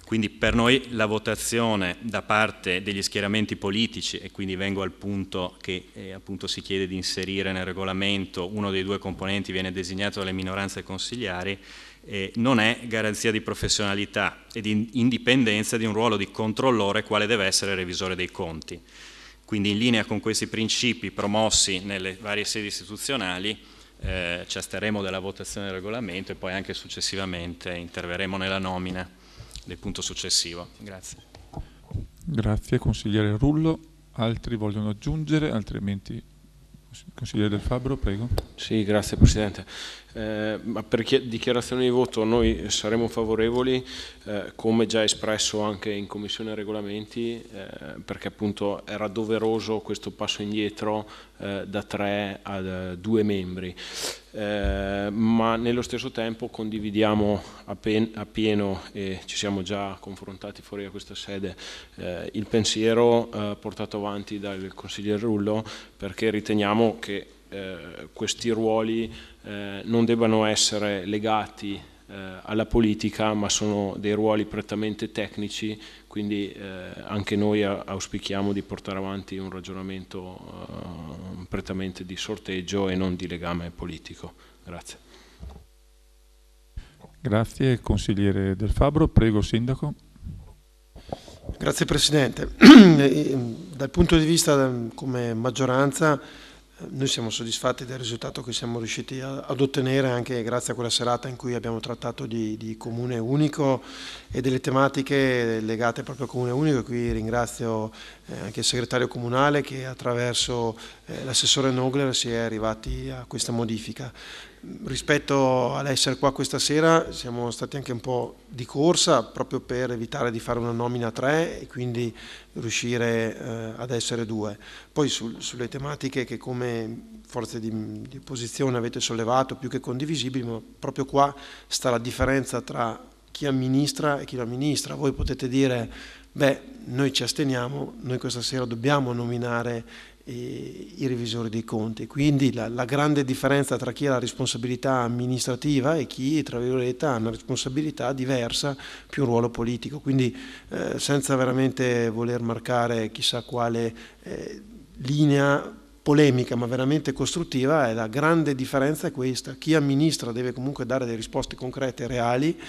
Quindi per noi la votazione da parte degli schieramenti politici, e quindi vengo al punto che eh, appunto si chiede di inserire nel regolamento, uno dei due componenti viene designato dalle minoranze consigliari, eh, non è garanzia di professionalità e di indipendenza di un ruolo di controllore quale deve essere il revisore dei conti. Quindi in linea con questi principi promossi nelle varie sedi istituzionali, eh, ci asteremo della votazione del regolamento e poi anche successivamente interverremo nella nomina del punto successivo. Grazie. Grazie consigliere Rullo. Altri vogliono aggiungere, altrimenti consigliere Del Fabbro, prego. Sì, grazie Presidente. Eh, ma per dichiarazione di voto noi saremo favorevoli, eh, come già espresso anche in Commissione Regolamenti, eh, perché appunto era doveroso questo passo indietro eh, da tre a eh, due membri. Eh, ma nello stesso tempo condividiamo appieno e ci siamo già confrontati fuori da questa sede, il pensiero portato avanti dal consigliere Rullo perché riteniamo che questi ruoli eh, non debbano essere legati eh, alla politica ma sono dei ruoli prettamente tecnici, quindi eh, anche noi auspichiamo di portare avanti un ragionamento eh, prettamente di sorteggio e non di legame politico. Grazie. Grazie consigliere Del Fabro, prego Sindaco. Grazie Presidente. Dal punto di vista ehm, come maggioranza noi siamo soddisfatti del risultato che siamo riusciti ad ottenere anche grazie a quella serata in cui abbiamo trattato di, di, Comune Unico e delle tematiche legate proprio al Comune Unico. Qui ringrazio eh, anche il segretario comunale che attraverso eh, l'assessore Nogler si è arrivati a questa modifica rispetto all'essere qua questa sera siamo stati anche un po' di corsa proprio per evitare di fare una nomina a tre e quindi riuscire eh, ad essere due. Poi sul, sulle tematiche che come forze di, di opposizione avete sollevato più che condivisibili, ma proprio qua sta la differenza tra chi amministra e chi lo amministra. Voi potete dire, beh, noi ci asteniamo, noi questa sera dobbiamo nominare i revisori dei conti. Quindi la, la, grande differenza tra chi ha la responsabilità amministrativa e chi, tra virgolette, ha una responsabilità diversa più un ruolo politico. Quindi eh, senza veramente voler marcare chissà quale eh, linea polemica ma veramente costruttiva è la grande differenza è questa. Chi amministra deve comunque dare delle risposte concrete e reali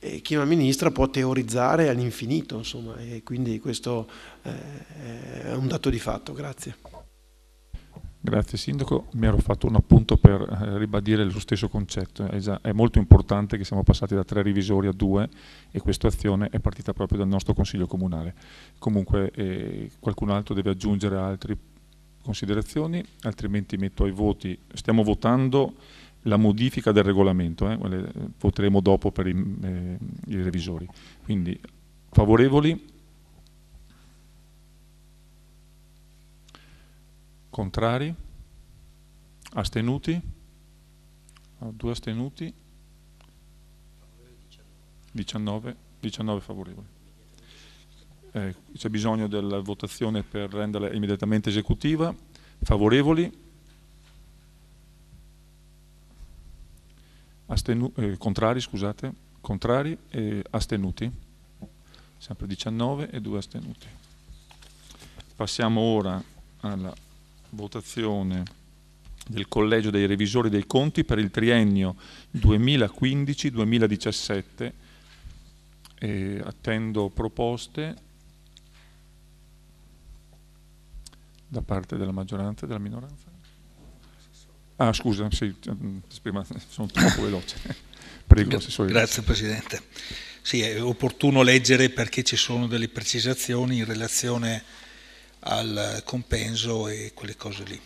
e chi amministra può teorizzare all'infinito, insomma, e quindi questo eh, è un dato di fatto. Grazie. Grazie Sindaco, mi ero fatto un appunto per eh, ribadire lo stesso concetto, è, già, è, molto importante che siamo passati da tre revisori a due e questa azione è partita proprio dal nostro Consiglio Comunale. Comunque eh, qualcun altro deve aggiungere altre considerazioni, altrimenti metto ai voti, stiamo votando la modifica del regolamento, eh, eh voteremo dopo per i, eh, i revisori, quindi favorevoli Contrari? Astenuti? Due astenuti? 19, 19 favorevoli. Eh, C'è bisogno della votazione per renderla immediatamente esecutiva. Favorevoli? Astenu eh, contrari, scusate, contrari e astenuti, sempre 19 e due astenuti. Passiamo ora alla votazione del Collegio dei Revisori dei Conti per il triennio 2015-2017. Eh, attendo proposte da parte della maggioranza e della minoranza. Ah, scusa, sì, sono troppo veloce. Prego, Assessore. Grazie, Presidente. Sì, è opportuno leggere perché ci sono delle precisazioni in relazione al compenso e quelle cose lì.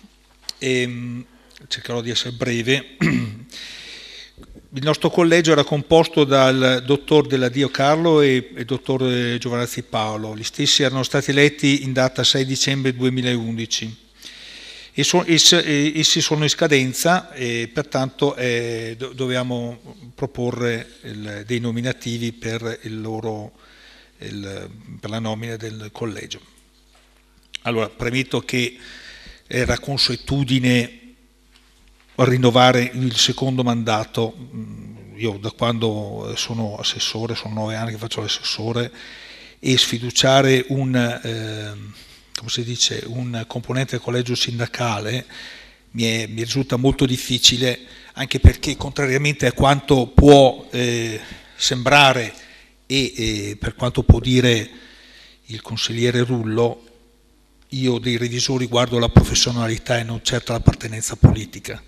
E, ehm, cercherò di essere breve. Il nostro collegio era composto dal dottor Della Dio Carlo e il dottor eh, Giovanazzi Paolo. Gli stessi erano stati eletti in data 6 dicembre 2011. Essi sono in scadenza e pertanto eh, dovevamo proporre dei nominativi per, loro, per la nomina del collegio. Allora, premetto che era consuetudine rinnovare il secondo mandato. Mm, io da quando sono assessore, sono nove anni che faccio l'assessore, e sfiduciare un, eh, dice, un componente del collegio sindacale mi, è, mi, risulta molto difficile, anche perché contrariamente a quanto può eh, sembrare e eh, per quanto può dire il consigliere Rullo, io dei revisori guardo la professionalità e non certo l'appartenenza politica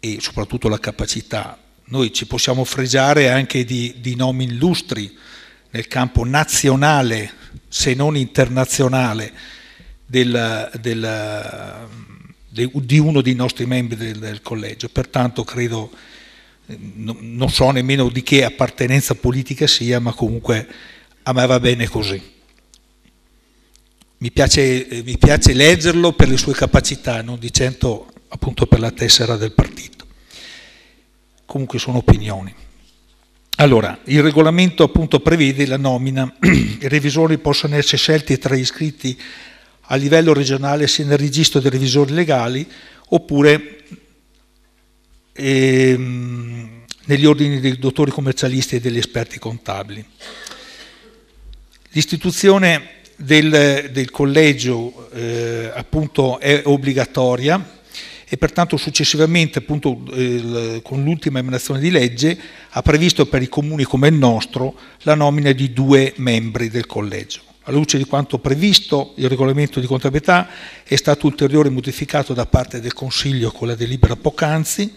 e soprattutto la capacità. Noi ci possiamo fregiare anche di, di nomi illustri nel campo nazionale, se non internazionale, del, del, de, di uno dei nostri membri del, del collegio. Pertanto credo, no, non so nemmeno di che appartenenza politica sia, ma comunque a me va bene così mi piace, eh, mi piace leggerlo per le sue capacità, non di certo appunto per la tessera del partito. Comunque sono opinioni. Allora, il regolamento appunto prevede la nomina, i revisori possono essere scelti tra gli iscritti a livello regionale sia nel registro dei revisori legali oppure ehm, negli ordini dei dottori commercialisti e degli esperti contabili. L'istituzione del, del collegio eh, appunto è obbligatoria e pertanto successivamente appunto, eh, con l'ultima emanazione di legge ha previsto per i comuni come il nostro la nomina di due membri del collegio. Alla luce di quanto previsto, il regolamento di contabilità è stato ulteriormente modificato da parte del Consiglio con la delibera poc'anzi,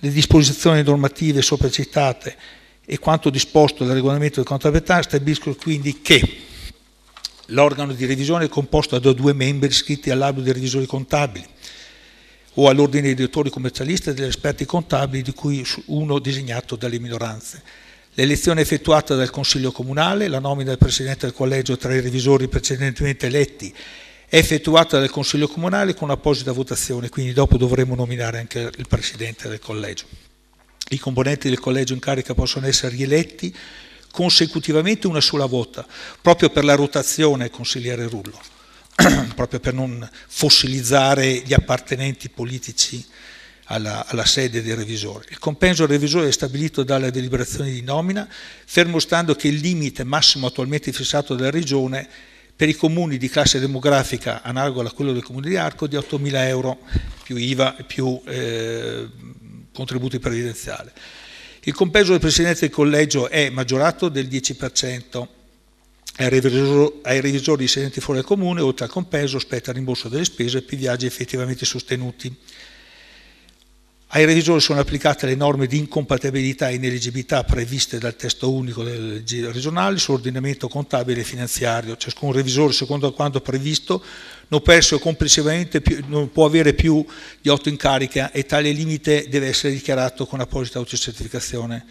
le disposizioni normative sopra citate e quanto disposto dal regolamento di contabilità stabiliscono quindi che L'organo di revisione è composto da due membri iscritti all'albo dei revisori contabili o all'ordine dei direttori commercialisti e degli esperti contabili, di cui uno designato dalle minoranze. L'elezione è effettuata dal Consiglio Comunale, la nomina del Presidente del Collegio tra i revisori precedentemente eletti è effettuata dal Consiglio Comunale con apposita votazione, quindi dopo dovremo nominare anche il Presidente del Collegio. I componenti del Collegio in carica possono essere rieletti consecutivamente una sola volta, proprio per la rotazione, consigliere Rullo, proprio per non fossilizzare gli appartenenti politici alla, alla, sede del revisore. Il compenso del revisore è stabilito dalla deliberazione di nomina, fermo stando che il limite massimo attualmente fissato dalla Regione per i comuni di classe demografica analogo a quello del comune di Arco di 8.000 euro più IVA e più eh, contributi previdenziali. Il compenso del Presidente del Collegio è maggiorato del 10% ai revisori, ai sedenti fuori dal Comune, oltre al compenso spetta il rimborso delle spese per i viaggi effettivamente sostenuti. Ai revisori sono applicate le norme di incompatibilità e ineleggibilità previste dal testo unico del regionale sull'ordinamento contabile e finanziario. Ciascun revisore, secondo quanto previsto, non, più, non può avere più di otto in carica e tale limite deve essere dichiarato con apposita autocertificazione.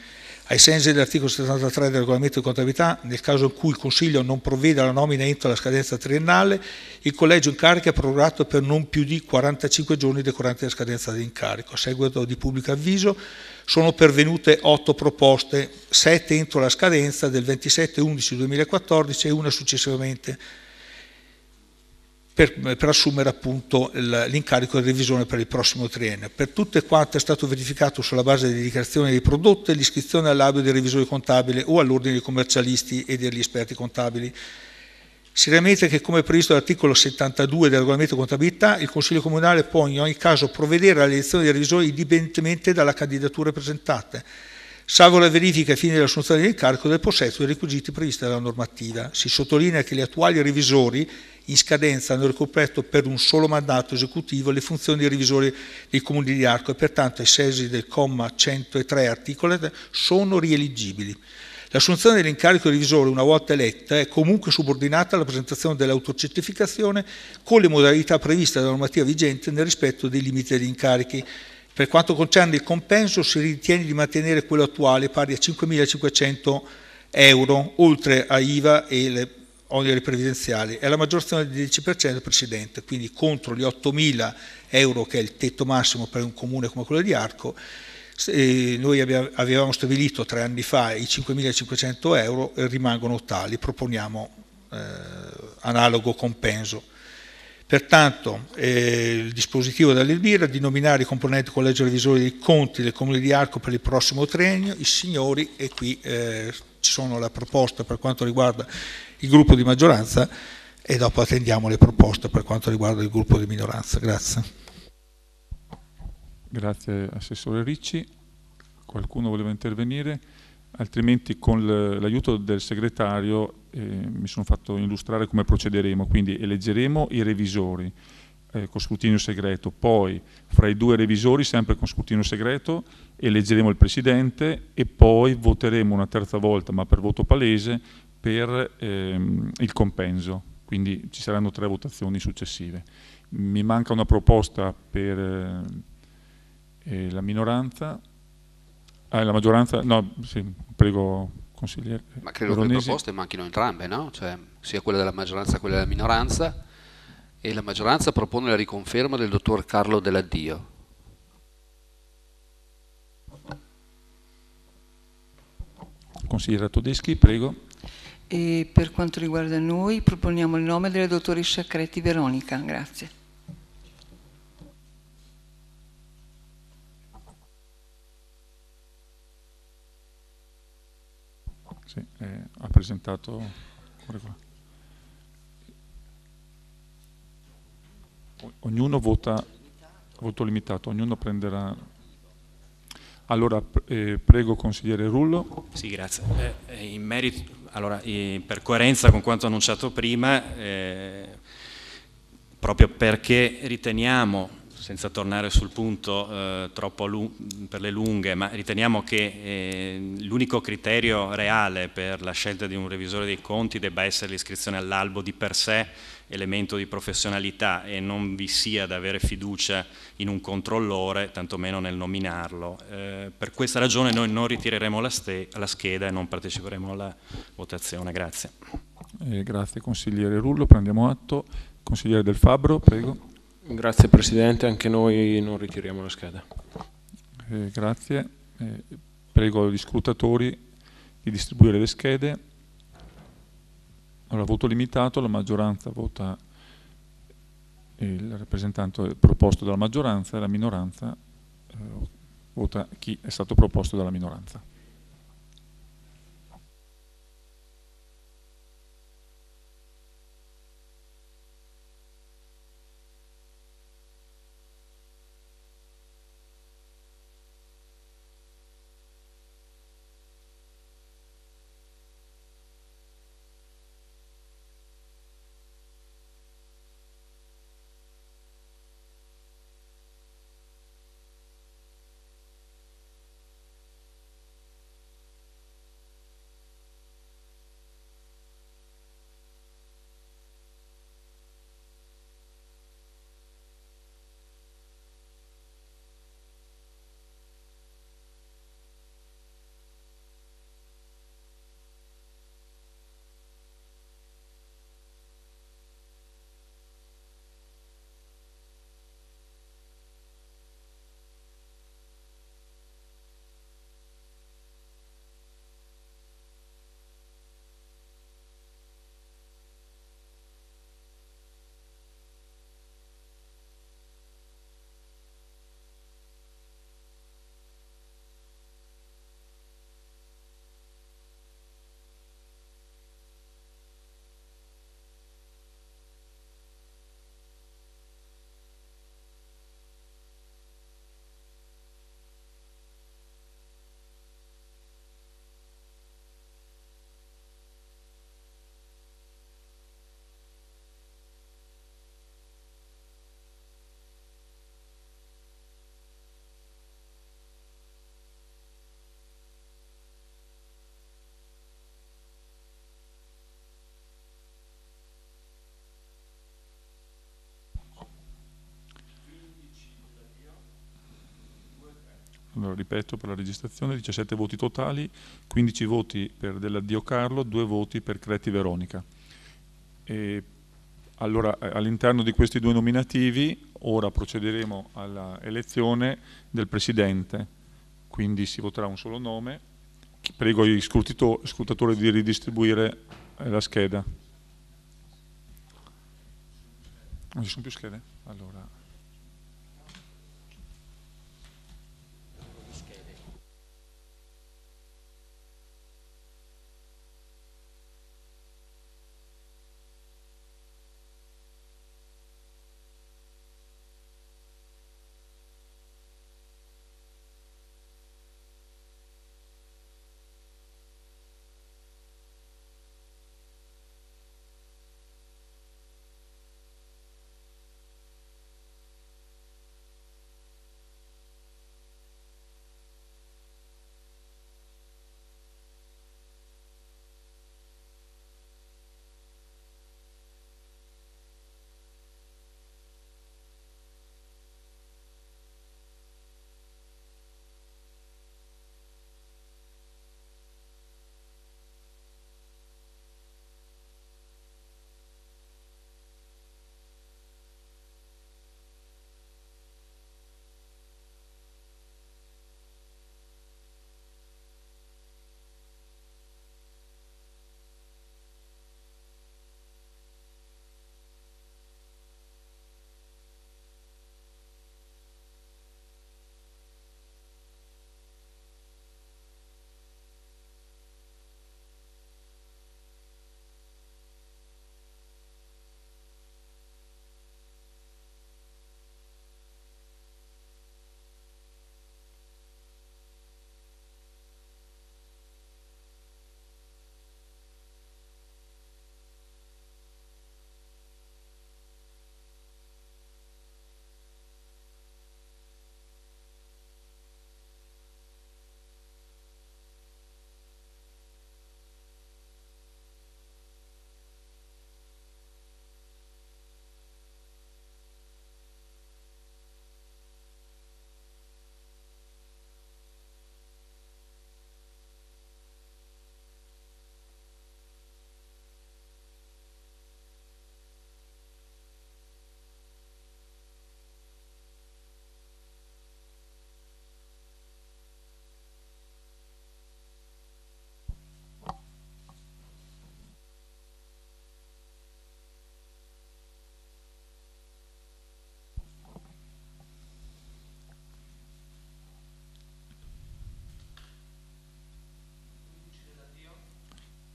Ai sensi dell'articolo 73 del regolamento di contabilità, nel caso in cui il Consiglio non provveda alla nomina entro la scadenza triennale, il collegio in carica è prorogato per non più di 45 giorni decorrenti la scadenza dell'incarico. A seguito di pubblico avviso sono pervenute 8 proposte, 7 entro la scadenza del 27-11-2014 e una successivamente per, per assumere appunto l'incarico di revisione per il prossimo triennio. Per tutte quante è stato verificato sulla base di dichiarazioni dei prodotti l'iscrizione all'abito dei revisori contabili o all'ordine dei commercialisti e degli esperti contabili. Si remette che, come previsto dall'articolo 72 del regolamento di contabilità, il Consiglio Comunale può in ogni caso provvedere all'elezione dei revisori indipendentemente dalla candidatura presentata, salvo la verifica ai fini dell'assunzione dell'incarico del possesso dei requisiti previsti dalla normativa. Si sottolinea che gli attuali revisori in scadenza hanno ricoperto per un solo mandato esecutivo le funzioni di revisore dei comuni di Arco e pertanto ai sensi del comma 103 articolo sono rieligibili. L'assunzione dell'incarico di revisore una volta eletta è comunque subordinata alla presentazione dell'autocertificazione con le modalità previste dalla normativa vigente nel rispetto dei limiti degli incarichi. Per quanto concerne il compenso si ritiene di mantenere quello attuale pari a 5.500 euro oltre a IVA e le oneri previdenziali è la maggiorazione del 10% precedente, quindi contro gli 8.000 euro che è il tetto massimo per un comune come quello di Arco, eh, noi avevamo stabilito tre anni fa i 5.500 euro e rimangono tali, proponiamo eh, analogo compenso. Pertanto eh, il dispositivo dell'Elbira è di nominare i componenti collegio revisori dei conti del Comune di Arco per il prossimo triennio, i signori, e qui eh, ci sono la proposta per quanto riguarda il gruppo di maggioranza e dopo attendiamo le proposte per quanto riguarda il gruppo di minoranza. Grazie. Grazie Assessore Ricci. Qualcuno voleva intervenire? Altrimenti con l'aiuto del segretario eh, mi sono fatto illustrare come procederemo, quindi eleggeremo i revisori eh, con scrutinio segreto, poi fra i due revisori sempre con scrutinio segreto eleggeremo il Presidente e poi voteremo una terza volta, ma per voto palese, per ehm, il compenso, quindi ci saranno tre votazioni successive. Mi manca una proposta per eh, eh la minoranza, ah, la maggioranza, no, sì, prego consigliere. Ma credo Veronesi. che le proposte manchino entrambe, no? Cioè, sia quella della maggioranza che quella della minoranza, e la maggioranza propone la riconferma del dottor Carlo Dell'Addio. Consigliere Todeschi, prego. E per quanto riguarda noi proponiamo il nome della dottoressa Creti Veronica. Grazie. Sì, eh, ha presentato... Ognuno vota, voto limitato, ognuno prenderà allora eh, prego consigliere Rullo. Sì, grazie. Eh, eh in merito, allora, per coerenza con quanto annunciato prima, eh, proprio perché riteniamo, senza tornare sul punto eh, troppo per le lunghe, ma riteniamo che eh, l'unico criterio reale per la scelta di un revisore dei conti debba essere l'iscrizione all'albo di per sé elemento di professionalità e non vi sia da avere fiducia in un controllore, tantomeno nel nominarlo. Eh, per questa ragione noi non ritireremo la, la, scheda e non parteciperemo alla votazione. Grazie. Eh, grazie consigliere Rullo, prendiamo atto. Consigliere Del Fabbro, prego. Grazie Presidente, anche noi non ritiriamo la scheda. Eh, grazie. Eh, prego gli scrutatori di distribuire le schede. Allora, voto limitato, la maggioranza vota eh, il rappresentante proposto dalla maggioranza e la minoranza eh, vota chi è stato proposto dalla minoranza. ripeto per la registrazione, 17 voti totali, 15 voti per dell'addio Carlo, 2 voti per Creti Veronica. E allora, eh, all'interno di questi due nominativi ora procederemo all'elezione del Presidente, quindi si voterà un solo nome. Prego gli scrutatori di ridistribuire eh, la scheda. Non ci sono più schede? Allora...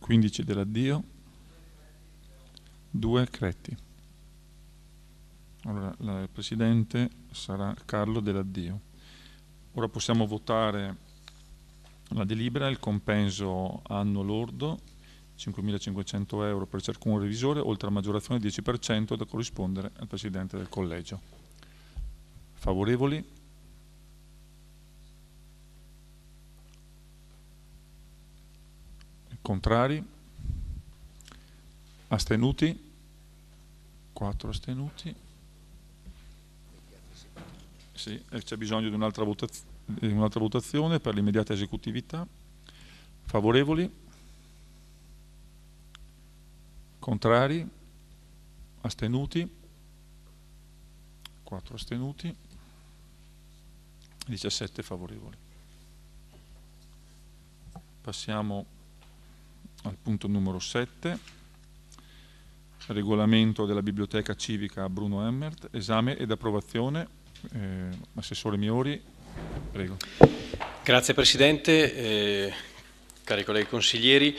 15 dell'addio, 2 Creti. Allora, il presidente sarà Carlo dell'addio. Ora possiamo votare la delibera, il compenso anno lordo, 5.500 euro per ciascun revisore, oltre a maggiorazione del 10% da corrispondere al presidente del collegio. Favorevoli? Contrari? Astenuti? Quattro astenuti. Sì, c'è bisogno di un'altra votazione, un votazione per l'immediata esecutività. Favorevoli? Contrari? Astenuti? Quattro astenuti. 17 favorevoli. Passiamo al punto numero 7, regolamento della biblioteca civica Bruno Emmert, esame ed approvazione. Eh, Assessore Miori, prego. Grazie Presidente, eh, cari colleghi consiglieri.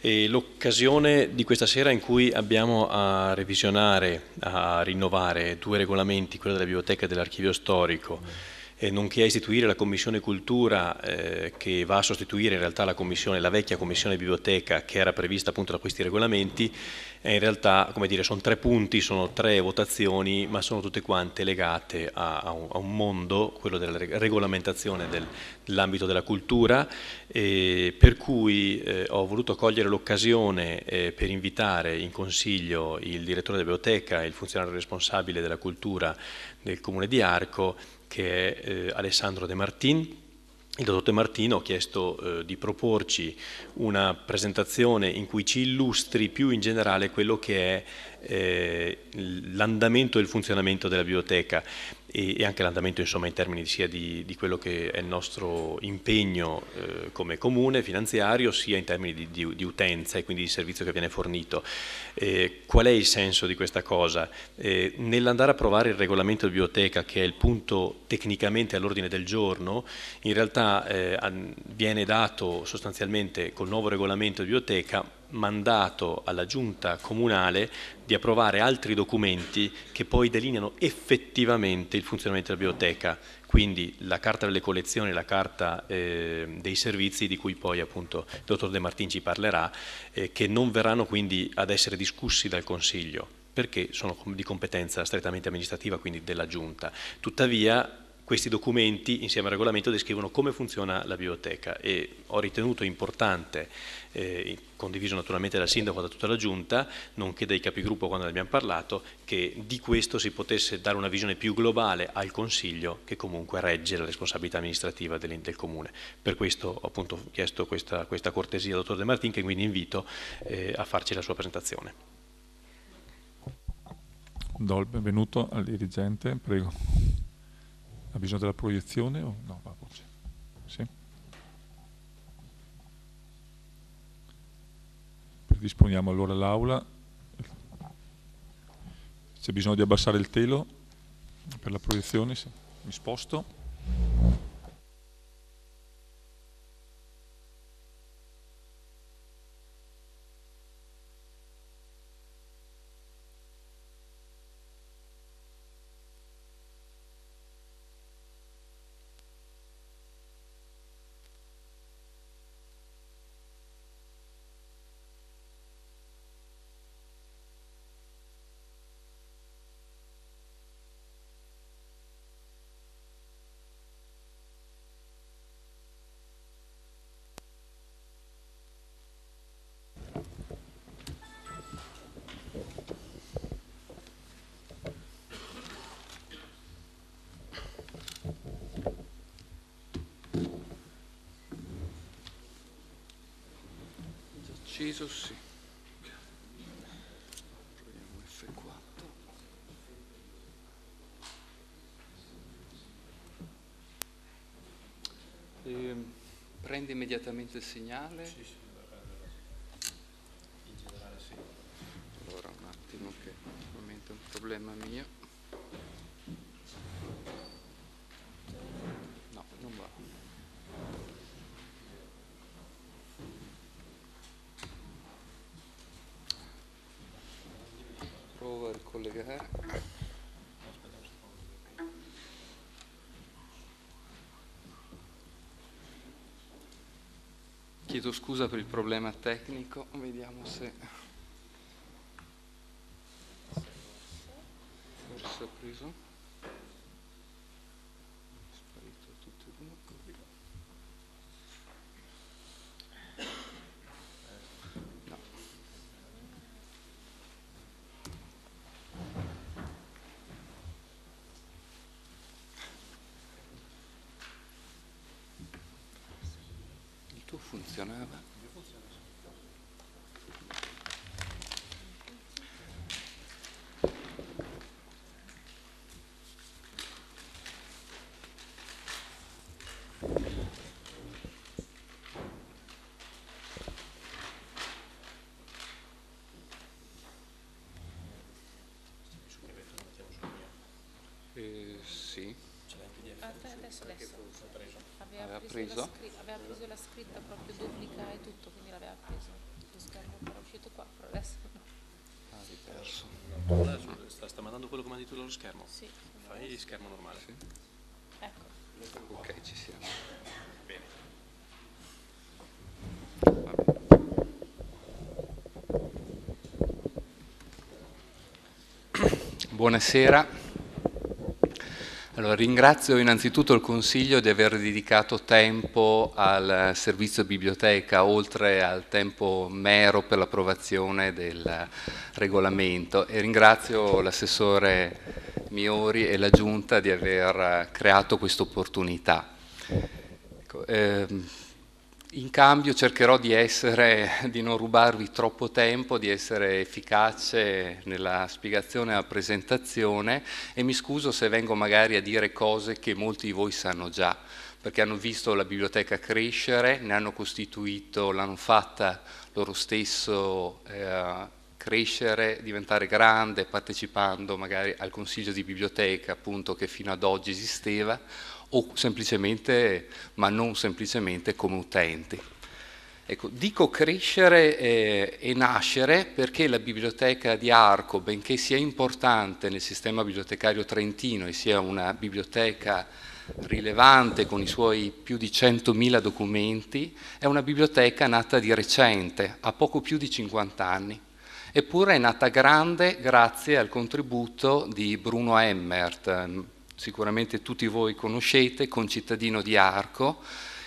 Eh, l'occasione di questa sera in cui abbiamo a revisionare, a rinnovare due regolamenti, quello della biblioteca e dell'archivio storico. Mm eh, nonché a istituire la Commissione Cultura eh, che va a sostituire in realtà la, la, vecchia Commissione Biblioteca che era prevista appunto da questi regolamenti. E in realtà, come dire, sono tre punti, sono tre votazioni, ma sono tutte quante legate a, a, un, a un, mondo, quello della regolamentazione del, dell'ambito della cultura, eh, per cui eh, ho voluto cogliere l'occasione eh, per invitare in consiglio il direttore della biblioteca e il funzionario responsabile della cultura del Comune di Arco che è eh, Alessandro De Martin. Il dottor De Martino ha chiesto eh, di proporci una presentazione in cui ci illustri più in generale quello che è eh, l'andamento e il funzionamento della biblioteca e, anche l'andamento in termini sia di, di, quello che è il nostro impegno eh, come comune finanziario sia in termini di, di, di, utenza e quindi di servizio che viene fornito. Eh, qual è il senso di questa cosa? Eh, nell'andare a provare il regolamento di biblioteca che è il punto tecnicamente all'ordine del giorno, in realtà eh, viene dato sostanzialmente col nuovo regolamento di biblioteca mandato alla giunta comunale di approvare altri documenti che poi delineano effettivamente il funzionamento della biblioteca, quindi la carta delle collezioni, la carta eh, dei servizi di cui poi appunto il dottor De Martin ci parlerà, eh, che non verranno quindi ad essere discussi dal Consiglio perché sono di competenza strettamente amministrativa, quindi della Giunta. Tuttavia questi documenti insieme al regolamento descrivono come funziona la biblioteca e ho ritenuto importante, eh, condiviso naturalmente dal sindaco, e da tutta la giunta, nonché dai capigruppo quando ne abbiamo parlato, che di questo si potesse dare una visione più globale al Consiglio che comunque regge la responsabilità amministrativa del, del Comune. Per questo ho appunto chiesto questa, questa cortesia al dottor De Martin che quindi invito eh, a farci la sua presentazione. Do il benvenuto al dirigente, prego. Ha bisogno della proiezione? O? No, va voce. Sì. Predisponiamo allora l'aula. C'è bisogno di abbassare il telo per la proiezione? Sì. Mi sposto. deciso sì. Proviamo F4. E, prende immediatamente il segnale. Sì, sì. Allora un attimo che ovviamente è un problema mio. chiedo scusa per il problema tecnico, vediamo se... Sì. Ce cioè, adesso, adesso. Preso. Aveva, aveva, preso preso? Scritta, aveva, preso La scritta proprio duplica e tutto, quindi l'aveva preso. Lo schermo era uscito qua, però adesso no. Ah, l'hai perso. sta, sta, mandando quello che mandi tu dallo schermo? Sì. Fai il schermo normale. Sì. Ecco. Ok, ci siamo. Bene. Buonasera. Allora, ringrazio innanzitutto il Consiglio di aver dedicato tempo al servizio biblioteca, oltre al tempo mero per l'approvazione del regolamento e ringrazio l'assessore Miori e la Giunta di aver creato questa opportunità. Ecco, ehm, in cambio cercherò di, essere, di non rubarvi troppo tempo, di essere efficace nella spiegazione e nella presentazione e mi scuso se vengo magari a dire cose che molti di voi sanno già, perché hanno visto la biblioteca crescere, ne hanno costituito, l'hanno fatta loro stesso eh, crescere, diventare grande, partecipando magari al consiglio di biblioteca appunto che fino ad oggi esisteva o semplicemente, ma non semplicemente, come utenti. Ecco, dico crescere eh, e nascere perché la biblioteca di Arco, benché sia importante nel sistema bibliotecario trentino e sia una biblioteca rilevante con i suoi più di 100.000 documenti, è una biblioteca nata di recente, a poco più di 50 anni. Eppure è nata grande grazie al contributo di Bruno Emmert, sicuramente tutti voi conoscete, concittadino di Arco,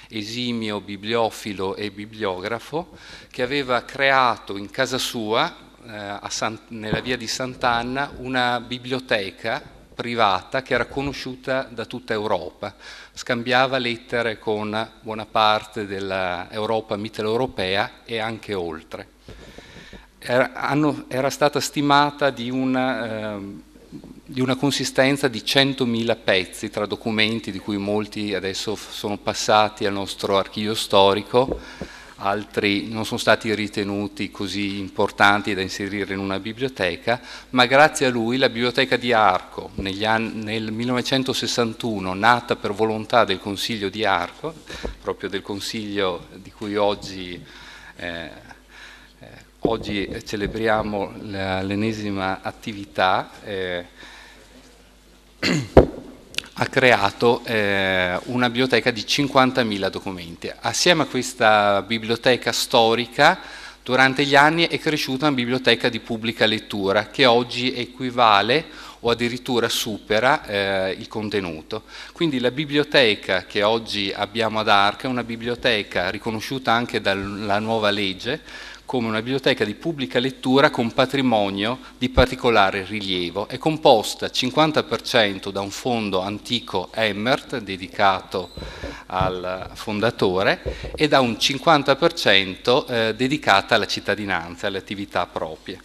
esimio bibliofilo e bibliografo, che aveva creato in casa sua, eh, San, nella via di Sant'Anna, una biblioteca privata che era conosciuta da tutta Europa. Scambiava lettere con buona parte dell'Europa mitteleuropea e anche oltre. Era, hanno, era stata stimata di un... Eh, di una consistenza di 100.000 pezzi tra documenti di cui molti adesso sono passati al nostro archivio storico, altri non sono stati ritenuti così importanti da inserire in una biblioteca, ma grazie a lui la biblioteca di Arco anni, nel 1961, nata per volontà del Consiglio di Arco, proprio del Consiglio di cui oggi, eh, eh oggi celebriamo l'ennesima attività, eh, ha creato eh, una biblioteca di 50.000 documenti. Assieme a questa biblioteca storica, durante gli anni è cresciuta una biblioteca di pubblica lettura che oggi equivale o addirittura supera eh, il contenuto. Quindi la biblioteca che oggi abbiamo ad Arca è una biblioteca riconosciuta anche dalla nuova legge, come una biblioteca di pubblica lettura con patrimonio di particolare rilievo. È composta 50% da un fondo antico Emmert dedicato al fondatore e da un 50% eh, dedicata alla cittadinanza, alle attività proprie.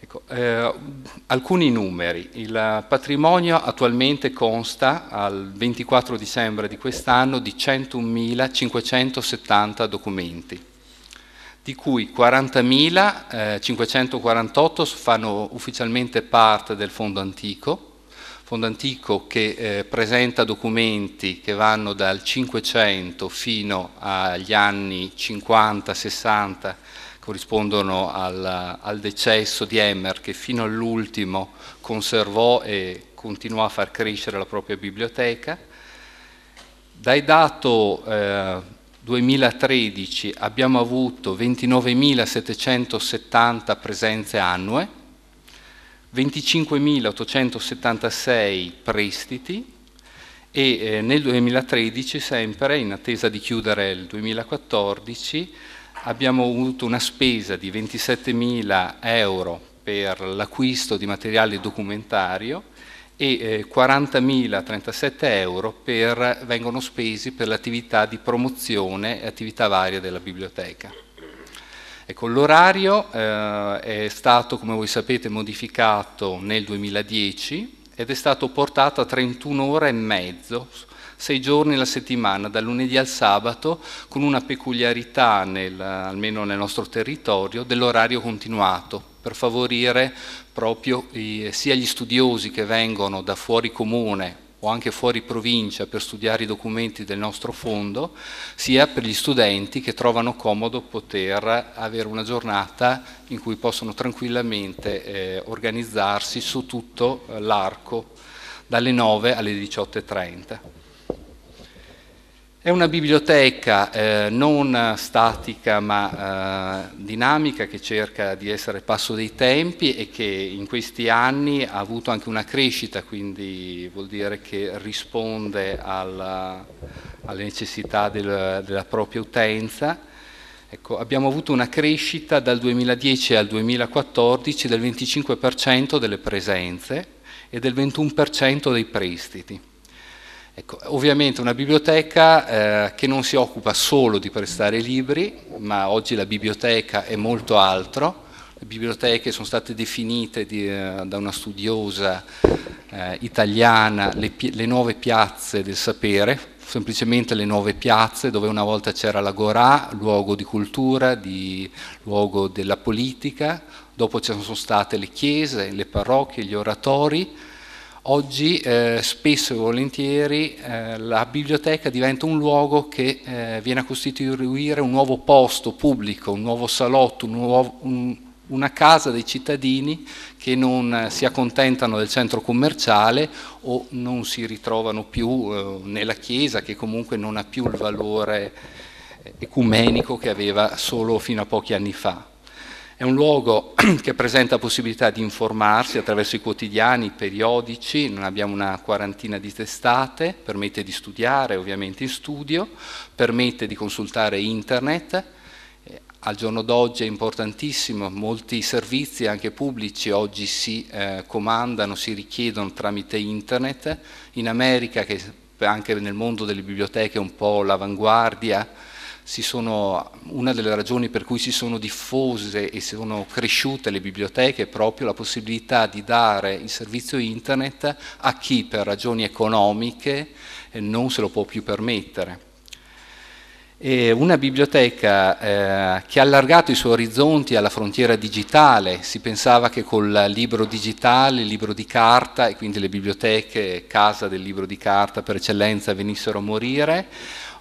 Ecco, eh, alcuni numeri. Il patrimonio attualmente consta al 24 dicembre di quest'anno di 101.570 documenti di cui 40.548 eh, fanno ufficialmente parte del Fondo Antico, Fondo Antico che eh, presenta documenti che vanno dal 500 fino agli anni 50-60, corrispondono al, al, decesso di Emmer che fino all'ultimo conservò e continuò a far crescere la propria biblioteca. Dai dato eh, 2013 abbiamo avuto 29.770 presenze annue, 25.876 prestiti e eh, nel 2013, sempre in attesa di chiudere il 2014, abbiamo avuto una spesa di 27.000 euro per l'acquisto di materiale documentario e eh, 40.037 euro per, vengono spesi per l'attività di promozione e attività varie della biblioteca. Ecco, l'orario eh, è stato, come voi sapete, modificato nel 2010 ed è stato portato a 31 ore e mezzo, sei giorni alla settimana, dal lunedì al sabato, con una peculiarità, nel, almeno nel nostro territorio, dell'orario continuato, per favorire proprio i, sia gli studiosi che vengono da fuori comune o anche fuori provincia per studiare i documenti del nostro fondo, sia per gli studenti che trovano comodo poter avere una giornata in cui possono tranquillamente eh, organizzarsi su tutto eh, l'arco dalle 9 alle 18.30. È una biblioteca eh, non statica ma eh, dinamica che cerca di essere passo dei tempi e che in questi anni ha avuto anche una crescita, quindi vuol dire che risponde alla, alle necessità del, della propria utenza. Ecco, abbiamo avuto una crescita dal 2010 al 2014 del 25% delle presenze e del 21% dei prestiti. Ecco, ovviamente una biblioteca eh, che non si occupa solo di prestare libri, ma oggi la biblioteca è molto altro. Le biblioteche sono state definite di, eh, da una studiosa eh, italiana le, le, nuove piazze del sapere, semplicemente le nuove piazze dove una volta c'era l'agorà, luogo di cultura, di, luogo della politica, dopo ci sono state le chiese, le parrocchie, gli oratori, Oggi eh, spesso e volentieri eh, la biblioteca diventa un luogo che eh, viene a costituire un nuovo posto pubblico, un nuovo salotto, un nuovo, un, una casa dei cittadini che non eh, si accontentano del centro commerciale o non si ritrovano più eh, nella chiesa che comunque non ha più il valore eh, ecumenico che aveva solo fino a pochi anni fa. È un luogo che presenta possibilità di informarsi attraverso i quotidiani, i periodici, non abbiamo una quarantina di testate, permette di studiare ovviamente in studio, permette di consultare internet. Eh, al giorno d'oggi è importantissimo, molti servizi anche pubblici oggi si eh, comandano, si richiedono tramite internet. In America, che anche nel mondo delle biblioteche è un po' l'avanguardia, sono, una delle ragioni per cui si sono diffuse e sono cresciute le biblioteche è proprio la possibilità di dare il servizio internet a chi per ragioni economiche eh, non se lo può più permettere. E una biblioteca eh, che ha allargato i suoi orizzonti alla frontiera digitale, si pensava che col libro digitale, il libro di carta e quindi le biblioteche, casa del libro di carta per eccellenza, venissero a morire,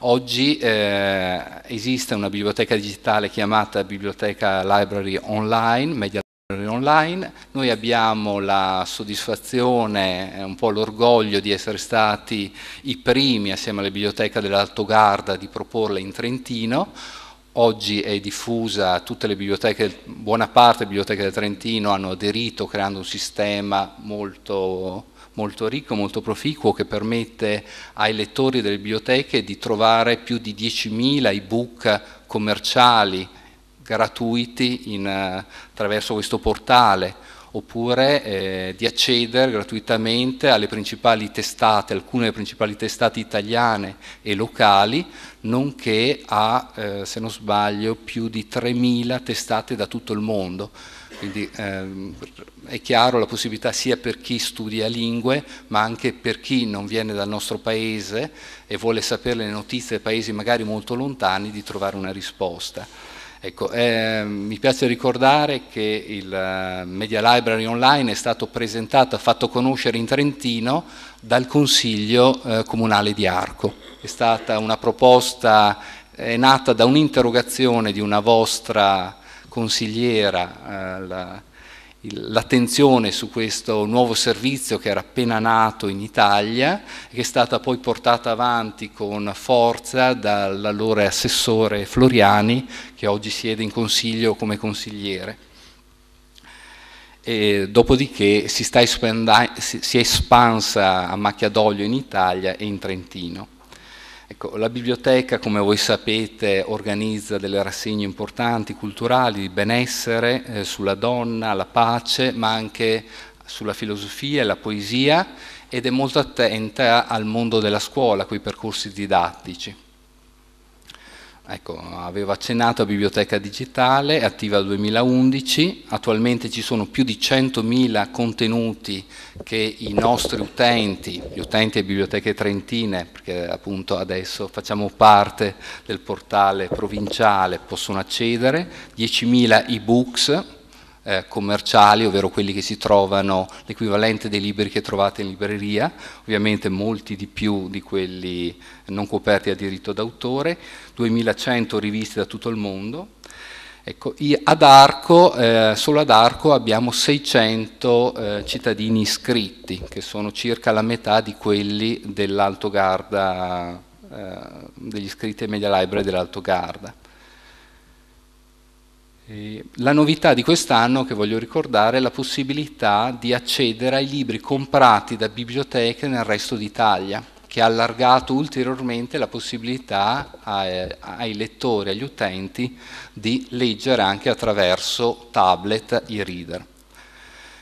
Oggi eh, esiste una biblioteca digitale chiamata Biblioteca Library Online, Media Library Online. Noi abbiamo la soddisfazione, eh, un po' l'orgoglio di essere stati i primi, assieme alla biblioteca dell'Alto Garda, di proporla in Trentino. Oggi è diffusa, tutte le biblioteche, buona parte delle biblioteche del Trentino hanno aderito creando un sistema molto molto ricco, molto proficuo, che permette ai lettori delle biblioteche di trovare più di 10.000 ebook commerciali gratuiti in, eh, attraverso questo portale oppure eh, di accedere gratuitamente alle principali testate, alcune delle principali testate italiane e locali, nonché a, eh, se non sbaglio, più di 3.000 testate da tutto il mondo. Quindi ehm, è chiaro la possibilità sia per chi studia lingue, ma anche per chi non viene dal nostro paese e vuole sapere le notizie dei paesi magari molto lontani, di trovare una risposta. Ecco, eh, mi piace ricordare che il eh, Media Library Online è stato presentato, fatto conoscere in Trentino dal Consiglio eh, Comunale di Arco. È stata una proposta, è nata da un'interrogazione di una vostra consigliera, eh, la, l'attenzione su questo nuovo servizio che era appena nato in Italia, che è stata poi portata avanti con forza dall'allora assessore Floriani, che oggi siede in consiglio come consigliere. E dopodiché si, si, è espansa a macchia d'olio in Italia e in Trentino. Ecco, la biblioteca, come voi sapete, organizza delle rassegne importanti culturali di benessere eh, sulla donna, la pace, ma anche sulla filosofia e la poesia ed è molto attenta al mondo della scuola, con i percorsi didattici. Ecco, avevo accennato a Biblioteca Digitale, attiva dal 2011, attualmente ci sono più di 100.000 contenuti che i nostri utenti, gli utenti e biblioteche trentine, perché appunto adesso facciamo parte del portale provinciale, possono accedere, 10.000 ebooks eh, commerciali, ovvero quelli che si trovano, l'equivalente dei libri che trovate in libreria, ovviamente molti di più di quelli non coperti a diritto d'autore, 2100 riviste da tutto il mondo. Ecco, ad Arco, eh, solo ad Arco abbiamo 600 eh, cittadini iscritti, che sono circa la metà di quelli dell'Alto Garda, eh, degli iscritti ai Media Library dell'Alto Garda. La novità di quest'anno che voglio ricordare è la possibilità di accedere ai libri comprati da biblioteche nel resto d'Italia, che ha allargato ulteriormente la possibilità ai, lettori, agli utenti di leggere anche attraverso tablet i reader.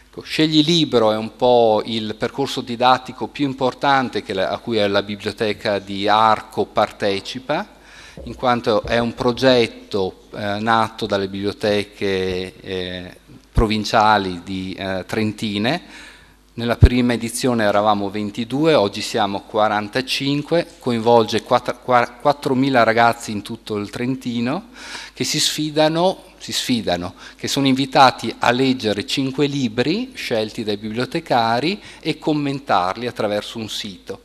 Ecco, scegli libro è un po' il percorso didattico più importante a cui la biblioteca di Arco partecipa in quanto è un progetto eh, nato dalle biblioteche eh, provinciali di eh, Trentine. Nella prima edizione eravamo 22, oggi siamo 45, coinvolge 4.000 ragazzi in tutto il Trentino che si sfidano, si sfidano, che sono invitati a leggere 5 libri scelti dai bibliotecari e commentarli attraverso un sito.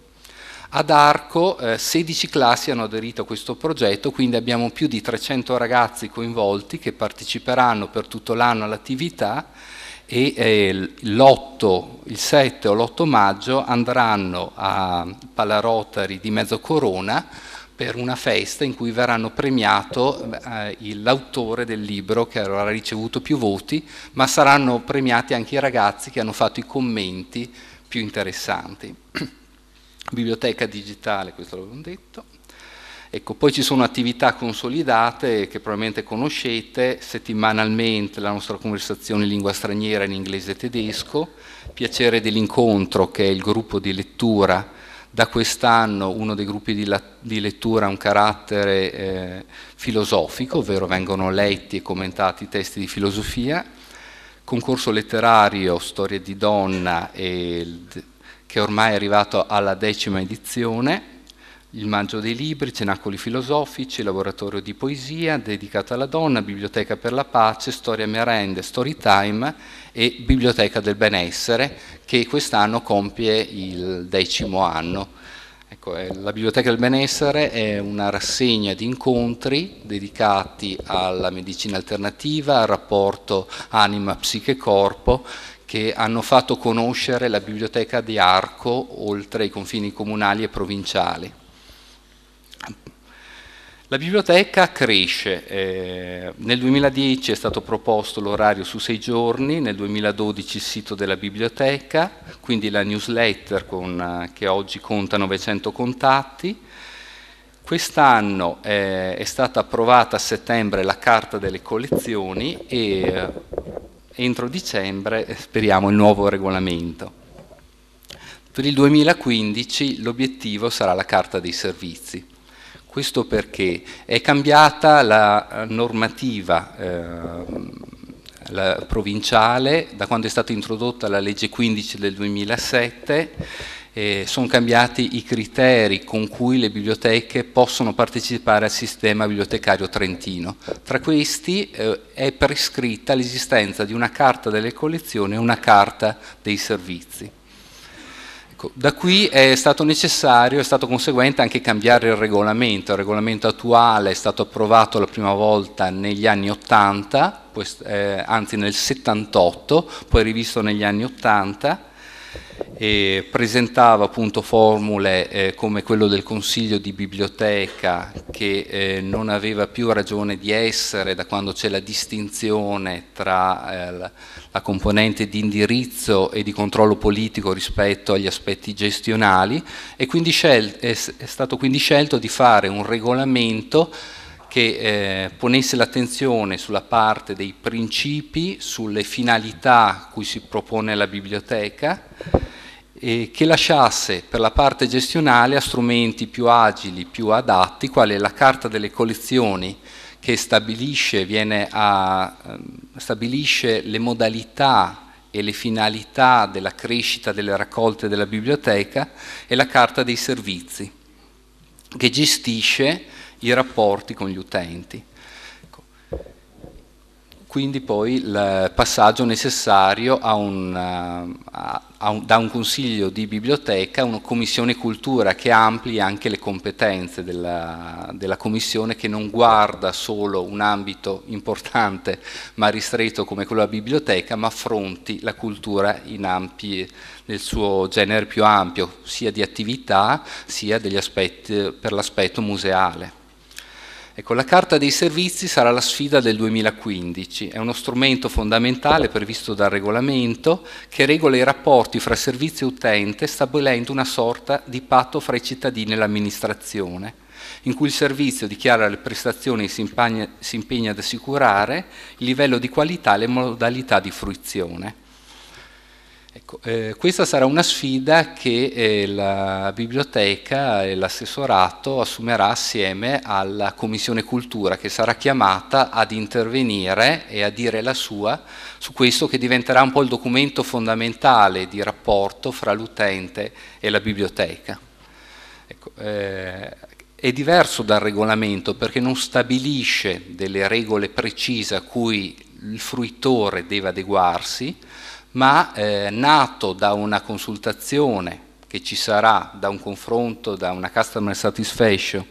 Ad Arco eh, 16 classi hanno aderito a questo progetto, quindi abbiamo più di 300 ragazzi coinvolti che parteciperanno per tutto l'anno all'attività e eh, il 7 o l'8 maggio andranno a Palarotari di Mezzo Corona per una festa in cui verranno premiato eh, l'autore del libro che avrà ricevuto più voti, ma saranno premiati anche i ragazzi che hanno fatto i commenti più interessanti. biblioteca digitale, questo l'avevo detto. Ecco, poi ci sono attività consolidate che probabilmente conoscete, settimanalmente la nostra conversazione in lingua straniera in inglese e tedesco, Piacere dell'incontro che è il gruppo di lettura, da quest'anno uno dei gruppi di, la, di lettura ha un carattere eh, filosofico, ovvero vengono letti e commentati testi di filosofia, concorso letterario, storie di donna e che ormai è arrivato alla decima edizione, il Maggio dei Libri, Cenacoli Filosofici, Laboratorio di Poesia, dedicato alla donna, Biblioteca per la Pace, Storia Merende, Storytime e Biblioteca del Benessere, che quest'anno compie il decimo anno. Ecco, eh, la Biblioteca del Benessere è una rassegna di incontri dedicati alla medicina alternativa, al rapporto anima-psiche-corpo, che hanno fatto conoscere la biblioteca di Arco oltre i confini comunali e provinciali. La biblioteca cresce, eh, nel 2010 è stato proposto l'orario su sei giorni, nel 2012 il sito della biblioteca, quindi la newsletter con, eh, che oggi conta 900 contatti. Quest'anno eh, è stata approvata a settembre la carta delle collezioni e eh, entro dicembre eh, speriamo il nuovo regolamento. Per il 2015 l'obiettivo sarà la carta dei servizi. Questo perché è cambiata la eh, normativa eh, la provinciale da quando è stata introdotta la legge 15 del 2007 eh, sono cambiati i criteri con cui le biblioteche possono partecipare al sistema bibliotecario trentino. Tra questi eh, è prescritta l'esistenza di una carta delle collezioni e una carta dei servizi. Ecco, da qui è stato necessario, è stato conseguente anche cambiare il regolamento. Il regolamento attuale è stato approvato la prima volta negli anni 80, poi, eh, anzi nel 78, poi rivisto negli anni 80 e presentava appunto formule eh, come quello del consiglio di biblioteca che eh, non aveva più ragione di essere da quando c'è la distinzione tra eh, la, componente di indirizzo e di controllo politico rispetto agli aspetti gestionali e quindi scel- è, è stato quindi scelto di fare un regolamento che eh, ponesse l'attenzione sulla parte dei principi, sulle finalità cui si propone la biblioteca eh, che lasciasse per la parte gestionale a strumenti più agili, più adatti, quale la carta delle collezioni che stabilisce, a, ehm, stabilisce le modalità e le finalità della crescita delle raccolte della biblioteca e la carta dei servizi che gestisce i rapporti con gli utenti quindi poi il passaggio necessario a un, eh, a, a un, da un consiglio di biblioteca a una commissione cultura che ampli anche le competenze della, della, commissione che non guarda solo un ambito importante ma ristretto come quello della biblioteca ma affronti la cultura ampi, nel suo genere più ampio sia di attività sia aspet, per l'aspetto museale. Ecco, la Carta dei Servizi sarà la sfida del 2015, è uno strumento fondamentale previsto dal regolamento che regola i rapporti fra servizio e utente stabilendo una sorta di patto fra i cittadini e l'amministrazione, in cui il servizio dichiara le prestazioni e si impegna, si impegna ad assicurare il livello di qualità e le modalità di fruizione. Ecco, eh, questa sarà una sfida che eh, la biblioteca e l'assessorato assumerà assieme alla Commissione Cultura che sarà chiamata ad intervenire e a dire la sua su questo che diventerà un po' il documento fondamentale di rapporto fra l'utente e la biblioteca. Ecco, eh, è diverso dal regolamento perché non stabilisce delle regole precise a cui il fruitore deve adeguarsi, ma eh, nato da una consultazione che ci sarà, da un confronto, da una customer satisfaction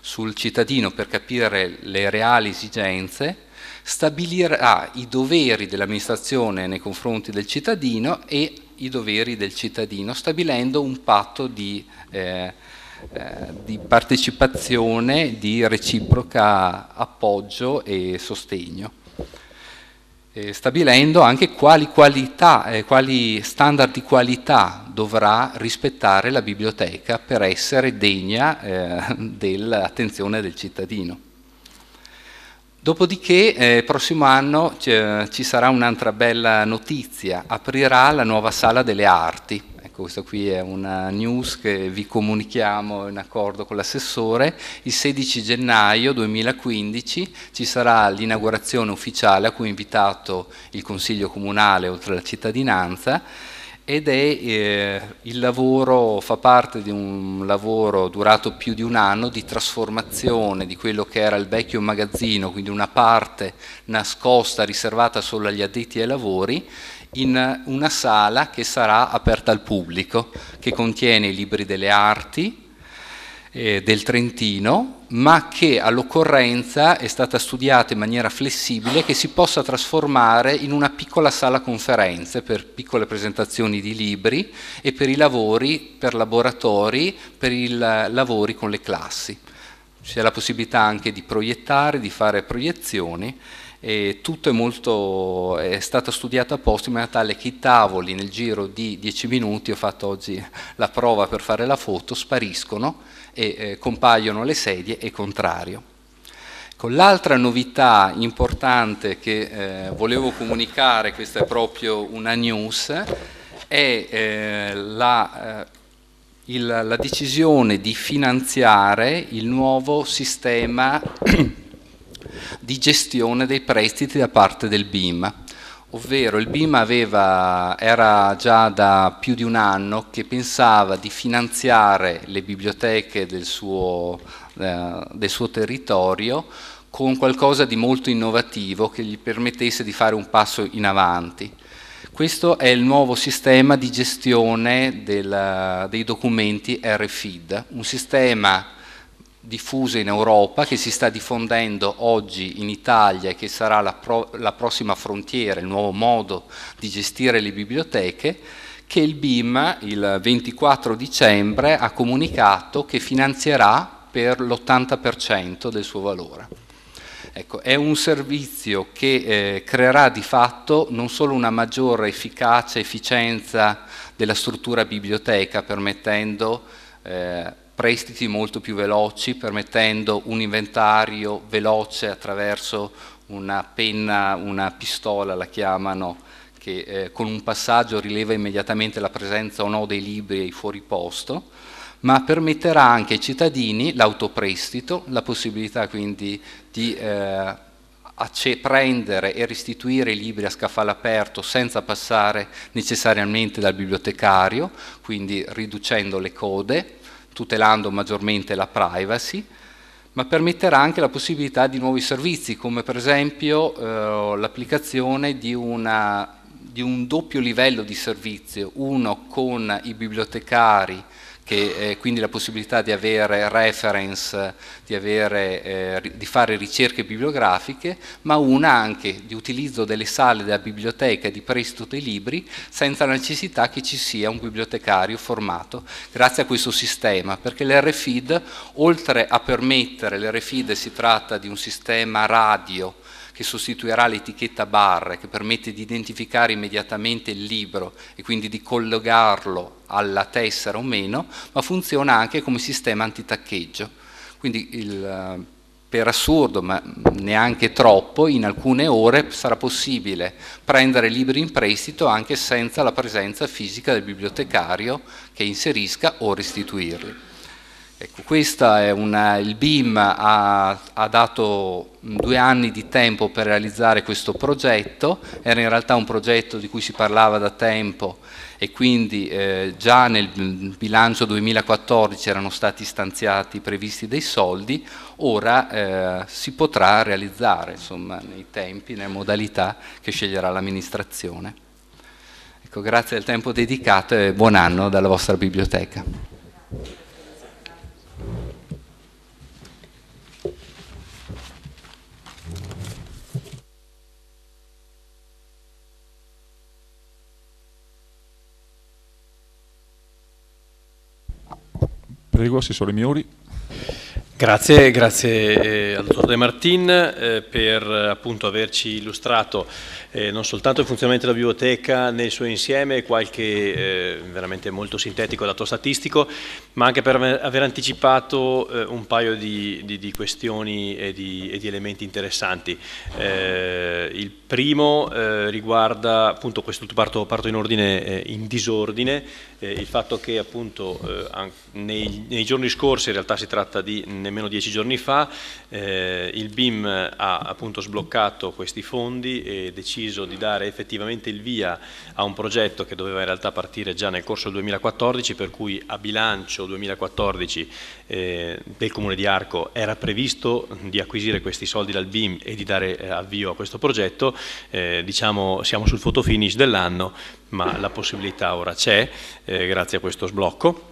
sul cittadino per capire le reali esigenze, stabilirà i doveri dell'amministrazione nei confronti del cittadino e i doveri del cittadino, stabilendo un patto di, eh, eh, di partecipazione, di reciproca appoggio e sostegno eh, stabilendo anche quali, qualità, eh, quali standard di qualità dovrà rispettare la biblioteca per essere degna eh, dell'attenzione del cittadino. Dopodiché, eh, prossimo anno eh, ci sarà un'altra bella notizia, aprirà la nuova sala delle arti Ecco, questa qui è una news che vi comunichiamo in accordo con l'assessore. Il 16 gennaio 2015 ci sarà l'inaugurazione ufficiale a cui è invitato il Consiglio Comunale oltre alla cittadinanza ed è eh, il lavoro, fa parte di un lavoro durato più di un anno di trasformazione di quello che era il vecchio magazzino, quindi una parte nascosta, riservata solo agli addetti ai lavori, in una sala che sarà aperta al pubblico, che contiene i libri delle arti eh, del Trentino, ma che all'occorrenza è stata studiata in maniera flessibile che si possa trasformare in una piccola sala conferenze per piccole presentazioni di libri e per i lavori, per laboratori, per i lavori con le classi. C'è la possibilità anche di proiettare, di fare proiezioni e tutto è, molto, è stato studiato apposta in maniera tale che i tavoli nel giro di 10 minuti, ho fatto oggi la prova per fare la foto, spariscono e eh, compaiono le sedie e contrario. l'altra novità importante che eh, volevo comunicare, questa è proprio una news, è eh, la, eh, il, la decisione di finanziare il nuovo sistema di gestione dei prestiti da parte del BIM. Ovvero il BIM aveva, era già da più di un anno che pensava di finanziare le biblioteche del suo, eh, del suo territorio con qualcosa di molto innovativo che gli permettesse di fare un passo in avanti. Questo è il nuovo sistema di gestione del, dei documenti RFID, un sistema diffuso in Europa, che si sta diffondendo oggi in Italia e che sarà la, pro la prossima frontiera, il nuovo modo di gestire le biblioteche, che il BIM il 24 dicembre ha comunicato che finanzierà per l'80% del suo valore. Ecco, è un servizio che eh, creerà di fatto non solo una maggiore efficacia e efficienza della struttura biblioteca, permettendo eh, prestiti molto più veloci, permettendo un inventario veloce attraverso una penna, una pistola la chiamano, che eh, con un passaggio rileva immediatamente la presenza o no dei libri ai fuori posto, ma permetterà anche ai cittadini l'autoprestito, la possibilità quindi di eh, prendere e restituire i libri a scaffale aperto senza passare necessariamente dal bibliotecario, quindi riducendo le code tutelando maggiormente la privacy, ma permetterà anche la possibilità di nuovi servizi, come per esempio eh, l'applicazione di, di un doppio livello di servizio, uno con i bibliotecari che eh, quindi la possibilità di avere reference, di, avere, eh, di, fare ricerche bibliografiche, ma una anche di utilizzo delle sale della biblioteca e di prestito dei libri senza la necessità che ci sia un bibliotecario formato grazie a questo sistema, perché l'RFID oltre a permettere, l'RFID si tratta di un sistema radio, che sostituirà l'etichetta barre, che permette di identificare immediatamente il libro e quindi di collegarlo alla tessera o meno, ma funziona anche come sistema antitaccheggio. Quindi il, eh, per assurdo, ma neanche troppo, in alcune ore sarà possibile prendere libri in prestito anche senza la presenza fisica del bibliotecario che inserisca o restituirli. Ecco, è una, il BIM ha, ha, dato due anni di tempo per realizzare questo progetto, era in realtà un progetto di cui si parlava da tempo e quindi eh, già nel bilancio 2014 erano stati stanziati previsti dei soldi, ora eh, si potrà realizzare insomma, nei tempi, nelle modalità che sceglierà l'amministrazione. Ecco, grazie del tempo dedicato e buon anno dalla vostra biblioteca. Prego, Assessore Miori. Grazie, grazie eh, al dottor De Martin eh, per appunto averci illustrato eh, non soltanto il funzionamento della biblioteca nel suo insieme, qualche eh, veramente molto sintetico dato statistico, ma anche per aver anticipato eh, un paio di, di, di questioni e di, e di, elementi interessanti. Eh, il primo eh, riguarda appunto questo parto, parto in ordine eh, in disordine, il fatto che appunto nei, nei, giorni scorsi, in realtà si tratta di nemmeno dieci giorni fa, il BIM ha appunto sbloccato questi fondi e deciso deciso di dare effettivamente il via a un progetto che doveva in realtà partire già nel corso del 2014, per cui a bilancio 2014 eh, del Comune di Arco era previsto di acquisire questi soldi dal BIM e di dare eh, avvio a questo progetto. Eh, diciamo siamo sul fotofinish dell'anno, ma la possibilità ora c'è eh, grazie a questo sblocco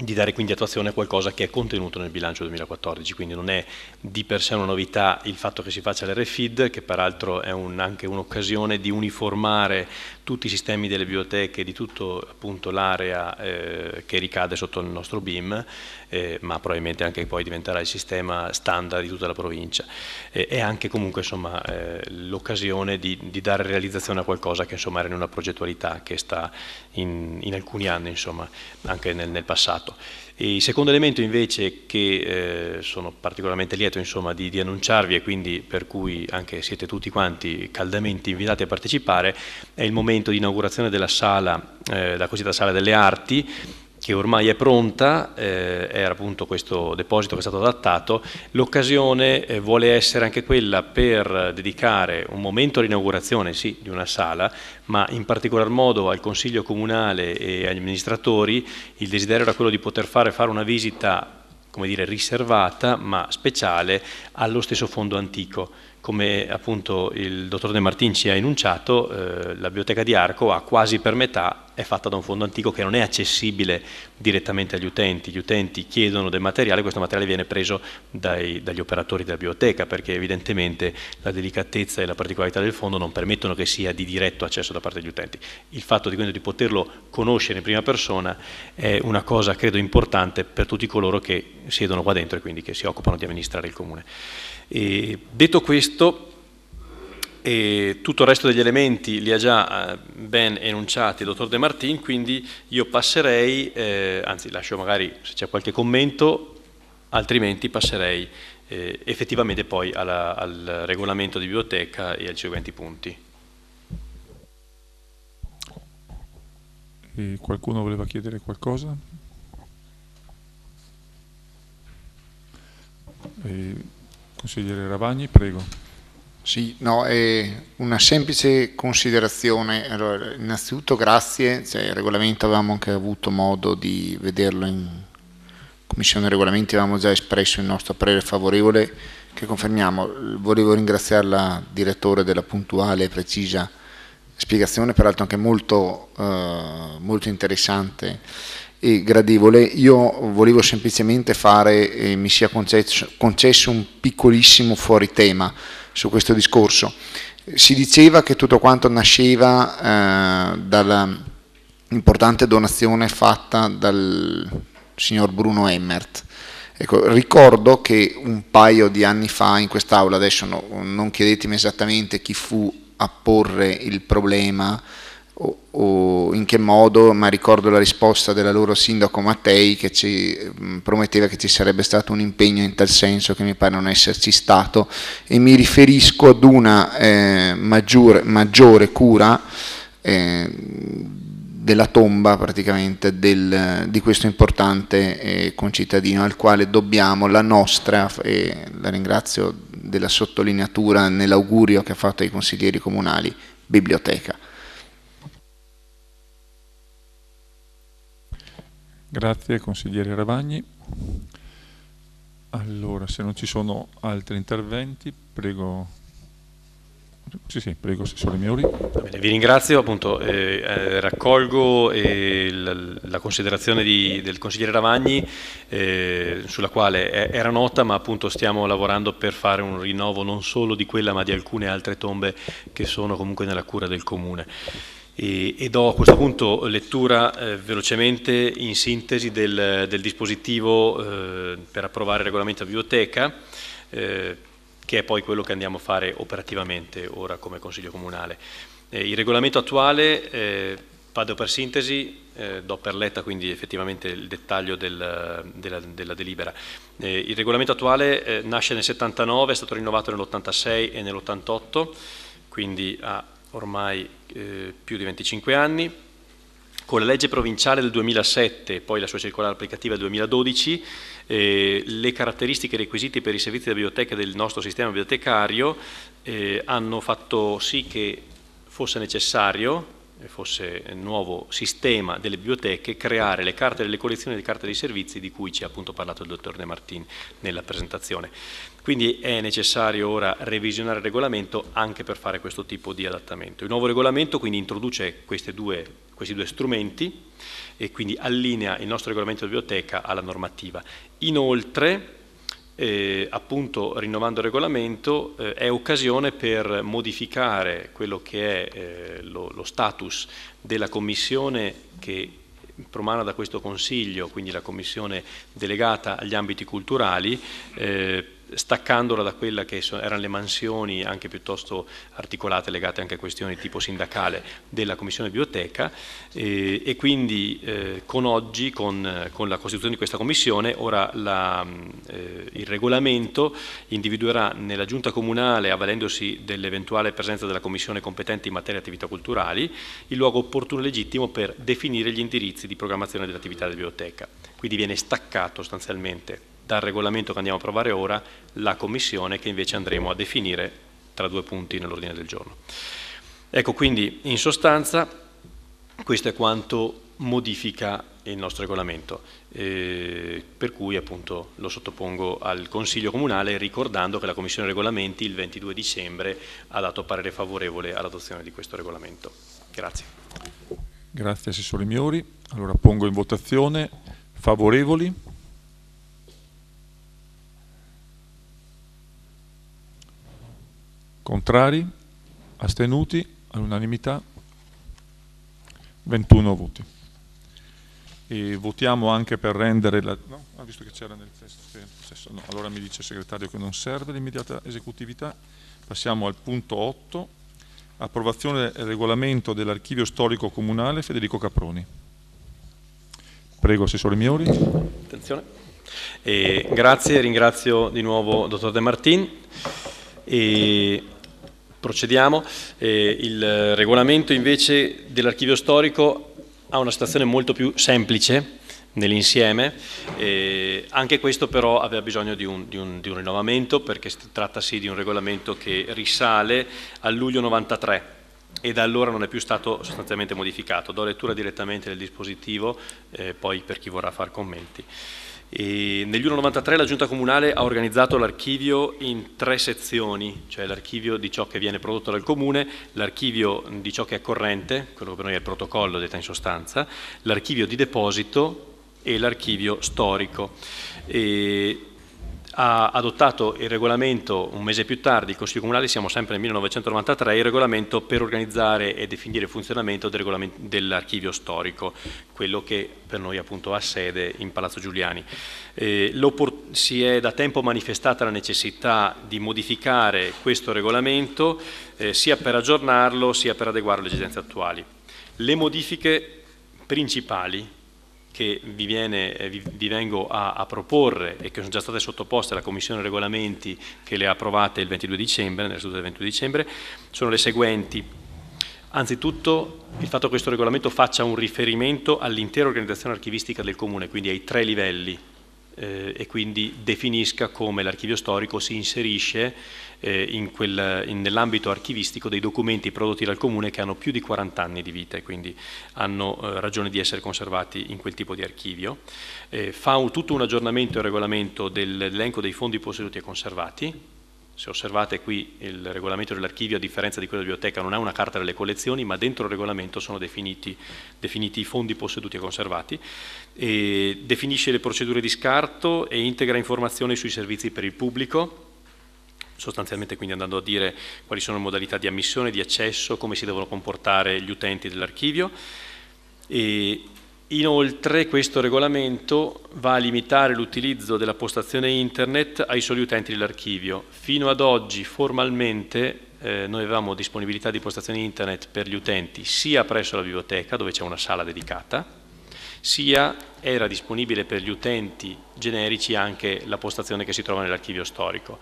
di dare quindi attuazione a qualcosa che è contenuto nel bilancio 2014, quindi non è di per sé una novità il fatto che si faccia l'RFID, che peraltro è un, anche un'occasione di uniformare tutti i sistemi delle biblioteche di tutta l'area eh, che ricade sotto il nostro BIM, eh, ma probabilmente anche poi diventerà il sistema standard di tutta la provincia. Eh, è anche comunque eh, l'occasione di, di, dare realizzazione a qualcosa che insomma, era in una progettualità che sta in, in alcuni anni, insomma, anche nel, nel passato. il secondo elemento invece che eh, sono particolarmente lieto insomma, di, di, annunciarvi e quindi per cui anche siete tutti quanti caldamente invitati a partecipare è il momento di inaugurazione della sala, eh, la cosiddetta sala delle arti che ormai è pronta, eh, era appunto questo deposito che è stato adattato, l'occasione eh, vuole essere anche quella per dedicare un momento all'inaugurazione, sì, di una sala, ma in particolar modo al Consiglio Comunale e agli amministratori il desiderio era quello di poter fare, fare una visita, come dire, riservata ma speciale allo stesso fondo antico come appunto il dottor De Martin ci ha enunciato, eh, la biblioteca di Arco ha quasi per metà è fatta da un fondo antico che non è accessibile direttamente agli utenti. Gli utenti chiedono del materiale, questo materiale viene preso dai, dagli operatori della biblioteca perché evidentemente la delicatezza e la particolarità del fondo non permettono che sia di diretto accesso da parte degli utenti. Il fatto di, quindi, di poterlo conoscere in prima persona è una cosa credo importante per tutti coloro che siedono qua dentro e quindi che si occupano di amministrare il comune. E detto questo, e tutto il resto degli elementi li ha già eh, ben enunciati il dottor De Martin, quindi io passerei, eh, anzi lascio magari se c'è qualche commento, altrimenti passerei eh, effettivamente poi alla, al regolamento di biblioteca e ai seguenti punti. E qualcuno voleva chiedere qualcosa? E Consigliere Ravagni, prego. Sì, no, è una semplice considerazione. Allora, innanzitutto grazie, cioè, il regolamento avevamo anche avuto modo di vederlo in Commissione Regolamenti, avevamo già espresso il nostro parere favorevole che confermiamo. Volevo ringraziare la direttore della puntuale e precisa spiegazione, peraltro anche molto, eh, molto interessante gradevole. Io volevo semplicemente fare, e mi sia concesso, concesso un piccolissimo fuori tema su questo discorso. Si diceva che tutto quanto nasceva eh, importante donazione fatta dal signor Bruno Emmert. Ecco, ricordo che un paio di anni fa in quest'aula, adesso no, non chiedetemi esattamente chi fu a porre il problema o, o, in che modo, ma ricordo la risposta della loro sindaco Mattei che ci mm, prometteva che ci sarebbe stato un impegno in tal senso che mi pare non esserci stato e mi riferisco ad una eh, maggiore, maggiore, cura eh, della tomba praticamente del, di questo importante eh, concittadino al quale dobbiamo la nostra, e la ringrazio della sottolineatura nell'augurio che ha fatto ai consiglieri comunali, biblioteca. Grazie consigliere Ravagni. Allora, se non ci sono altri interventi, prego sì, sì, prego, Assessore Miuri. Bene, vi ringrazio, appunto, eh, eh, raccolgo eh, la, la, considerazione di, del consigliere Ravagni eh, sulla quale è, era nota ma appunto stiamo lavorando per fare un rinnovo non solo di quella ma di alcune altre tombe che sono comunque nella cura del Comune. E, e, do a questo punto lettura eh, velocemente in sintesi del, del dispositivo eh, per approvare il regolamento a biblioteca, eh, che è poi quello che andiamo a fare operativamente ora come Consiglio Comunale. Eh, il regolamento attuale, eh, vado per sintesi, eh, do per letta quindi effettivamente il dettaglio del, della, della, delibera. il regolamento attuale nasce nel 79, è stato rinnovato nell'86 e nell'88, quindi ha ormai eh, più di 25 anni, con la legge provinciale del 2007 e poi la sua circolare applicativa del 2012, eh, le caratteristiche e i requisiti per i servizi della biblioteca del nostro sistema bibliotecario eh, hanno fatto sì che fosse necessario fosse nuovo sistema delle biblioteche, creare le carte delle collezioni e le carte dei servizi di cui ci ha appunto parlato il dottor De Martin nella presentazione. Quindi è necessario ora revisionare il regolamento anche per fare questo tipo di adattamento. Il nuovo regolamento quindi introduce due, questi due strumenti e quindi allinea il nostro regolamento di biblioteca alla normativa. Inoltre, eh, appunto rinnovando il regolamento eh, è occasione per modificare quello che è eh, lo, lo status della commissione che promana da questo Consiglio, quindi la Commissione delegata agli ambiti culturali, eh, staccandola da quella che erano le mansioni anche piuttosto articolate legate anche a questioni di tipo sindacale della Commissione Biblioteca eh, e quindi eh, con oggi, con, con, la costituzione di questa Commissione, ora la, eh, il regolamento individuerà nella Giunta Comunale, avvalendosi dell'eventuale presenza della Commissione competente in materia di attività culturali, il luogo opportuno e legittimo per definire gli indirizzi di programmazione dell'attività della biblioteca. Quindi viene staccato sostanzialmente dal regolamento che andiamo a approvare ora la commissione che invece andremo a definire tra due punti nell'ordine del giorno. Ecco quindi in sostanza questo è quanto modifica il nostro regolamento, eh, per cui appunto lo sottopongo al Consiglio Comunale ricordando che la Commissione Regolamenti il 22 dicembre ha dato parere favorevole all'adozione di questo regolamento. Grazie. Grazie Assessore Miori. Allora pongo in votazione favorevoli. Contrari? Astenuti? All'unanimità? 21 voti. E votiamo anche per rendere la... No? Ha ah, visto che c'era nel testo... no. Allora mi dice il segretario che non serve l'immediata esecutività. Passiamo al punto 8, approvazione del regolamento dell'archivio storico comunale Federico Caproni. Prego, Assessore Miori. Attenzione. E eh, grazie, ringrazio di nuovo il Dottor De Martin. E Procediamo, eh, il regolamento invece dell'archivio storico ha una situazione molto più semplice nell'insieme, eh, anche questo però aveva bisogno di un, di, un, di un, rinnovamento perché si trattasi di un regolamento che risale al luglio 93 e da allora non è più stato sostanzialmente modificato. Do lettura direttamente del dispositivo, eh, poi per chi vorrà fare commenti. E negli 1,93 la Giunta Comunale ha organizzato l'archivio in tre sezioni, cioè l'archivio di ciò che viene prodotto dal Comune, l'archivio di ciò che è corrente, quello che per noi è il protocollo detta in sostanza, l'archivio di deposito e l'archivio storico. E ha adottato il regolamento un mese più tardi, il Consiglio Comunale, siamo sempre nel 1993, il regolamento per organizzare e definire il funzionamento del dell'archivio storico, quello che per noi appunto ha sede in Palazzo Giuliani. Eh, si è da tempo manifestata la necessità di modificare questo regolamento eh, sia per aggiornarlo sia per adeguarlo alle esigenze attuali. Le modifiche principali che vi, viene, eh, vi, vi vengo a, a, proporre e che sono già state sottoposte alla Commissione Regolamenti che le ha approvate il 22 dicembre, nel del 22 dicembre, sono le seguenti. Anzitutto il fatto che questo regolamento faccia un riferimento all'intera organizzazione archivistica del Comune, quindi ai tre livelli, eh, e quindi definisca come l'archivio storico si inserisce eh, nell'ambito archivistico dei documenti prodotti dal Comune che hanno più di 40 anni di vita e quindi hanno eh, ragione di essere conservati in quel tipo di archivio. Eh, fa un, tutto un aggiornamento e regolamento dell'elenco dei fondi posseduti e conservati, se osservate qui il regolamento dell'archivio, a differenza di quello della biblioteca, non è una carta delle collezioni, ma dentro il regolamento sono definiti, definiti i fondi posseduti e conservati, e definisce le procedure di scarto e integra informazioni sui servizi per il pubblico, sostanzialmente quindi andando a dire quali sono le modalità di ammissione, di accesso, come si devono comportare gli utenti dell'archivio. E inoltre questo regolamento va a limitare l'utilizzo della postazione internet ai soli utenti dell'archivio. Fino ad oggi formalmente eh, noi avevamo disponibilità di postazione internet per gli utenti sia presso la biblioteca dove c'è una sala dedicata, sia era disponibile per gli utenti generici anche la postazione che si trova nell'archivio storico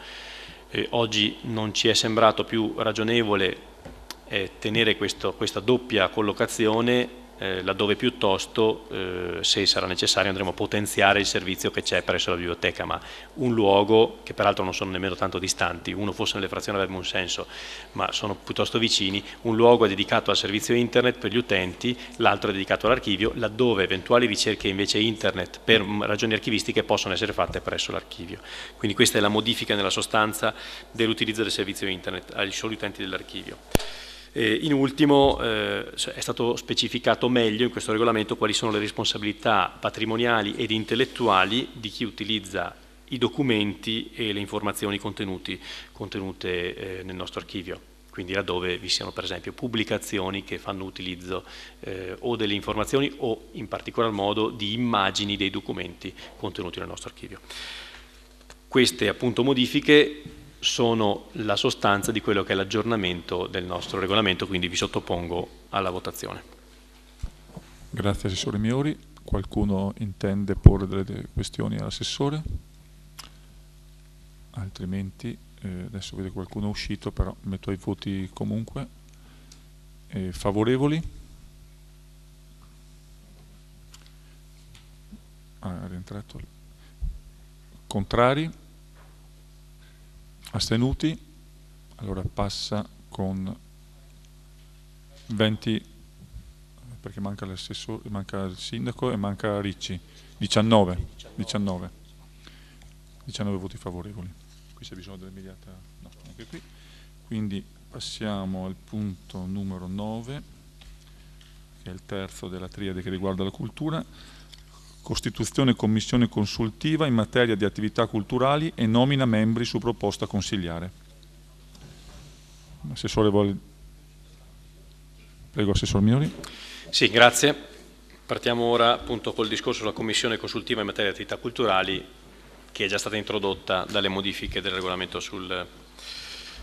eh, oggi non ci è sembrato più ragionevole eh, tenere questo, questa doppia collocazione eh, laddove piuttosto, eh, se sarà necessario, andremo a potenziare il servizio che c'è presso la biblioteca, ma un luogo, che peraltro non sono nemmeno tanto distanti, uno fosse nelle frazioni avrebbe un senso, ma sono piuttosto vicini, un luogo è dedicato al servizio internet per gli utenti, l'altro è dedicato all'archivio, laddove eventuali ricerche invece internet per ragioni archivistiche possono essere fatte presso l'archivio. Quindi questa è la modifica nella sostanza dell'utilizzo del servizio internet agli soli utenti dell'archivio. Eh, in ultimo eh, è stato specificato meglio in questo regolamento quali sono le responsabilità patrimoniali ed intellettuali di chi utilizza i documenti e le informazioni contenute eh, nel nostro archivio quindi laddove vi siano per esempio pubblicazioni che fanno utilizzo eh, o delle informazioni o in particolar modo di immagini dei documenti contenuti nel nostro archivio. Queste appunto modifiche sono la sostanza di quello che è l'aggiornamento del nostro regolamento, quindi vi sottopongo alla votazione. Grazie Assessore Miori. Qualcuno intende porre delle questioni all'assessore? Altrimenti, eh, adesso vedo qualcuno uscito, però metto ai voti comunque. Eh, favorevoli? Ah, è rientrato. Contrari? astenuti, allora passa con 20 perché manca, manca il sindaco e manca Ricci, 19, 19, 19 voti favorevoli. Qui c'è bisogno dell'immediata, no, anche qui. Quindi passiamo al punto numero 9, che è il terzo della triade che riguarda la cultura costituzione commissione consultiva in materia di attività culturali e nomina membri su proposta consigliare. Assessore vuole... Prego, Assessore Miori. Sì, grazie. Partiamo ora appunto col discorso sulla commissione consultiva in materia di attività culturali che è già stata introdotta dalle modifiche del regolamento sul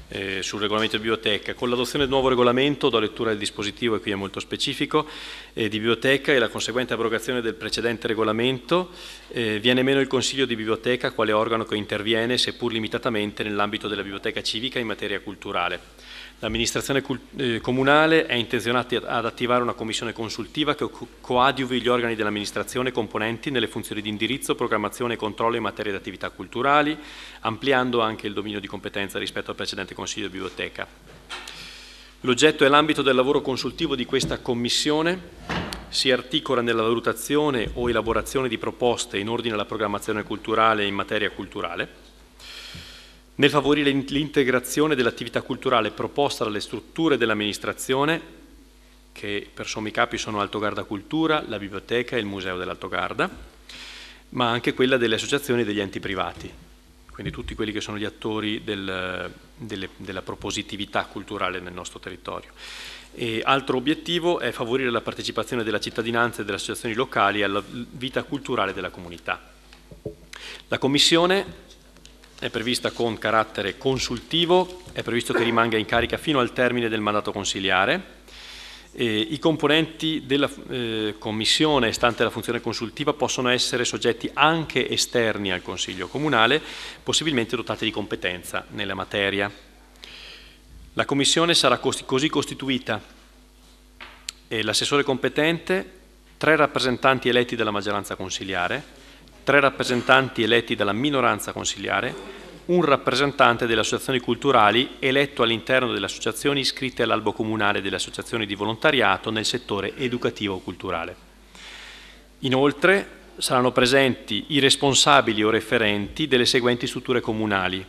eh, sul regolamento di biblioteca. Con l'adozione del nuovo regolamento, do lettura del dispositivo, e qui è molto specifico, eh, di biblioteca e la conseguente abrogazione del precedente regolamento, eh, viene meno il Consiglio di biblioteca quale organo che interviene, seppur limitatamente, nell'ambito della biblioteca civica in materia culturale. L'amministrazione eh, comunale è intenzionata ad attivare una commissione consultiva che coadiuvi gli organi dell'amministrazione componenti nelle funzioni di indirizzo, programmazione e controllo in materia di attività culturali, ampliando anche il dominio di competenza rispetto al precedente Consiglio di Biblioteca. L'oggetto e l'ambito del lavoro consultivo di questa commissione si articola nella valutazione o elaborazione di proposte in ordine alla programmazione culturale in materia culturale, nel favorire l'integrazione dell'attività culturale proposta dalle strutture dell'amministrazione, che per sommi capi sono Alto Garda Cultura, la biblioteca e il museo dell'Alto Garda, ma anche quella delle associazioni e degli enti privati, quindi tutti quelli che sono gli attori del, delle, della propositività culturale nel nostro territorio. E altro obiettivo è favorire la partecipazione della cittadinanza e delle associazioni locali alla vita culturale della comunità. La Commissione è prevista con carattere consultivo, è previsto che rimanga in carica fino al termine del mandato consiliare. E I componenti della eh, commissione, stante la funzione consultiva, possono essere soggetti anche esterni al Consiglio Comunale, possibilmente dotati di competenza nella materia. La commissione sarà così costituita. l'assessore competente, tre rappresentanti eletti dalla maggioranza consiliare, tre rappresentanti eletti dalla minoranza consiliare, un rappresentante delle associazioni culturali eletto all'interno delle associazioni iscritte all'albo comunale delle associazioni di volontariato nel settore educativo-culturale. Inoltre saranno presenti i responsabili o referenti delle seguenti strutture comunali,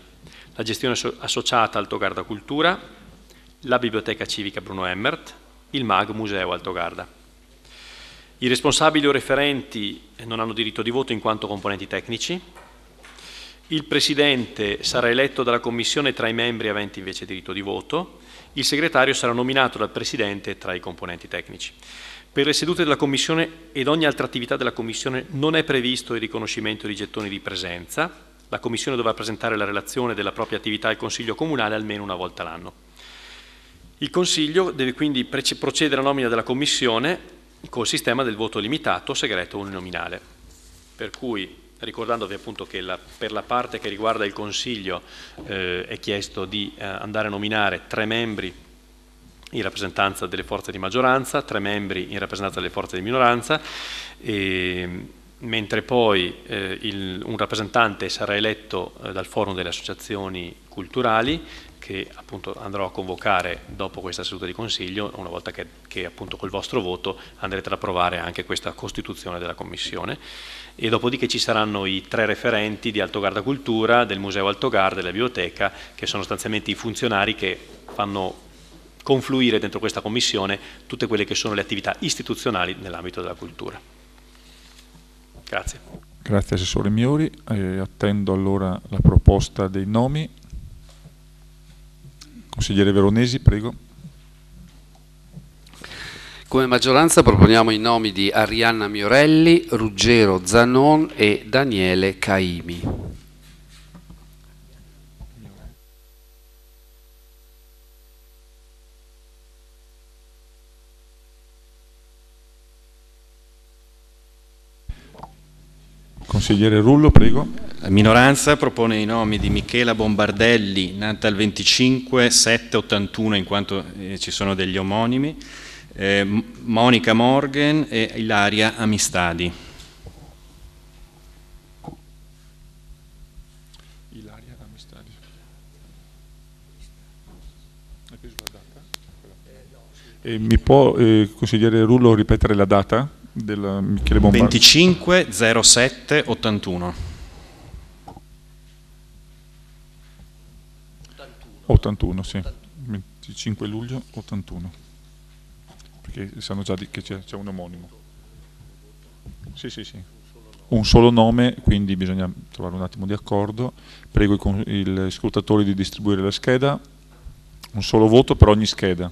la gestione associata Altogarda Cultura, la Biblioteca Civica Bruno Emmert, il MAG Museo Altogarda. I responsabili o referenti non hanno diritto di voto in quanto componenti tecnici. Il Presidente sarà eletto dalla Commissione tra i membri aventi invece diritto di voto. Il Segretario sarà nominato dal Presidente tra i componenti tecnici. Per le sedute della Commissione ed ogni altra attività della Commissione non è previsto il riconoscimento di gettoni di presenza. La Commissione dovrà presentare la relazione della propria attività al Consiglio Comunale almeno una volta l'anno. Il Consiglio deve quindi procedere alla nomina della Commissione col sistema del voto limitato, segreto uninominale. Per cui, ricordandovi appunto che la, per la parte che riguarda il Consiglio eh, è chiesto di eh, andare a nominare tre membri in rappresentanza delle forze di maggioranza, tre membri in rappresentanza delle forze di minoranza, e, mentre poi eh, il, un rappresentante sarà eletto eh, dal forum delle associazioni culturali che appunto andrò a convocare dopo questa seduta di Consiglio, una volta che, che appunto col vostro voto andrete ad approvare anche questa costituzione della Commissione. E dopodiché ci saranno i tre referenti di Altogarda Cultura, del Museo Altogarda, della Biblioteca, che sono sostanzialmente i funzionari che fanno confluire dentro questa Commissione tutte quelle che sono le attività istituzionali nell'ambito della cultura. Grazie. Grazie Assessore Miori, eh, attendo allora la proposta dei nomi. Consigliere Veronesi, prego. Come maggioranza proponiamo i nomi di Arianna Miorelli, Ruggero Zanon e Daniele Caimi. Consigliere Rullo, prego minoranza propone i nomi di Michela Bombardelli, nata il 25-7-81 in quanto eh, ci sono degli omonimi, eh, Monica Morgan e Ilaria Amistadi. Ilaria eh, mi può, eh, consigliere Rullo, ripetere la data della Michele Bombardelli? 25-07-81. 81, sì. 25 luglio 81. Perché sanno già che c'è un omonimo. Sì, sì, sì. Un solo nome, quindi bisogna trovare un attimo di accordo. Prego i, scrutatori di distribuire la scheda. Un solo voto per ogni scheda.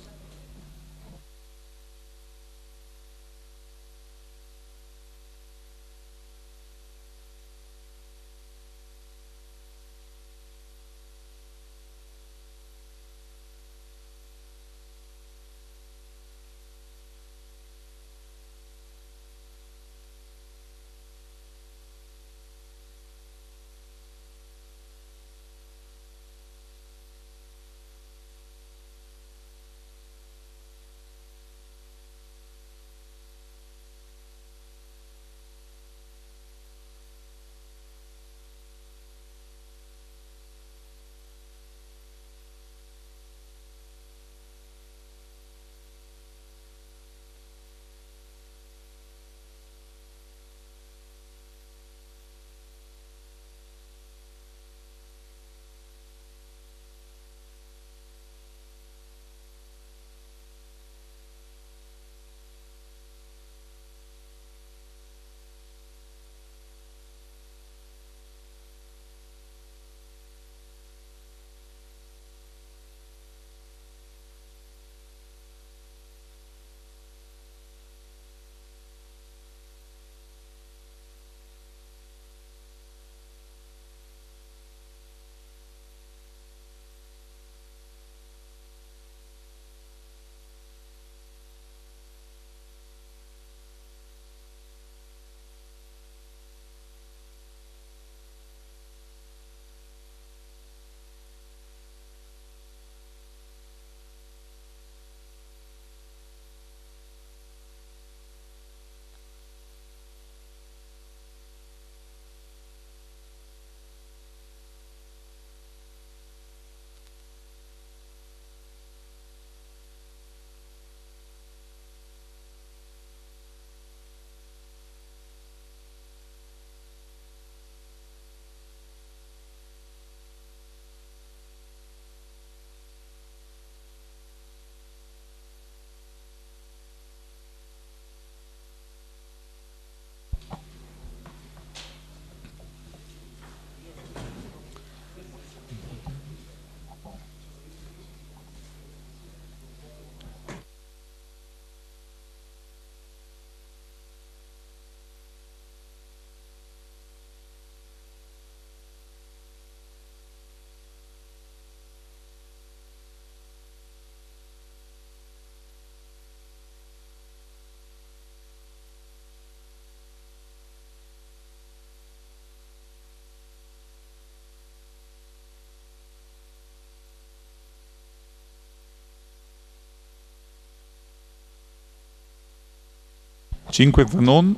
5 Zanon.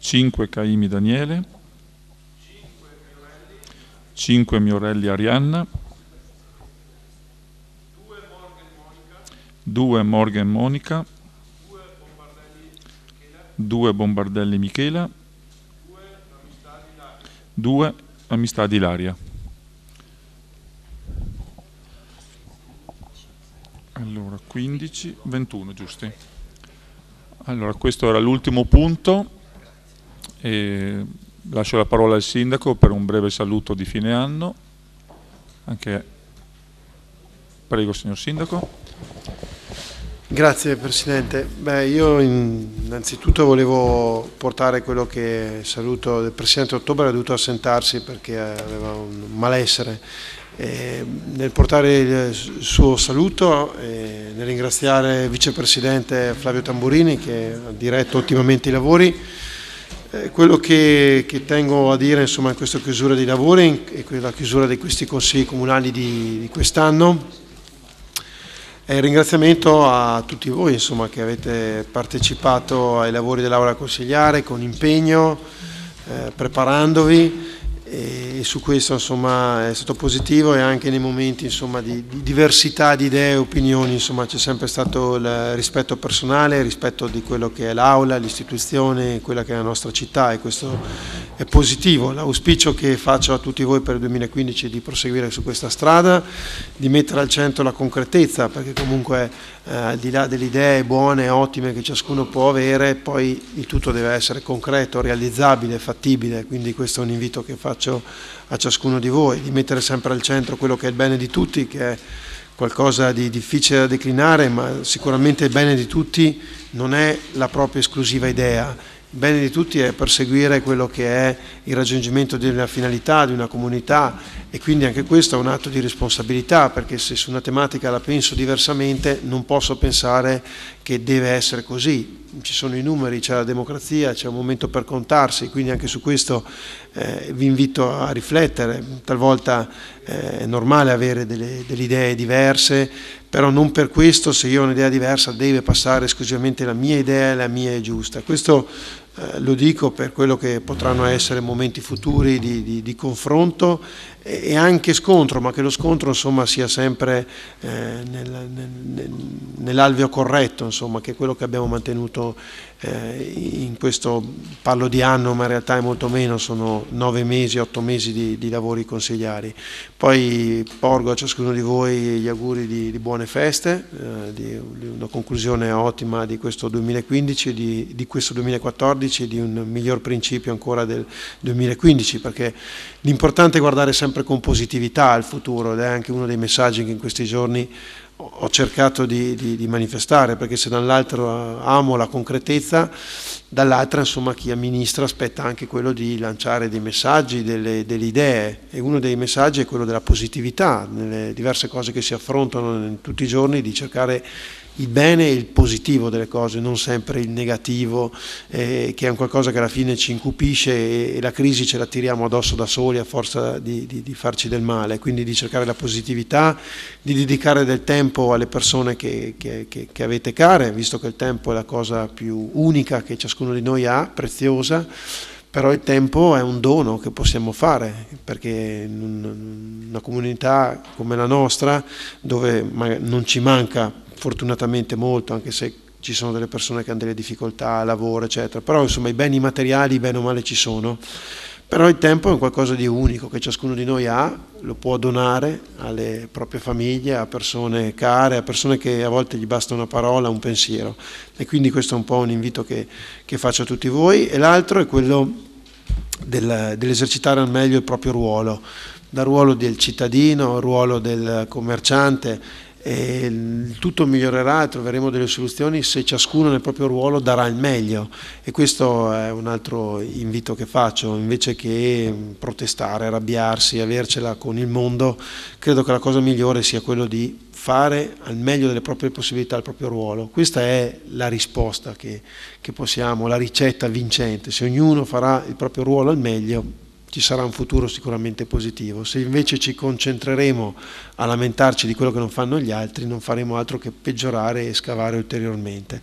5 Caimi Daniele. 5 Miorelli Arianna. 2 Morgan Monica. 2 Bombardelli Michela. 2 di Laria. 15, 21, giusti? Allora, questo era l'ultimo punto. E lascio la parola al Sindaco per un breve saluto di fine anno. Anche... Prego, signor Sindaco. Grazie Presidente. Beh, io innanzitutto volevo portare quello che saluto del Presidente Ottobre, ha dovuto assentarsi perché aveva un malessere eh, nel portare il suo saluto, eh, nel ringraziare il vicepresidente Flavio Tamburini che ha diretto ottimamente i lavori, eh, quello che, che, tengo a dire insomma, in questa chiusura dei lavori e la chiusura di questi consigli comunali di, di quest'anno è il ringraziamento a tutti voi insomma, che avete partecipato ai lavori dell'Aula consigliare con impegno, eh, preparandovi e su questo insomma, è stato positivo e anche nei momenti insomma, di, di, diversità di idee e opinioni c'è sempre stato il rispetto personale, il rispetto di quello che è l'aula, l'istituzione, quella che è la nostra città e questo è positivo. L'auspicio che faccio a tutti voi per il 2015 è di proseguire su questa strada, di mettere al centro la concretezza perché comunque eh, al di là delle idee buone e ottime che ciascuno può avere, poi il tutto deve essere concreto, realizzabile, fattibile, quindi questo è un invito che faccio a ciascuno di voi, di mettere sempre al centro quello che è il bene di tutti, che è qualcosa di difficile da declinare, ma sicuramente il bene di tutti non è la propria esclusiva idea, bene di tutti è perseguire quello che è il raggiungimento di una finalità, di una comunità e quindi anche questo è un atto di responsabilità perché se su una tematica la penso diversamente non posso pensare che deve essere così. Ci sono i numeri, c'è la democrazia, c'è un momento per contarsi, quindi anche su questo eh, vi invito a riflettere. Talvolta eh, è normale avere delle, delle idee diverse, però non per questo se io ho un'idea diversa deve passare esclusivamente la mia idea e la mia è giusta. Questo eh, lo dico per quello che potranno essere momenti futuri di, di, di confronto e, e, anche scontro, ma che lo scontro insomma, sia sempre eh, nel, nel, nell'alveo corretto, insomma, che è quello che abbiamo mantenuto eh, in questo parlo di anno ma in realtà è molto meno, sono nove mesi, otto mesi di, di lavori consigliari. Poi porgo a ciascuno di voi gli auguri di, di buone feste, eh, di, di, una conclusione ottima di questo 2015, di, questo 2014, e di un miglior principio ancora del 2015 perché l'importante è guardare sempre con positività al futuro ed è anche uno dei messaggi che in questi giorni ho cercato di, di, di, manifestare, perché se dall'altro amo la concretezza, dall'altra insomma chi amministra aspetta anche quello di lanciare dei messaggi, delle, delle idee e uno dei messaggi è quello della positività, nelle diverse cose che si affrontano in tutti i giorni, di cercare il bene e il positivo delle cose, non sempre il negativo, eh, che è un qualcosa che alla fine ci incupisce e, e, la crisi ce la tiriamo addosso da soli a forza di, di, di, farci del male, quindi di cercare la positività, di dedicare del tempo alle persone che, che, che, che avete care, visto che il tempo è la cosa più unica che ciascuno di noi ha, preziosa però il tempo è un dono che possiamo fare, perché in una comunità come la nostra, dove non ci manca fortunatamente molto, anche se ci sono delle persone che hanno delle difficoltà, lavoro, eccetera. Però insomma i beni materiali, bene o male, ci sono. Però il tempo è qualcosa di unico che ciascuno di noi ha, lo può donare alle proprie famiglie, a persone care, a persone che a volte gli basta una parola, un pensiero. E quindi questo è un po' un invito che, che faccio a tutti voi. E l'altro è quello del, dell'esercitare al meglio il proprio ruolo, dal ruolo del cittadino, al ruolo del commerciante tutto migliorerà e troveremo delle soluzioni se ciascuno nel proprio ruolo darà il meglio e questo è un altro invito che faccio, invece che protestare, arrabbiarsi, avercela con il mondo, credo che la cosa migliore sia quello di fare al meglio delle proprie possibilità il proprio ruolo. Questa è la risposta che, che possiamo, la ricetta vincente, se ognuno farà il proprio ruolo al meglio ci sarà un futuro sicuramente positivo. Se invece ci concentreremo a lamentarci di quello che non fanno gli altri, non faremo altro che peggiorare e scavare ulteriormente.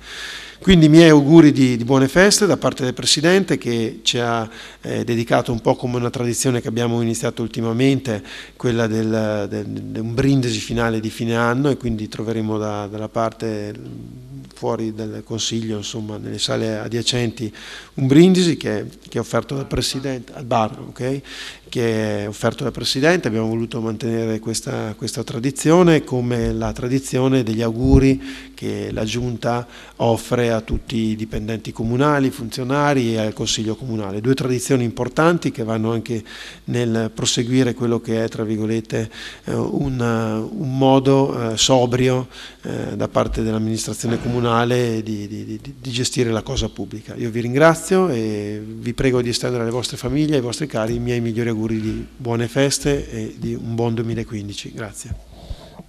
Quindi i miei auguri di, di, buone feste da parte del Presidente che ci ha eh, dedicato un po' come una tradizione che abbiamo iniziato ultimamente, quella di un brindisi finale di fine anno e quindi troveremo da, dalla parte fuori del Consiglio, insomma, nelle sale adiacenti, un brindisi che, che è offerto dal Presidente al bar, ok? che è offerto dal Presidente, abbiamo voluto mantenere questa, questa, tradizione come la tradizione degli auguri che la Giunta offre a tutti i dipendenti comunali, funzionari e al Consiglio Comunale. Due tradizioni importanti che vanno anche nel proseguire quello che è tra virgolette eh, un, un modo eh, sobrio eh, da parte dell'amministrazione comunale di, di, di, di gestire la cosa pubblica. Io vi ringrazio e vi prego di estendere alle vostre famiglie, ai vostri cari i miei migliori auguri auguri di buone feste e di un buon 2015. Grazie.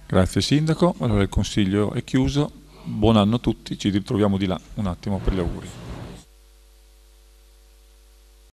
Grazie Sindaco, allora il Consiglio è chiuso, buon anno a tutti, ci ritroviamo di là un attimo per gli auguri.